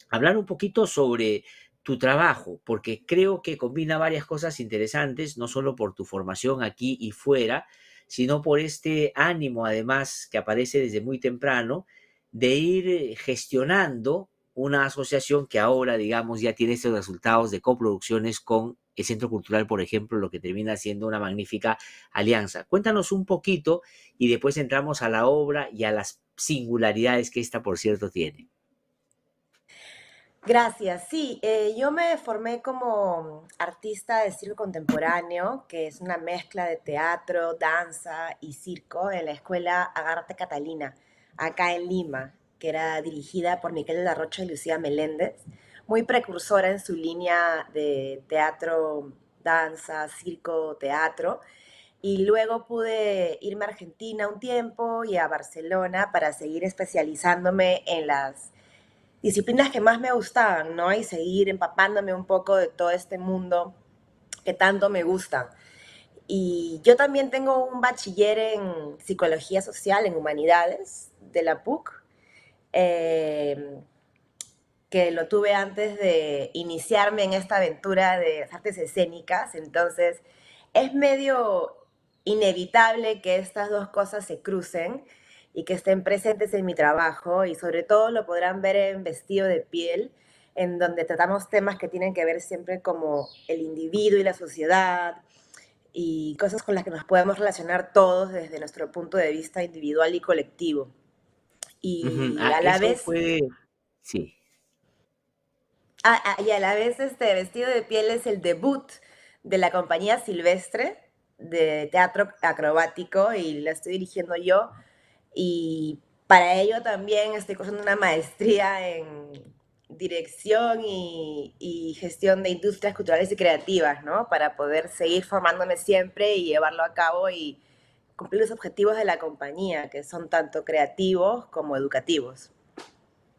Speaker 3: hablar un poquito sobre tu trabajo, porque creo que combina varias cosas interesantes, no solo por tu formación aquí y fuera, sino por este ánimo además que aparece desde muy temprano de ir gestionando una asociación que ahora, digamos, ya tiene estos resultados de coproducciones con el Centro Cultural, por ejemplo, lo que termina siendo una magnífica alianza. Cuéntanos un poquito y después entramos a la obra y a las singularidades que esta, por cierto, tiene.
Speaker 6: Gracias. Sí, eh, yo me formé como artista de circo contemporáneo, que es una mezcla de teatro, danza y circo en la escuela Agarte Catalina, acá en Lima, que era dirigida por Miquel de la Rocha y Lucía Meléndez, muy precursora en su línea de teatro, danza, circo, teatro. Y luego pude irme a Argentina un tiempo y a Barcelona para seguir especializándome en las disciplinas que más me gustaban, ¿no? Y seguir empapándome un poco de todo este mundo que tanto me gusta. Y yo también tengo un bachiller en psicología social, en humanidades, de la PUC, em, que lo tuve antes de iniciarme en esta aventura de artes escénicas. Entonces, es medio inevitable que estas dos cosas se crucen y que estén presentes en mi trabajo y sobre todo lo podrán ver en Vestido de Piel, en donde tratamos temas que tienen que ver siempre como el individuo y la sociedad y cosas con las que nos podemos relacionar todos desde nuestro punto de vista individual y colectivo. Y
Speaker 3: ah, a la vez... Sí.
Speaker 6: Ah, ah, y a la vez este Vestido de Piel es el debut de la compañía Silvestre de teatro acrobático y la estoy dirigiendo yo y para ello también estoy cursando una maestría en dirección y, gestión de industrias culturales y creativas, ¿no? Para poder seguir formándome siempre y llevarlo a cabo y cumplir los objetivos de la compañía, que son tanto creativos como educativos.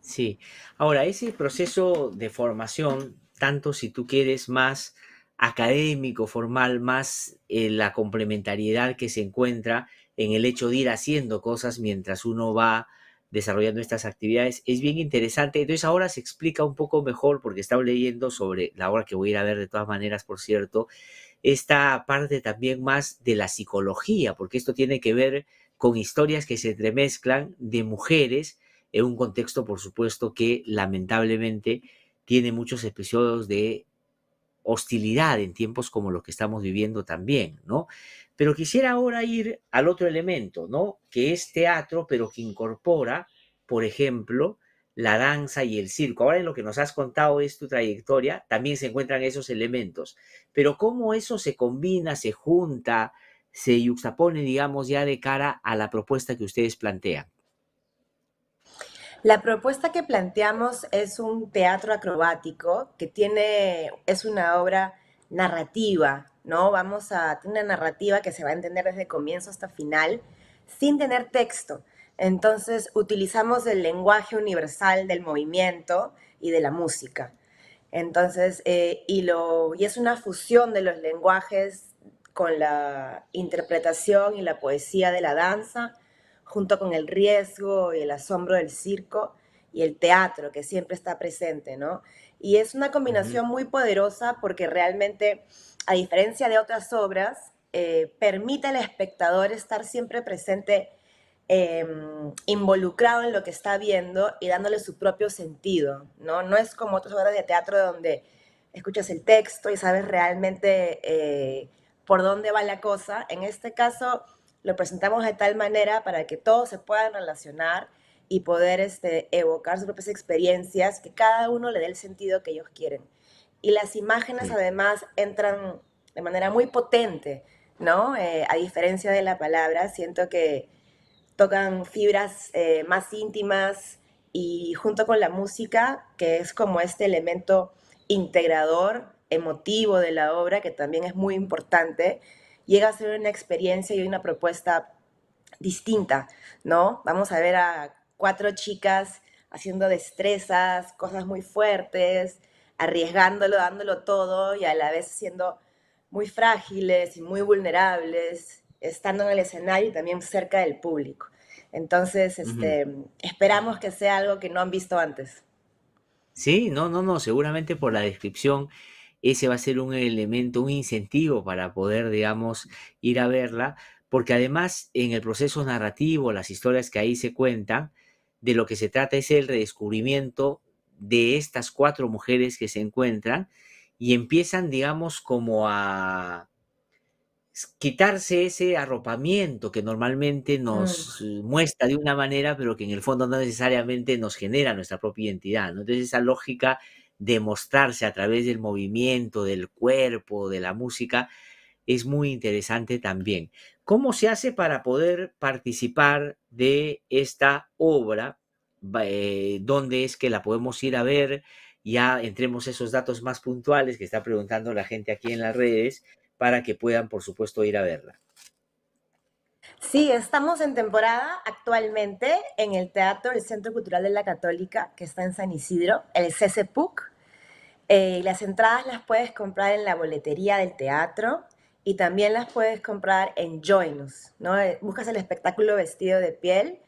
Speaker 3: Sí. Ahora, ese proceso de formación, tanto si tú quieres más académico, formal, más eh, la complementariedad que se encuentra en el hecho de ir haciendo cosas mientras uno va desarrollando estas actividades. Es bien interesante. Entonces ahora se explica un poco mejor porque estaba leyendo sobre la obra que voy a ir a ver de todas maneras, por cierto, esta parte también más de la psicología, porque esto tiene que ver con historias que se entremezclan de mujeres en un contexto, por supuesto, que lamentablemente tiene muchos episodios de hostilidad en tiempos como los que estamos viviendo también, ¿no? Pero quisiera ahora ir al otro elemento, ¿no? Que es teatro, pero que incorpora, por ejemplo, la danza y el circo. Ahora en lo que nos has contado es tu trayectoria, también se encuentran esos elementos. Pero cómo eso se combina, se junta, se yuxtapone, digamos, ya de cara a la propuesta que ustedes plantean.
Speaker 6: La propuesta que planteamos es un teatro acrobático que tiene, es una obra narrativa ¿no? Vamos a tener una narrativa que se va a entender desde comienzo hasta final, sin tener texto. Entonces utilizamos el lenguaje universal del movimiento y de la música. Entonces, eh, y, lo, y es una fusión de los lenguajes con la interpretación y la poesía de la danza, junto con el riesgo y el asombro del circo y el teatro que siempre está presente, ¿no? Y es una combinación muy poderosa porque realmente, a diferencia de otras obras, eh, permite al espectador estar siempre presente, em, involucrado en lo que está viendo y dándole su propio sentido, ¿no? No es como otras obras de teatro donde escuchas el texto y sabes realmente eh, por dónde va la cosa. En este caso, lo presentamos de tal manera para que todos se puedan relacionar y poder este, evocar sus propias experiencias, que cada uno le dé el sentido que ellos quieren. Y las imágenes además entran de manera muy potente, ¿no? Eh, a diferencia de la palabra, siento que tocan fibras eh, más íntimas y junto con la música, que es como este elemento integrador, emotivo de la obra, que también es muy importante, llega a ser una experiencia y una propuesta distinta, ¿no? Vamos a ver a cuatro chicas haciendo destrezas, cosas muy fuertes, arriesgándolo, dándolo todo y a la vez siendo muy frágiles y muy vulnerables, estando en el escenario y también cerca del público. Entonces, este, esperamos que sea algo que no han visto antes.
Speaker 3: Sí, no, no, no, seguramente por la descripción ese va a ser un elemento, un incentivo para poder, digamos, ir a verla, porque además en el proceso narrativo, las historias que ahí se cuentan, de lo que se trata es el redescubrimiento de estas cuatro mujeres que se encuentran y empiezan, digamos, como a quitarse ese arropamiento que normalmente nos mm. muestra de una manera, pero que en el fondo no necesariamente nos genera nuestra propia identidad. Entonces esa lógica de mostrarse a través del movimiento, del cuerpo, de la música, es muy interesante también. ¿Cómo se hace para poder participar de esta obra? Eh, ¿Dónde es que la podemos ir a ver? Ya entremos esos datos más puntuales que está preguntando la gente aquí en las redes para que puedan, por supuesto, ir a verla.
Speaker 6: Sí, estamos en temporada actualmente en el Teatro del Centro Cultural de la Católica, que está en San Isidro, el CCPUC. Eh, las entradas las puedes comprar en la boletería del teatro, y también las puedes comprar en Joinus, ¿no? Buscas el espectáculo vestido de piel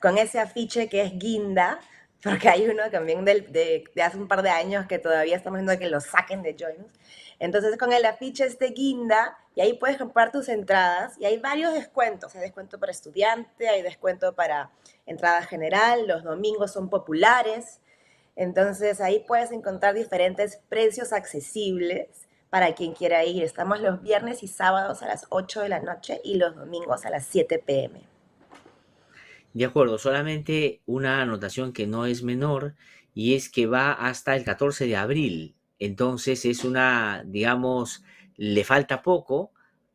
Speaker 6: con ese afiche que es guinda, porque hay uno también de, hace un par de años que todavía estamos viendo que lo saquen de Joinus. Entonces con el afiche de este guinda y ahí puedes comprar tus entradas y hay varios descuentos, hay descuento para estudiante, hay descuento para entrada general, los domingos son populares. Entonces ahí puedes encontrar diferentes precios accesibles para quien quiera ir. Estamos los viernes y sábados a las 8 de la noche y los domingos a las 7 pm.
Speaker 3: De acuerdo, solamente una anotación que no es menor y es que va hasta el 14 de abril. Entonces es una, digamos, le falta poco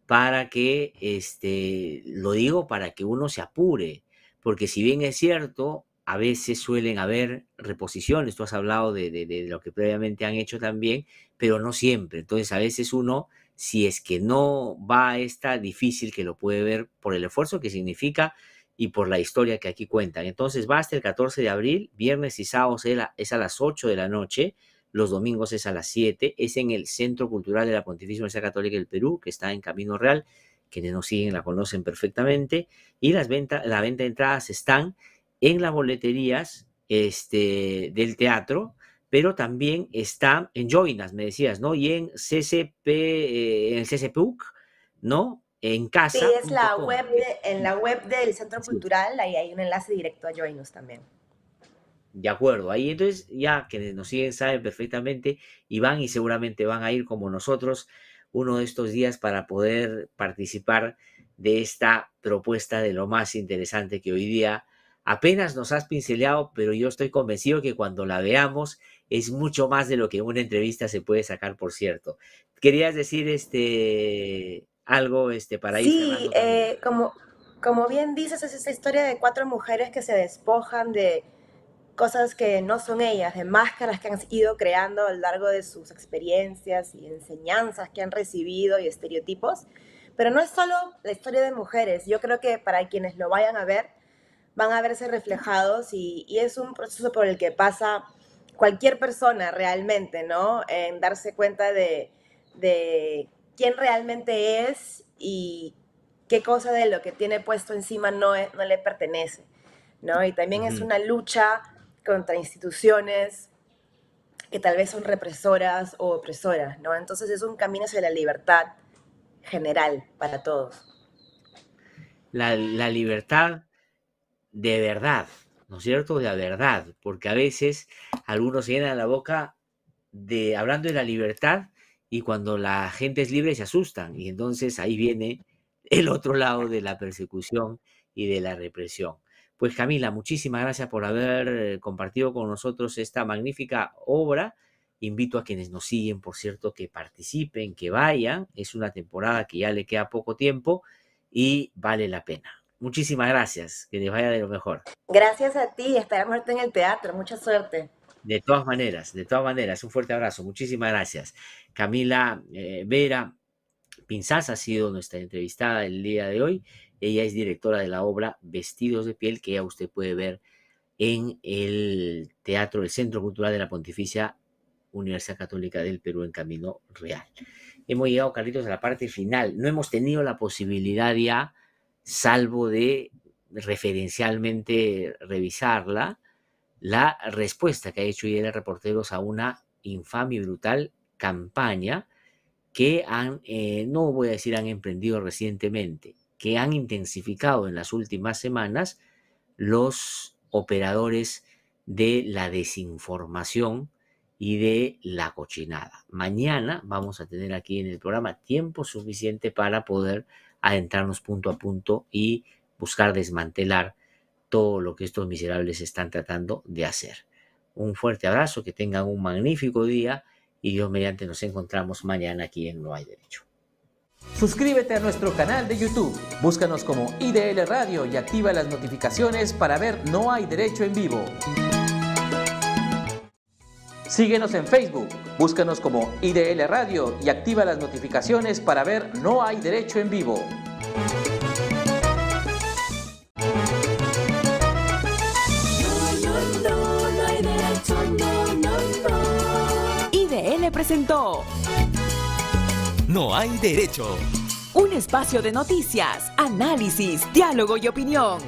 Speaker 3: para que, este, lo digo, para que uno se apure, porque si bien es cierto, a veces suelen haber reposiciones, tú has hablado de, lo que previamente han hecho también, pero no siempre. Entonces a veces uno, si es que no va a esta difícil, que lo puede ver por el esfuerzo que significa y por la historia que aquí cuentan. Entonces va hasta el 14 de abril, viernes y sábado es a las 8 de la noche, los domingos es a las 7, es en el Centro Cultural de la Pontificia Universidad Católica del Perú, que está en Camino Real, quienes nos siguen la conocen perfectamente, y las ventas, la venta de entradas están en las boleterías este, del teatro, pero también está en Joinas, me decías, ¿no? Y en CCP, eh, en CCPUC, ¿no? En casa. Sí, es la web
Speaker 6: en la web del Centro Cultural, ahí hay un enlace directo a Joinus también.
Speaker 3: De acuerdo, ahí entonces ya quienes nos siguen saben perfectamente y van y seguramente van a ir como nosotros uno de estos días para poder participar de esta propuesta de lo más interesante que hoy día Apenas nos has pincelado, pero yo estoy convencido que cuando la veamos es mucho más de lo que una entrevista se puede sacar, por cierto. ¿Querías decir este algo este, para ir Sí,
Speaker 6: eh, como, como bien dices, es esa historia de cuatro mujeres que se despojan de cosas que no son ellas, de máscaras que han ido creando a lo largo de sus experiencias y enseñanzas que han recibido y estereotipos. Pero no es solo la historia de mujeres, yo creo que para quienes lo vayan a ver, van a verse reflejados y, es un proceso por el que pasa cualquier persona realmente, ¿no? En darse cuenta de, quién realmente es y qué cosa de lo que tiene puesto encima no, e, no le pertenece, ¿no? Y también es una lucha contra instituciones que tal vez son represoras o opresoras, ¿no? Entonces es un camino hacia la libertad general para todos.
Speaker 3: la libertad de verdad, ¿no es cierto? La verdad, porque a veces algunos se llenan la boca de hablando de la libertad y cuando la gente es libre se asustan y entonces ahí viene el otro lado de la persecución y de la represión. Pues Camila, muchísimas gracias por haber compartido con nosotros esta magnífica obra. Invito a quienes nos siguen, por cierto, que participen, que vayan. Es una temporada que ya le queda poco tiempo y vale la pena. Muchísimas gracias, que les vaya de lo mejor.
Speaker 6: Gracias a ti, estaremos verte en el teatro, mucha suerte.
Speaker 3: De todas maneras, de todas maneras, un fuerte abrazo, muchísimas gracias. Camila eh, Vera Pinzas ha sido nuestra entrevistada el día de hoy. Ella es directora de la obra Vestidos de piel, que ya usted puede ver en el Teatro del Centro Cultural de la Pontificia Universidad Católica del Perú en Camino Real. Hemos llegado, Carlitos, a la parte final. No hemos tenido la posibilidad ya salvo de referencialmente revisarla, la respuesta que ha hecho IDL Reporteros a una infame y brutal campaña que han, eh, no voy a decir han emprendido recientemente, que han intensificado en las últimas semanas los operadores de la desinformación y de la cochinada. Mañana vamos a tener aquí en el programa tiempo suficiente para poder adentrarnos punto a punto y buscar desmantelar todo lo que estos miserables están tratando de hacer. Un fuerte abrazo, que tengan un magnífico día y Dios mediante nos encontramos mañana aquí en No hay derecho.
Speaker 8: Suscríbete a nuestro canal de YouTube, búscanos como IDL Radio y activa las notificaciones para ver No hay derecho en vivo. Síguenos en Facebook, búscanos como IDL Radio y activa las notificaciones para ver No hay derecho en vivo.
Speaker 2: IDL presentó
Speaker 1: No hay derecho.
Speaker 2: Un espacio de noticias, análisis, diálogo y opinión.